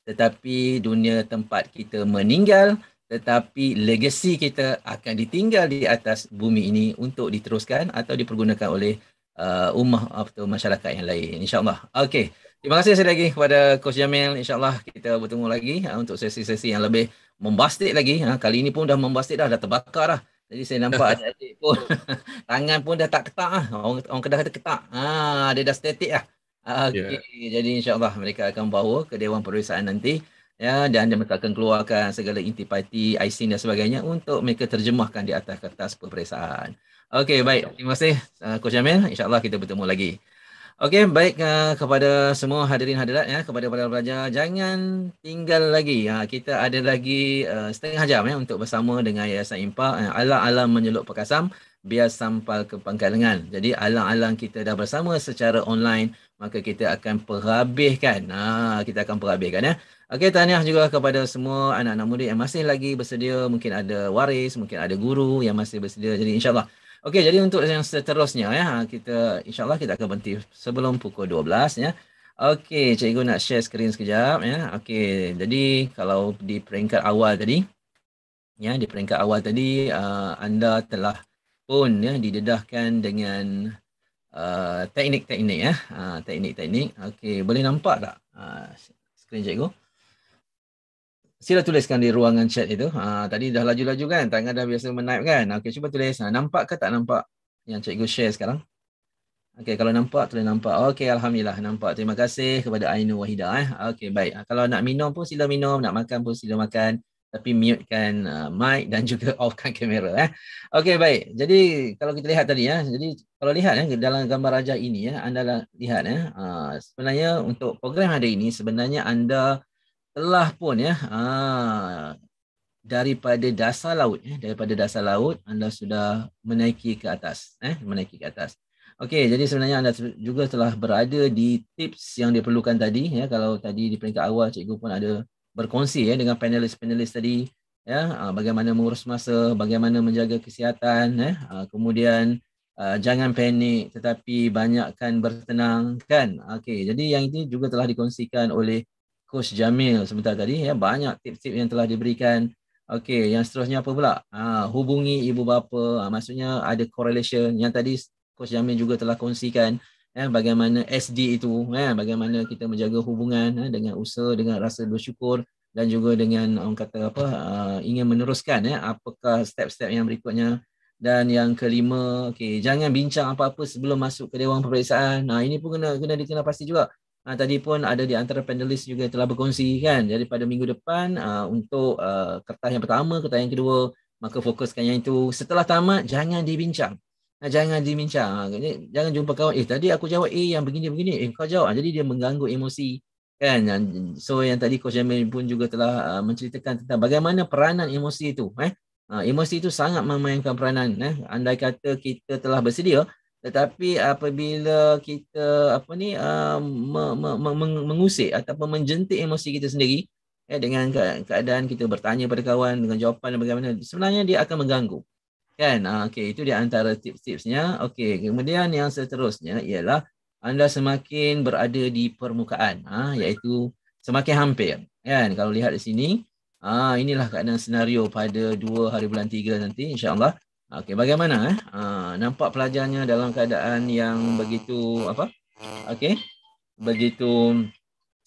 tetapi dunia tempat kita meninggal tetapi legasi kita akan ditinggal di atas bumi ini untuk diteruskan atau dipergunakan oleh uh, ummah atau masyarakat yang lain insyaallah okey terima kasih sekali lagi kepada coach Jamil insyaallah kita bertemu lagi uh, untuk sesi-sesi yang lebih membastik lagi uh, kali ini pun dah membastik dah dah terbakar dah jadi saya nampak adik-adik pun tangan pun dah tak ketak ah orang orang kedah kata ketak ha ah, dia dah statik ah Okey, yeah. jadi insyaAllah mereka akan bawa ke Dewan Perusahaan nanti ya dan mereka akan keluarkan segala intipati, IC dan sebagainya untuk mereka terjemahkan di atas kertas peperiksaan. Okey, baik. Terima kasih uh, Coach Jamil. InsyaAllah kita bertemu lagi. Okey, baik uh, kepada semua hadirin hadirat ya, kepada para pelajar jangan tinggal lagi. ya kita ada lagi uh, setengah jam ya untuk bersama dengan Yayasan Impak ya, Alang-alang menyeluk Pekasam biar sampai ke pangkalan. Jadi alang-alang kita dah bersama secara online maka kita akan perhabiskan. Ha, kita akan perhabiskan ya. Okey, tahniah juga kepada semua anak-anak murid yang masih lagi bersedia. Mungkin ada waris, mungkin ada guru yang masih bersedia. Jadi insyaAllah. Okey, jadi untuk yang seterusnya ya, ha, kita insyaAllah kita akan berhenti sebelum pukul 12 ya. Okey, cikgu nak share screen sekejap ya. Okey, jadi kalau di peringkat awal tadi, ya di peringkat awal tadi uh, anda telah pun ya didedahkan dengan teknik-teknik ya. Uh, teknik-teknik. Eh. Ah, Okey, boleh nampak tak? Uh, screen cikgu. Sila tuliskan di ruangan chat itu. Uh, tadi dah laju-laju kan? Tangan dah biasa menaip kan? Okey, cuba tulis. Uh, nampak ke tak nampak yang cikgu share sekarang? Okey, kalau nampak, tulis nampak. Okey, Alhamdulillah. Nampak. Terima kasih kepada Ainu Wahidah. Eh. Okey, baik. Uh, kalau nak minum pun sila minum. Nak makan pun sila makan tapi mutekan uh, mic dan juga offkan kamera eh. Okey baik. Jadi kalau kita lihat tadi ya. Jadi kalau lihat ya dalam gambar raja ini ya anda lihat ya uh, sebenarnya untuk program hari ini sebenarnya anda telah pun ya uh, daripada dasar laut ya daripada dasar laut anda sudah menaiki ke atas eh menaiki ke atas. Okey jadi sebenarnya anda juga telah berada di tips yang diperlukan tadi ya kalau tadi di peringkat awal cikgu pun ada berkongsi ya dengan panelis-panelis tadi ya ah, bagaimana mengurus masa bagaimana menjaga kesihatan ya ah, kemudian ah, jangan panik tetapi banyakkan bertenang kan okey jadi yang ini juga telah dikongsikan oleh coach Jamil sebentar tadi ya banyak tips-tips yang telah diberikan okey yang seterusnya apa pula ha, hubungi ibu bapa maksudnya ada correlation yang tadi coach Jamil juga telah kongsikan eh, bagaimana SD itu, eh, bagaimana kita menjaga hubungan eh, dengan usaha, dengan rasa bersyukur dan juga dengan orang kata apa uh, ingin meneruskan ya, apakah step-step yang berikutnya dan yang kelima okey jangan bincang apa-apa sebelum masuk ke dewan peperiksaan nah ini pun kena kena dikena pasti juga uh, tadi pun ada di antara panelis juga telah berkongsi kan Jadi pada minggu depan uh, untuk uh, kertas yang pertama kertas yang kedua maka fokuskan yang itu setelah tamat jangan dibincang jangan dibincang. Ha, jangan jumpa kawan, eh tadi aku jawab A eh, yang begini-begini, eh kau jawab. Ha, jadi dia mengganggu emosi. Kan? So yang tadi Coach Jamil pun juga telah uh, menceritakan tentang bagaimana peranan emosi itu. Eh? Uh, emosi itu sangat memainkan peranan. Eh? Andai kata kita telah bersedia, tetapi apabila kita apa ni uh, me, me, me, meng, mengusik ataupun menjentik emosi kita sendiri eh, dengan keadaan kita bertanya pada kawan dengan jawapan dan bagaimana sebenarnya dia akan mengganggu Kan? Ah, okay itu di antara tips-tipsnya. Okay, kemudian yang seterusnya ialah anda semakin berada di permukaan, ah, iaitu semakin hampir. Kan? Kalau lihat di sini, ah, inilah keadaan senario pada dua hari bulan tiga nanti, insyaAllah. Okay, bagaimana? Eh? Nampak pelajarnya dalam keadaan yang begitu apa? Okay, begitu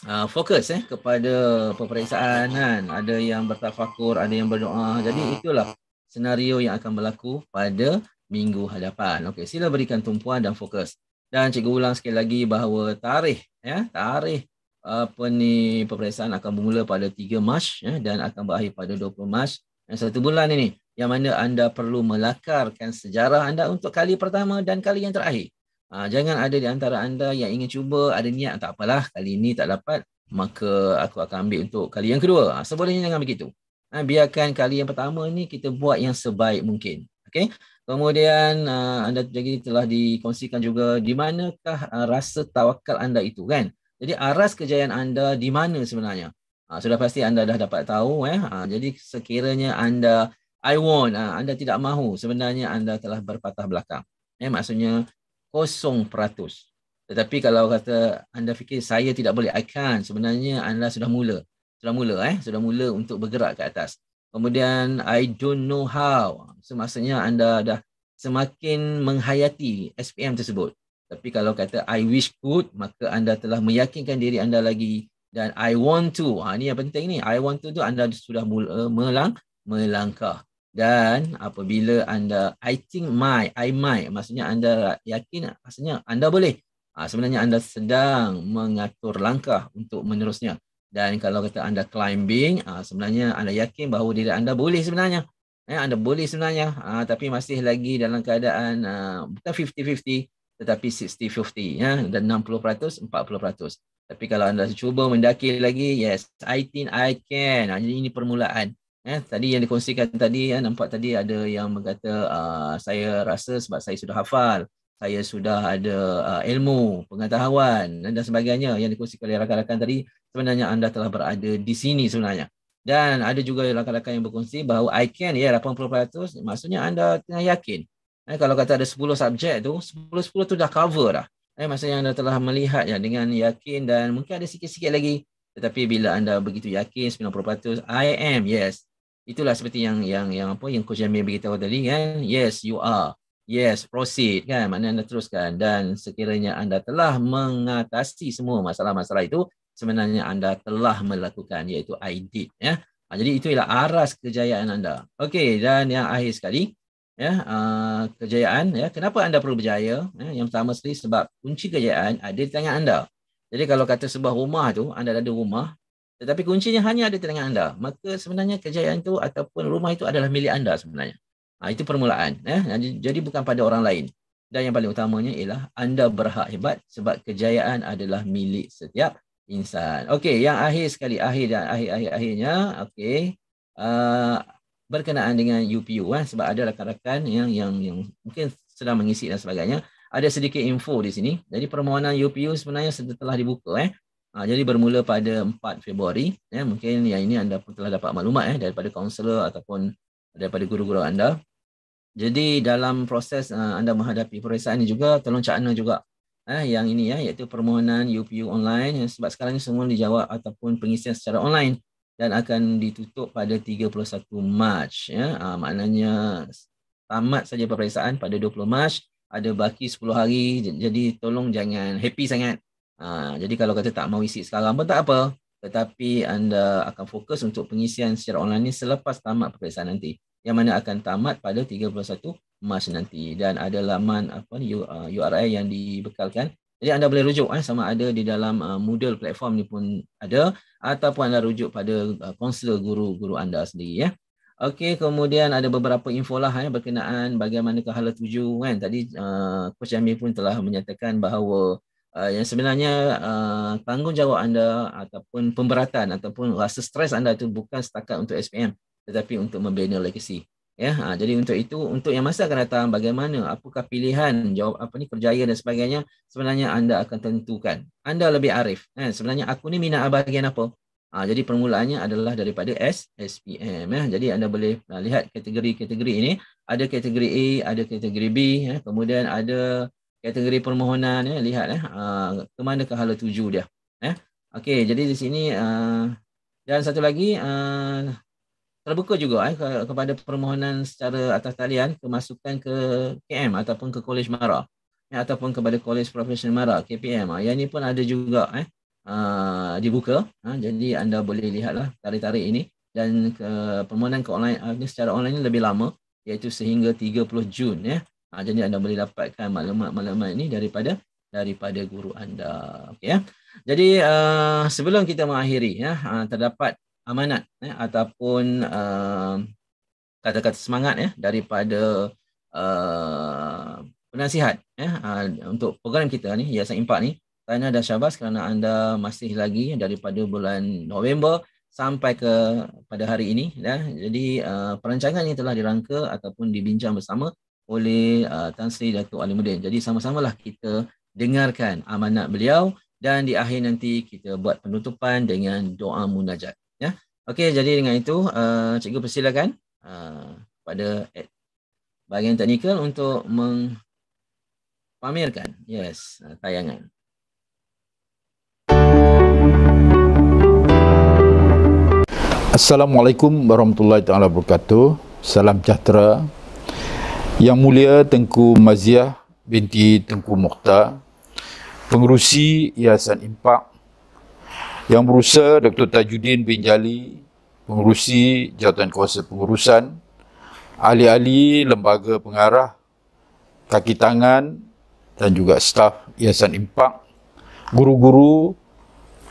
Uh, fokus eh, kepada peperiksaan kan? Ada yang bertafakur, ada yang berdoa Jadi itulah senario yang akan berlaku pada minggu hadapan. Okey, sila berikan tumpuan dan fokus. Dan cikgu ulang sekali lagi bahawa tarikh ya, tarikh apa uh, ni peperiksaan akan bermula pada 3 Mac ya dan akan berakhir pada 20 Mac dan satu bulan ini yang mana anda perlu melakarkan sejarah anda untuk kali pertama dan kali yang terakhir. Ha, jangan ada di antara anda yang ingin cuba ada niat tak apalah kali ini tak dapat maka aku akan ambil untuk kali yang kedua. Ha, sebenarnya jangan begitu. Ha, biarkan kali yang pertama ni kita buat yang sebaik mungkin. Okay. Kemudian uh, anda lagi telah dikongsikan juga di manakah uh, rasa tawakal anda itu kan? Jadi aras kejayaan anda di mana sebenarnya? Ha, sudah pasti anda dah dapat tahu eh. Ha, jadi sekiranya anda I want, ha, anda tidak mahu, sebenarnya anda telah berpatah belakang. Eh, maksudnya kosong peratus. Tetapi kalau kata anda fikir saya tidak boleh, I can Sebenarnya anda sudah mula sudah mula eh sudah mula untuk bergerak ke atas kemudian i don't know how semasanya so, anda dah semakin menghayati SPM tersebut tapi kalau kata i wish could maka anda telah meyakinkan diri anda lagi dan i want to ha ni yang penting ni i want to tu anda sudah mula melang melangkah dan apabila anda i think my i might maksudnya anda yakin maksudnya anda boleh ha, sebenarnya anda sedang mengatur langkah untuk menerusnya dan kalau kata anda climbing uh, sebenarnya anda yakin bahawa diri anda boleh sebenarnya eh, anda boleh sebenarnya uh, tapi masih lagi dalam keadaan uh, bukan 50-50 tetapi 60-50 ya dan 60% 40% tapi kalau anda cuba mendaki lagi yes I think I can jadi ini permulaan Eh, tadi yang dikongsikan tadi, ya, nampak tadi ada yang berkata uh, saya rasa sebab saya sudah hafal, saya sudah ada uh, ilmu, pengetahuan dan sebagainya yang dikongsikan oleh rakan-rakan tadi sebenarnya anda telah berada di sini sebenarnya. Dan ada juga rakan-rakan yang berkongsi bahawa I can ya 80% maksudnya anda tengah yakin. Eh, kalau kata ada 10 subjek tu, 10-10 tu dah cover dah. Eh, maksudnya anda telah melihat ya dengan yakin dan mungkin ada sikit-sikit lagi. Tetapi bila anda begitu yakin 90% I am, yes. Itulah seperti yang yang yang apa yang Coach Jamil beritahu tadi kan. Yes, you are. Yes, proceed kan. Maknanya anda teruskan dan sekiranya anda telah mengatasi semua masalah-masalah itu, sebenarnya anda telah melakukan iaitu I did ya. Ah, jadi ialah aras kejayaan anda. Okey dan yang akhir sekali ya uh, kejayaan ya kenapa anda perlu berjaya ya, yang pertama sekali sebab kunci kejayaan ada di tangan anda. Jadi kalau kata sebuah rumah tu anda ada rumah tetapi kuncinya hanya ada di tangan anda maka sebenarnya kejayaan itu ataupun rumah itu adalah milik anda sebenarnya. Ha, itu permulaan ya jadi bukan pada orang lain. Dan yang paling utamanya ialah anda berhak hebat sebab kejayaan adalah milik setiap insan. Okey, yang akhir sekali, akhir dan akhir-akhir-akhirnya, okey. Uh, berkenaan dengan UPU eh, sebab ada rakan-rakan yang yang yang mungkin sedang mengisi dan sebagainya. Ada sedikit info di sini. Jadi permohonan UPU sebenarnya telah dibuka eh. Ha, jadi bermula pada 4 Februari eh. Mungkin yang ini anda pun telah dapat maklumat eh daripada kaunselor ataupun daripada guru-guru anda. Jadi dalam proses uh, anda menghadapi proses ini juga tolong cakna juga eh, yang ini ya iaitu permohonan UPU online eh, sebab sekarang ini semua dijawab ataupun pengisian secara online dan akan ditutup pada 31 Mac ya ha, maknanya tamat saja peperiksaan pada 20 Mac ada baki 10 hari jadi tolong jangan happy sangat ha, jadi kalau kata tak mau isi sekarang pun tak apa tetapi anda akan fokus untuk pengisian secara online ni selepas tamat peperiksaan nanti yang mana akan tamat pada 31 Mac nanti dan ada laman apa ni URI uh, yang dibekalkan jadi anda boleh rujuk eh, sama ada di dalam uh, Moodle platform ni pun ada ataupun anda rujuk pada uh, konselor guru-guru anda sendiri ya. Eh. Okey, kemudian ada beberapa info lah eh, berkenaan bagaimana ke hala tuju kan. Tadi uh, Coach Jamil pun telah menyatakan bahawa uh, yang sebenarnya uh, tanggungjawab anda ataupun pemberatan ataupun rasa stres anda itu bukan setakat untuk SPM tetapi untuk membina legacy ya ha, jadi untuk itu untuk yang masa akan datang bagaimana apakah pilihan jawab apa ni kerjaya dan sebagainya sebenarnya anda akan tentukan anda lebih arif ya, sebenarnya aku ni minat bahagian apa ha, jadi permulaannya adalah daripada S SPM ya jadi anda boleh ha, lihat kategori-kategori ini ada kategori A ada kategori B ya kemudian ada kategori permohonan ya lihat eh ya. ha, ke mana ke hala tuju dia ya okey jadi di sini uh, dan satu lagi uh, terbuka juga eh, kepada permohonan secara atas talian kemasukan ke KM ataupun ke Kolej Mara eh, ataupun kepada Kolej Profesional Mara KPM. Eh. Ah, yang ini pun ada juga eh, uh, dibuka. Eh. Jadi anda boleh lihatlah tarik-tarik ini dan ke, permohonan ke online uh, secara online ini lebih lama iaitu sehingga 30 Jun. Eh. Uh, jadi anda boleh dapatkan maklumat-maklumat ini daripada daripada guru anda. Okay, eh. Ya. Jadi uh, sebelum kita mengakhiri, eh, uh, terdapat amanat eh, ataupun uh, kata-kata semangat ya eh, daripada uh, penasihat eh, uh, untuk program kita ni Yayasan Impak ni Tahniah dah syabas kerana anda masih lagi daripada bulan November sampai ke pada hari ini ya. Jadi uh, perancangan ini telah dirangka ataupun dibincang bersama oleh uh, Tan Sri Dato' Ali Mudin. Jadi sama-samalah kita dengarkan amanat beliau dan di akhir nanti kita buat penutupan dengan doa munajat. Ya. Okey, jadi dengan itu uh, cikgu persilakan uh, pada bahagian teknikal untuk mempamerkan yes uh, tayangan. Assalamualaikum warahmatullahi taala wabarakatuh. Salam sejahtera. Yang mulia Tengku Maziah binti Tengku Mukhtar, pengerusi Yayasan Impak yang berusaha Dr. Tajuddin bin Jali, pengurusi jawatan kuasa pengurusan, ahli-ahli lembaga pengarah, kaki tangan dan juga staf Yayasan Impak, guru-guru,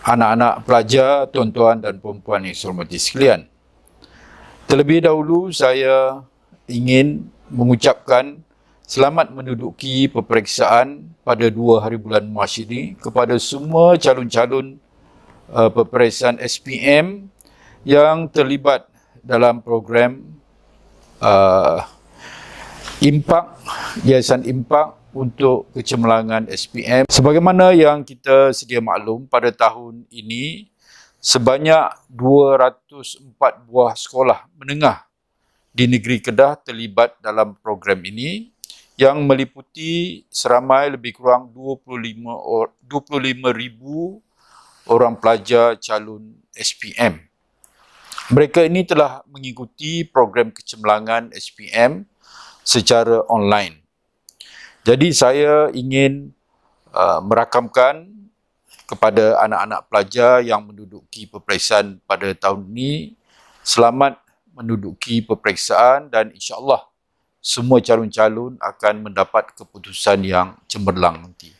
anak-anak pelajar, tuan-tuan dan puan-puan yang saya hormati sekalian. Terlebih dahulu saya ingin mengucapkan selamat menduduki peperiksaan pada dua hari bulan Mac ini kepada semua calon-calon uh, peperiksaan SPM yang terlibat dalam program uh, impak yayasan impak untuk kecemerlangan SPM sebagaimana yang kita sedia maklum pada tahun ini sebanyak 204 buah sekolah menengah di negeri Kedah terlibat dalam program ini yang meliputi seramai lebih kurang 25 25000 orang pelajar calon SPM. Mereka ini telah mengikuti program kecemerlangan SPM secara online. Jadi saya ingin uh, merakamkan kepada anak-anak pelajar yang menduduki peperiksaan pada tahun ini selamat menduduki peperiksaan dan insya-Allah semua calon-calon akan mendapat keputusan yang cemerlang nanti.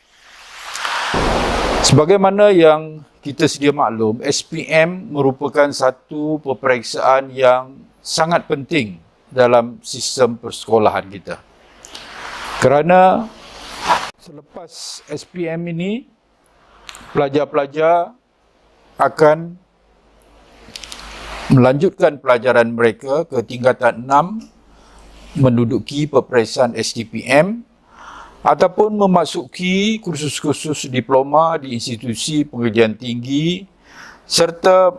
Sebagaimana yang kita sedia maklum SPM merupakan satu peperiksaan yang sangat penting dalam sistem persekolahan kita. Kerana selepas SPM ini pelajar-pelajar akan melanjutkan pelajaran mereka ke tingkatan 6 menduduki peperiksaan STPM ataupun memasuki kursus-kursus diploma di institusi pengajian tinggi serta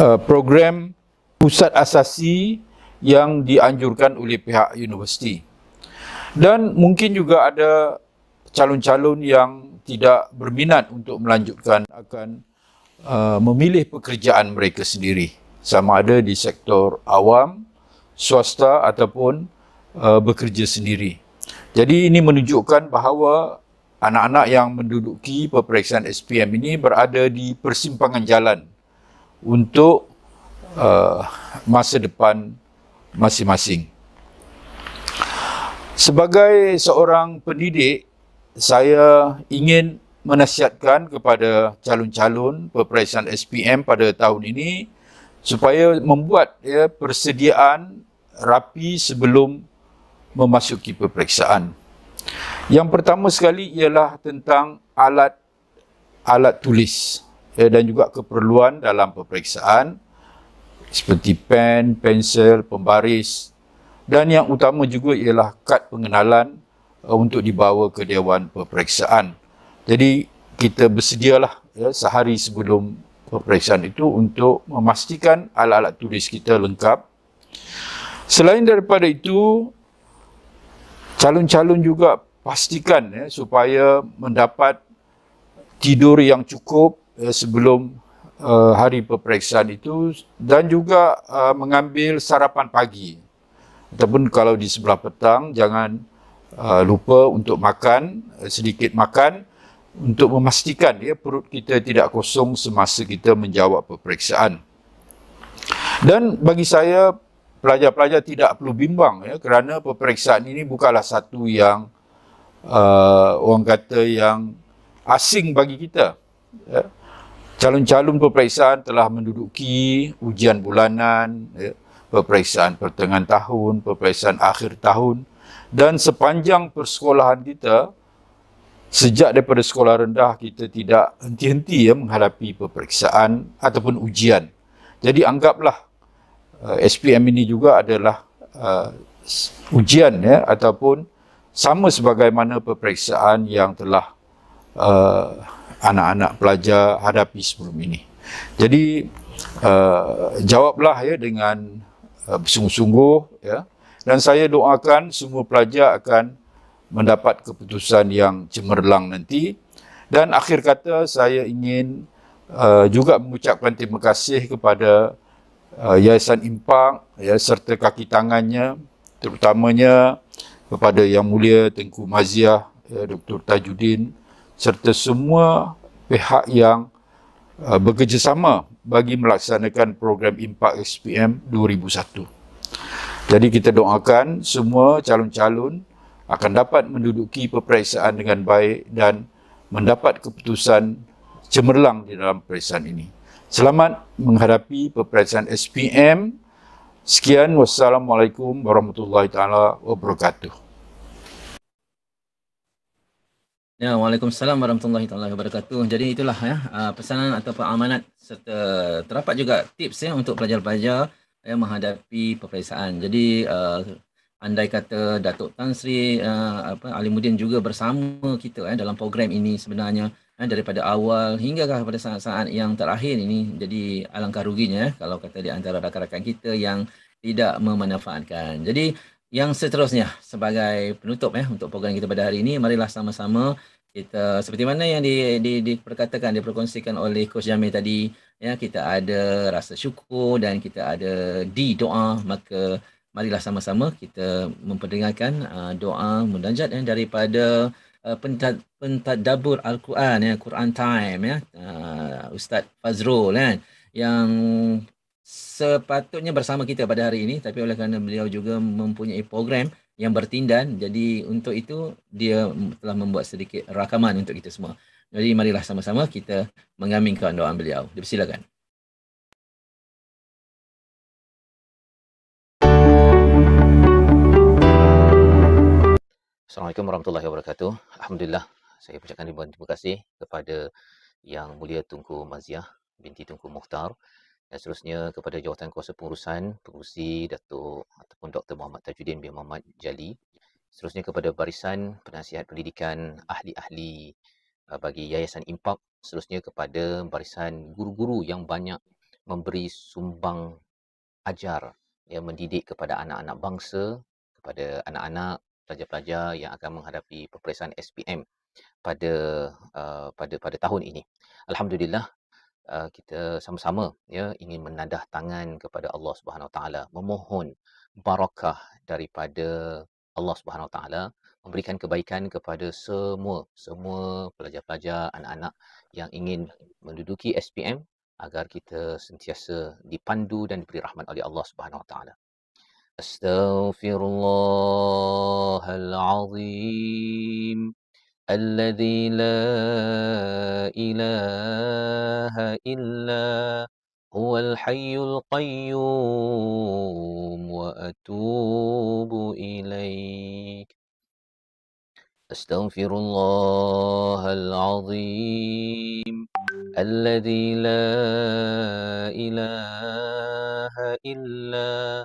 uh, program pusat asasi yang dianjurkan oleh pihak universiti. Dan mungkin juga ada calon-calon yang tidak berminat untuk melanjutkan akan uh, memilih pekerjaan mereka sendiri sama ada di sektor awam, swasta ataupun uh, bekerja sendiri. Jadi ini menunjukkan bahawa anak-anak yang menduduki peperiksaan SPM ini berada di persimpangan jalan untuk uh, masa depan masing-masing. Sebagai seorang pendidik, saya ingin menasihatkan kepada calon-calon peperiksaan SPM pada tahun ini supaya membuat ya, persediaan rapi sebelum memasuki peperiksaan. Yang pertama sekali ialah tentang alat alat tulis eh, dan juga keperluan dalam peperiksaan seperti pen, pensel, pembaris dan yang utama juga ialah kad pengenalan eh, untuk dibawa ke dewan peperiksaan. Jadi kita bersedialah ya, sehari sebelum peperiksaan itu untuk memastikan alat-alat tulis kita lengkap. Selain daripada itu, calon-calon juga pastikan ya supaya mendapat tidur yang cukup ya, sebelum uh, hari peperiksaan itu dan juga uh, mengambil sarapan pagi ataupun kalau di sebelah petang jangan uh, lupa untuk makan sedikit makan untuk memastikan ya perut kita tidak kosong semasa kita menjawab peperiksaan dan bagi saya pelajar-pelajar tidak perlu bimbang ya kerana peperiksaan ini bukanlah satu yang uh, orang kata yang asing bagi kita ya calon-calon peperiksaan telah menduduki ujian bulanan ya peperiksaan pertengahan tahun peperiksaan akhir tahun dan sepanjang persekolahan kita sejak daripada sekolah rendah kita tidak henti-henti ya menghadapi peperiksaan ataupun ujian jadi anggaplah uh, eh, SPM ini juga adalah uh, ujian ya ataupun sama sebagaimana peperiksaan yang telah uh, anak-anak pelajar hadapi sebelum ini. Jadi uh, jawablah ya dengan uh, sungguh-sungguh ya dan saya doakan semua pelajar akan mendapat keputusan yang cemerlang nanti dan akhir kata saya ingin uh, juga mengucapkan terima kasih kepada uh, Yayasan Impak ya, serta kaki tangannya terutamanya kepada Yang Mulia Tengku Maziah ya, Dr. Tajuddin serta semua pihak yang uh, bekerjasama bagi melaksanakan program Impak SPM 2001. Jadi kita doakan semua calon-calon akan dapat menduduki peperiksaan dengan baik dan mendapat keputusan cemerlang di dalam peperiksaan ini. Selamat menghadapi peperiksaan SPM. Sekian, wassalamualaikum warahmatullahi taala wabarakatuh. Ya, Waalaikumsalam warahmatullahi taala wabarakatuh. Jadi itulah ya ah, pesanan atau amanat serta terdapat juga tips ya untuk pelajar-pelajar yang menghadapi peperiksaan. Jadi uh, andai kata Datuk Tan Sri uh, apa Ali juga bersama kita ya dalam program ini sebenarnya eh, daripada awal hingga kepada saat-saat yang terakhir ini jadi alangkah ruginya eh, kalau kata di antara rakan-rakan kita yang tidak memanfaatkan. Jadi yang seterusnya sebagai penutup eh untuk program kita pada hari ini marilah sama-sama kita seperti mana yang di, di, diperkatakan diperkongsikan oleh coach Jamil tadi ya kita ada rasa syukur dan kita ada di doa maka marilah sama-sama kita memperdengarkan uh, doa mendanjat yang eh, daripada uh, pentadabur Al-Quran ya Quran time ya uh, Ustaz Fazrul kan yang sepatutnya bersama kita pada hari ini tapi oleh kerana beliau juga mempunyai program yang bertindan jadi untuk itu dia telah membuat sedikit rakaman untuk kita semua jadi marilah sama-sama kita mengaminkan doa beliau dipersilakan Assalamualaikum warahmatullahi wabarakatuh. Alhamdulillah, saya ucapkan ribuan terima kasih kepada Yang Mulia Tunku Maziah binti Tunku Mukhtar dan seterusnya kepada jawatan kuasa pengurusan, pengurusi Datuk ataupun Dr. Muhammad Tajuddin bin Muhammad Jali. Seterusnya kepada barisan penasihat pendidikan ahli-ahli uh, bagi Yayasan Impak. Seterusnya kepada barisan guru-guru yang banyak memberi sumbang ajar yang mendidik kepada anak-anak bangsa, kepada anak-anak pelajar-pelajar yang akan menghadapi peperiksaan SPM pada uh, pada pada tahun ini. Alhamdulillah uh, kita sama-sama ya ingin menadah tangan kepada Allah Subhanahu Wa Taala memohon barakah daripada Allah Subhanahu Wa Taala memberikan kebaikan kepada semua semua pelajar-pelajar anak-anak yang ingin menduduki SPM agar kita sentiasa dipandu dan diberi rahmat oleh Allah Subhanahu Wa Taala. أستغفر الله العظيم الذي لا إله إلا هو الحي القيوم وأتوب إليك أستغفر الله العظيم الذي لا إله إلا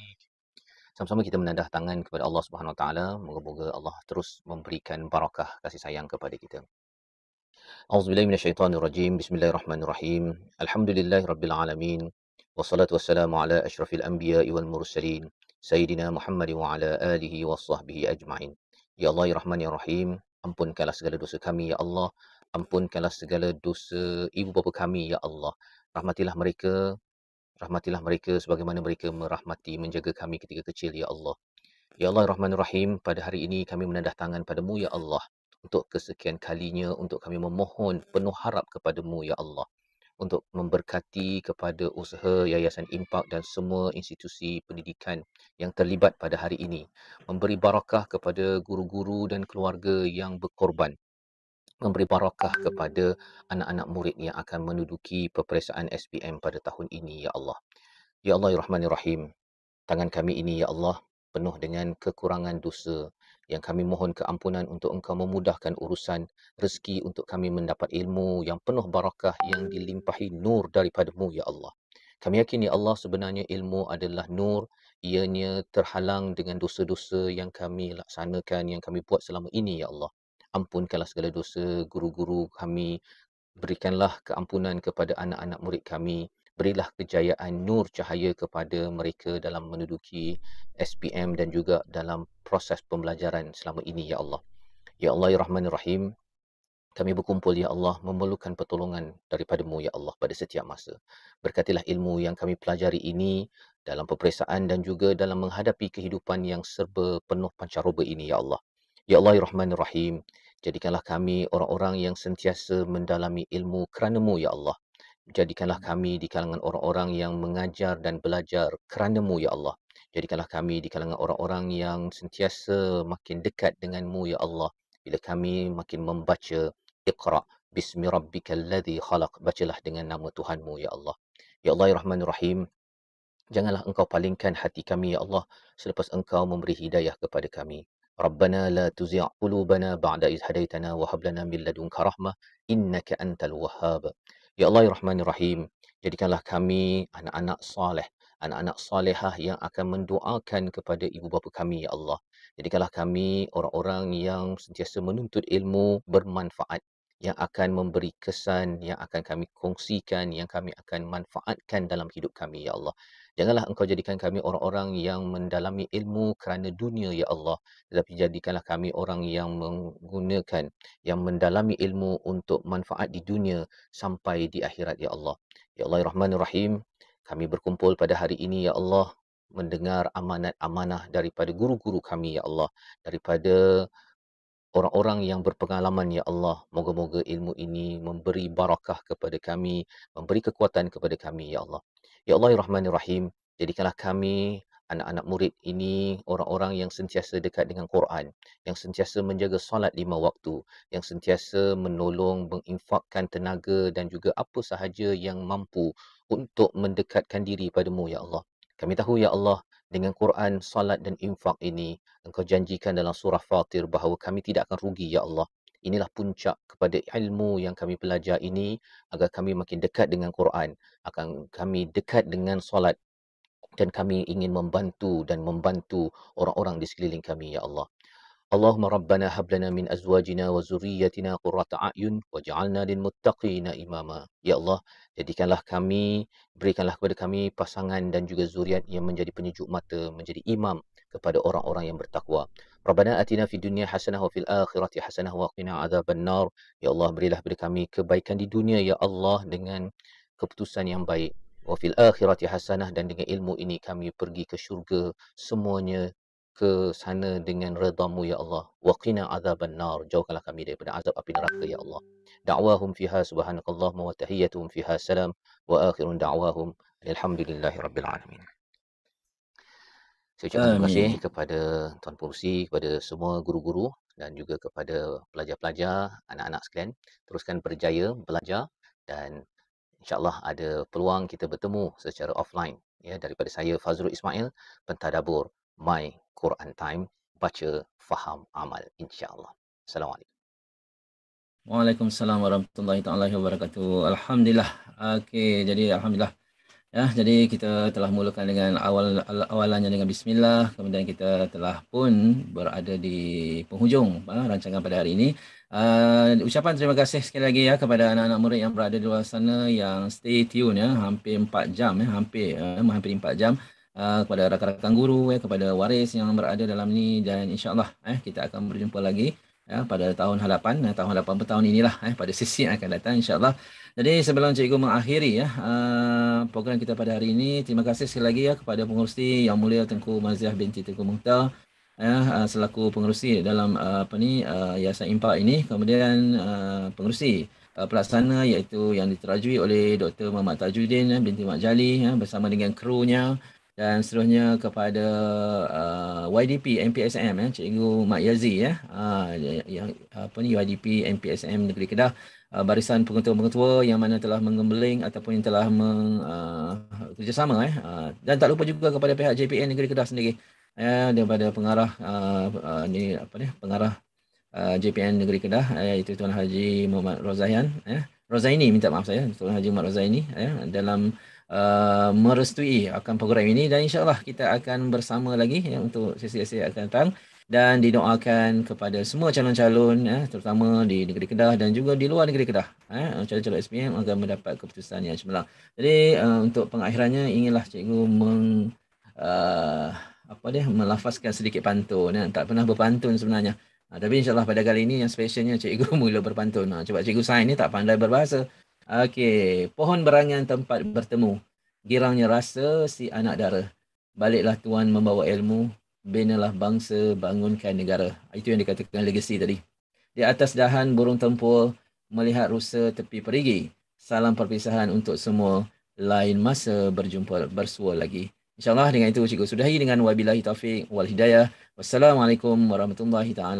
sama-sama kita menadah tangan kepada Allah Subhanahu Wa Moga-moga Allah terus memberikan barakah kasih sayang kepada kita. Auzubillahi minasyaitonirrajim. Bismillahirrahmanirrahim. Alhamdulillahirabbil alamin. Wassalatu wassalamu ala asyrafil anbiya wal mursalin sayyidina Muhammad wa ala alihi washabbihi ajma'in. Ya Allah ya Rahman ya Rahim, ampunkanlah segala dosa kami ya Allah. Ampunkanlah segala dosa ibu bapa kami ya Allah. Rahmatilah mereka, Rahmatilah mereka sebagaimana mereka merahmati, menjaga kami ketika kecil, Ya Allah. Ya Allah Rahman Rahim, pada hari ini kami menandah tangan padamu, Ya Allah. Untuk kesekian kalinya, untuk kami memohon penuh harap kepadamu, Ya Allah. Untuk memberkati kepada usaha Yayasan Impak dan semua institusi pendidikan yang terlibat pada hari ini. Memberi barakah kepada guru-guru dan keluarga yang berkorban memberi barakah kepada anak-anak murid yang akan menduduki peperiksaan SPM pada tahun ini, Ya Allah. Ya Allah, Ya Rahman, Ya Rahim. Tangan kami ini, Ya Allah, penuh dengan kekurangan dosa yang kami mohon keampunan untuk engkau memudahkan urusan rezeki untuk kami mendapat ilmu yang penuh barakah yang dilimpahi nur daripadamu, Ya Allah. Kami yakini ya Allah, sebenarnya ilmu adalah nur ianya terhalang dengan dosa-dosa yang kami laksanakan, yang kami buat selama ini, Ya Allah ampunkanlah segala dosa guru-guru kami berikanlah keampunan kepada anak-anak murid kami berilah kejayaan nur cahaya kepada mereka dalam menduduki SPM dan juga dalam proses pembelajaran selama ini ya Allah ya Allah ya Rahman Rahim kami berkumpul ya Allah memerlukan pertolongan daripadamu ya Allah pada setiap masa berkatilah ilmu yang kami pelajari ini dalam peperiksaan dan juga dalam menghadapi kehidupan yang serba penuh pancaroba ini ya Allah Ya Allah, Ya Rahman, Ya Rahim, jadikanlah kami orang-orang yang sentiasa mendalami ilmu keranamu, Ya Allah. Jadikanlah kami di kalangan orang-orang yang mengajar dan belajar keranamu, Ya Allah. Jadikanlah kami di kalangan orang-orang yang sentiasa makin dekat denganmu, Ya Allah. Bila kami makin membaca, Iqra' Bismi Rabbika Alladhi Khalaq. Bacalah dengan nama Tuhanmu, Ya Allah. Ya Allah, Ya Rahman, Ya Rahim, Janganlah engkau palingkan hati kami, Ya Allah, selepas engkau memberi hidayah kepada kami. ربنا لا تزع قلوبنا بعد إذ هديتنا وهب لنا من لدنك رحمة إنك أنت الوهاب يا الله الرحمن الرحيم jadikanlah kami anak-anak saleh anak-anak salehah yang akan mendoakan kepada ibu bapa kami ya Allah jadikanlah kami orang-orang yang sentiasa menuntut ilmu bermanfaat yang akan memberi kesan, yang akan kami kongsikan, yang kami akan manfaatkan dalam hidup kami, Ya Allah. Janganlah engkau jadikan kami orang-orang yang mendalami ilmu kerana dunia, Ya Allah. Tetapi jadikanlah kami orang yang menggunakan, yang mendalami ilmu untuk manfaat di dunia sampai di akhirat, Ya Allah. Ya Allah, Rahman, Rahim. Kami berkumpul pada hari ini, Ya Allah, mendengar amanat amanah daripada guru-guru kami, Ya Allah. Daripada orang-orang yang berpengalaman ya Allah moga-moga ilmu ini memberi barakah kepada kami memberi kekuatan kepada kami ya Allah ya Allah rahman ya rahim jadikanlah kami anak-anak murid ini orang-orang yang sentiasa dekat dengan Quran yang sentiasa menjaga solat lima waktu yang sentiasa menolong menginfakkan tenaga dan juga apa sahaja yang mampu untuk mendekatkan diri padamu ya Allah kami tahu ya Allah dengan Quran, salat dan infak ini, engkau janjikan dalam surah Fatir bahawa kami tidak akan rugi, Ya Allah. Inilah puncak kepada ilmu yang kami pelajar ini agar kami makin dekat dengan Quran, akan kami dekat dengan salat dan kami ingin membantu dan membantu orang-orang di sekeliling kami, Ya Allah. Allahumma rabbana hab lana min azwajina wa zurriyyatina qurrata a'yun waj'alna lil muttaqina imama. Ya Allah, jadikanlah kami, berikanlah kepada kami pasangan dan juga zuriat yang menjadi penyejuk mata, menjadi imam kepada orang-orang yang bertakwa. Rabbana atina fid dunya hasanah wa fil akhirati hasanah wa qina adzabannar. Ya Allah, berilah kepada kami kebaikan di dunia ya Allah dengan keputusan yang baik. Wa fil akhirati hasanah dan dengan ilmu ini kami pergi ke syurga semuanya ke sana dengan redamu ya Allah. Wa qina azaban nar. Jauhkanlah kami daripada azab api neraka ya Allah. Da'wahum fiha subhanakallahumma wa tahiyyatuhum fiha salam wa akhirun da'wahum alhamdulillahi rabbil alamin. Saya ucapkan terima kasih kepada Tuan Pursi, kepada semua guru-guru dan juga kepada pelajar-pelajar, anak-anak sekalian. Teruskan berjaya belajar dan insyaAllah ada peluang kita bertemu secara offline ya daripada saya Fazrul Ismail pentadabur My Quran Time. Baca, faham, amal. InsyaAllah. Assalamualaikum. Waalaikumsalam warahmatullahi taala wabarakatuh. Alhamdulillah. Okey, jadi alhamdulillah. Ya, jadi kita telah mulakan dengan awal awalannya dengan bismillah. Kemudian kita telah pun berada di penghujung ha, rancangan pada hari ini. Uh, ucapan terima kasih sekali lagi ya kepada anak-anak murid yang berada di luar sana yang stay tune ya hampir 4 jam ya, hampir ya, hampir 4 jam. Ah, kepada rakan-rakan guru ya kepada waris yang berada dalam ni dan insyaallah eh kita akan berjumpa lagi ya pada tahun hadapan eh, tahun hadapan tahun inilah eh pada sesi yang akan datang insyaallah jadi sebelum cikgu mengakhiri ya uh, program kita pada hari ini terima kasih sekali lagi ya kepada pengerusi yang mulia Tengku Maziah binti Tengku Muhta eh, ya, ah, selaku pengerusi dalam uh, apa ni uh, yayasan impak ini kemudian uh, pengerusi Uh, pelaksana iaitu yang diterajui oleh Dr. Muhammad Tajuddin eh, binti Mak Jali ya, bersama dengan kru nya dan seterusnya kepada uh, YDP MPSM ya eh, Cikgu Mak Yazi eh. ah, ya uh, yang apa ni YDP MPSM Negeri Kedah uh, barisan pengetua-pengetua yang mana telah mengembeling ataupun yang telah meng, uh, kerjasama eh uh, dan tak lupa juga kepada pihak JPN Negeri Kedah sendiri ya uh, daripada pengarah uh, uh, ni apa ni pengarah uh, JPN Negeri Kedah iaitu Tuan Haji Muhammad Rozaian ya Rozaini minta maaf saya Tuan Haji Muhammad Rozaini ya dalam uh, merestui akan program ini dan insyaallah kita akan bersama lagi ya, untuk sesi-sesi yang akan datang dan didoakan kepada semua calon-calon eh, terutama di negeri Kedah dan juga di luar negeri Kedah eh, calon-calon SPM agar mendapat keputusan yang cemerlang. Jadi uh, untuk pengakhirannya inginlah cikgu meng uh, apa dia melafazkan sedikit pantun eh. tak pernah berpantun sebenarnya. Uh, tapi insyaallah pada kali ini yang specialnya cikgu mula berpantun. Uh, ha, cuba cikgu sign ni tak pandai berbahasa. Okey, pohon berangan tempat bertemu. Girangnya rasa si anak dara. Baliklah tuan membawa ilmu, binalah bangsa, bangunkan negara. Itu yang dikatakan legasi tadi. Di atas dahan burung tempur melihat rusa tepi perigi. Salam perpisahan untuk semua lain masa berjumpa bersua lagi. InsyaAllah dengan itu cikgu sudahi dengan wabilahi taufiq wal hidayah. Wassalamualaikum warahmatullahi taala.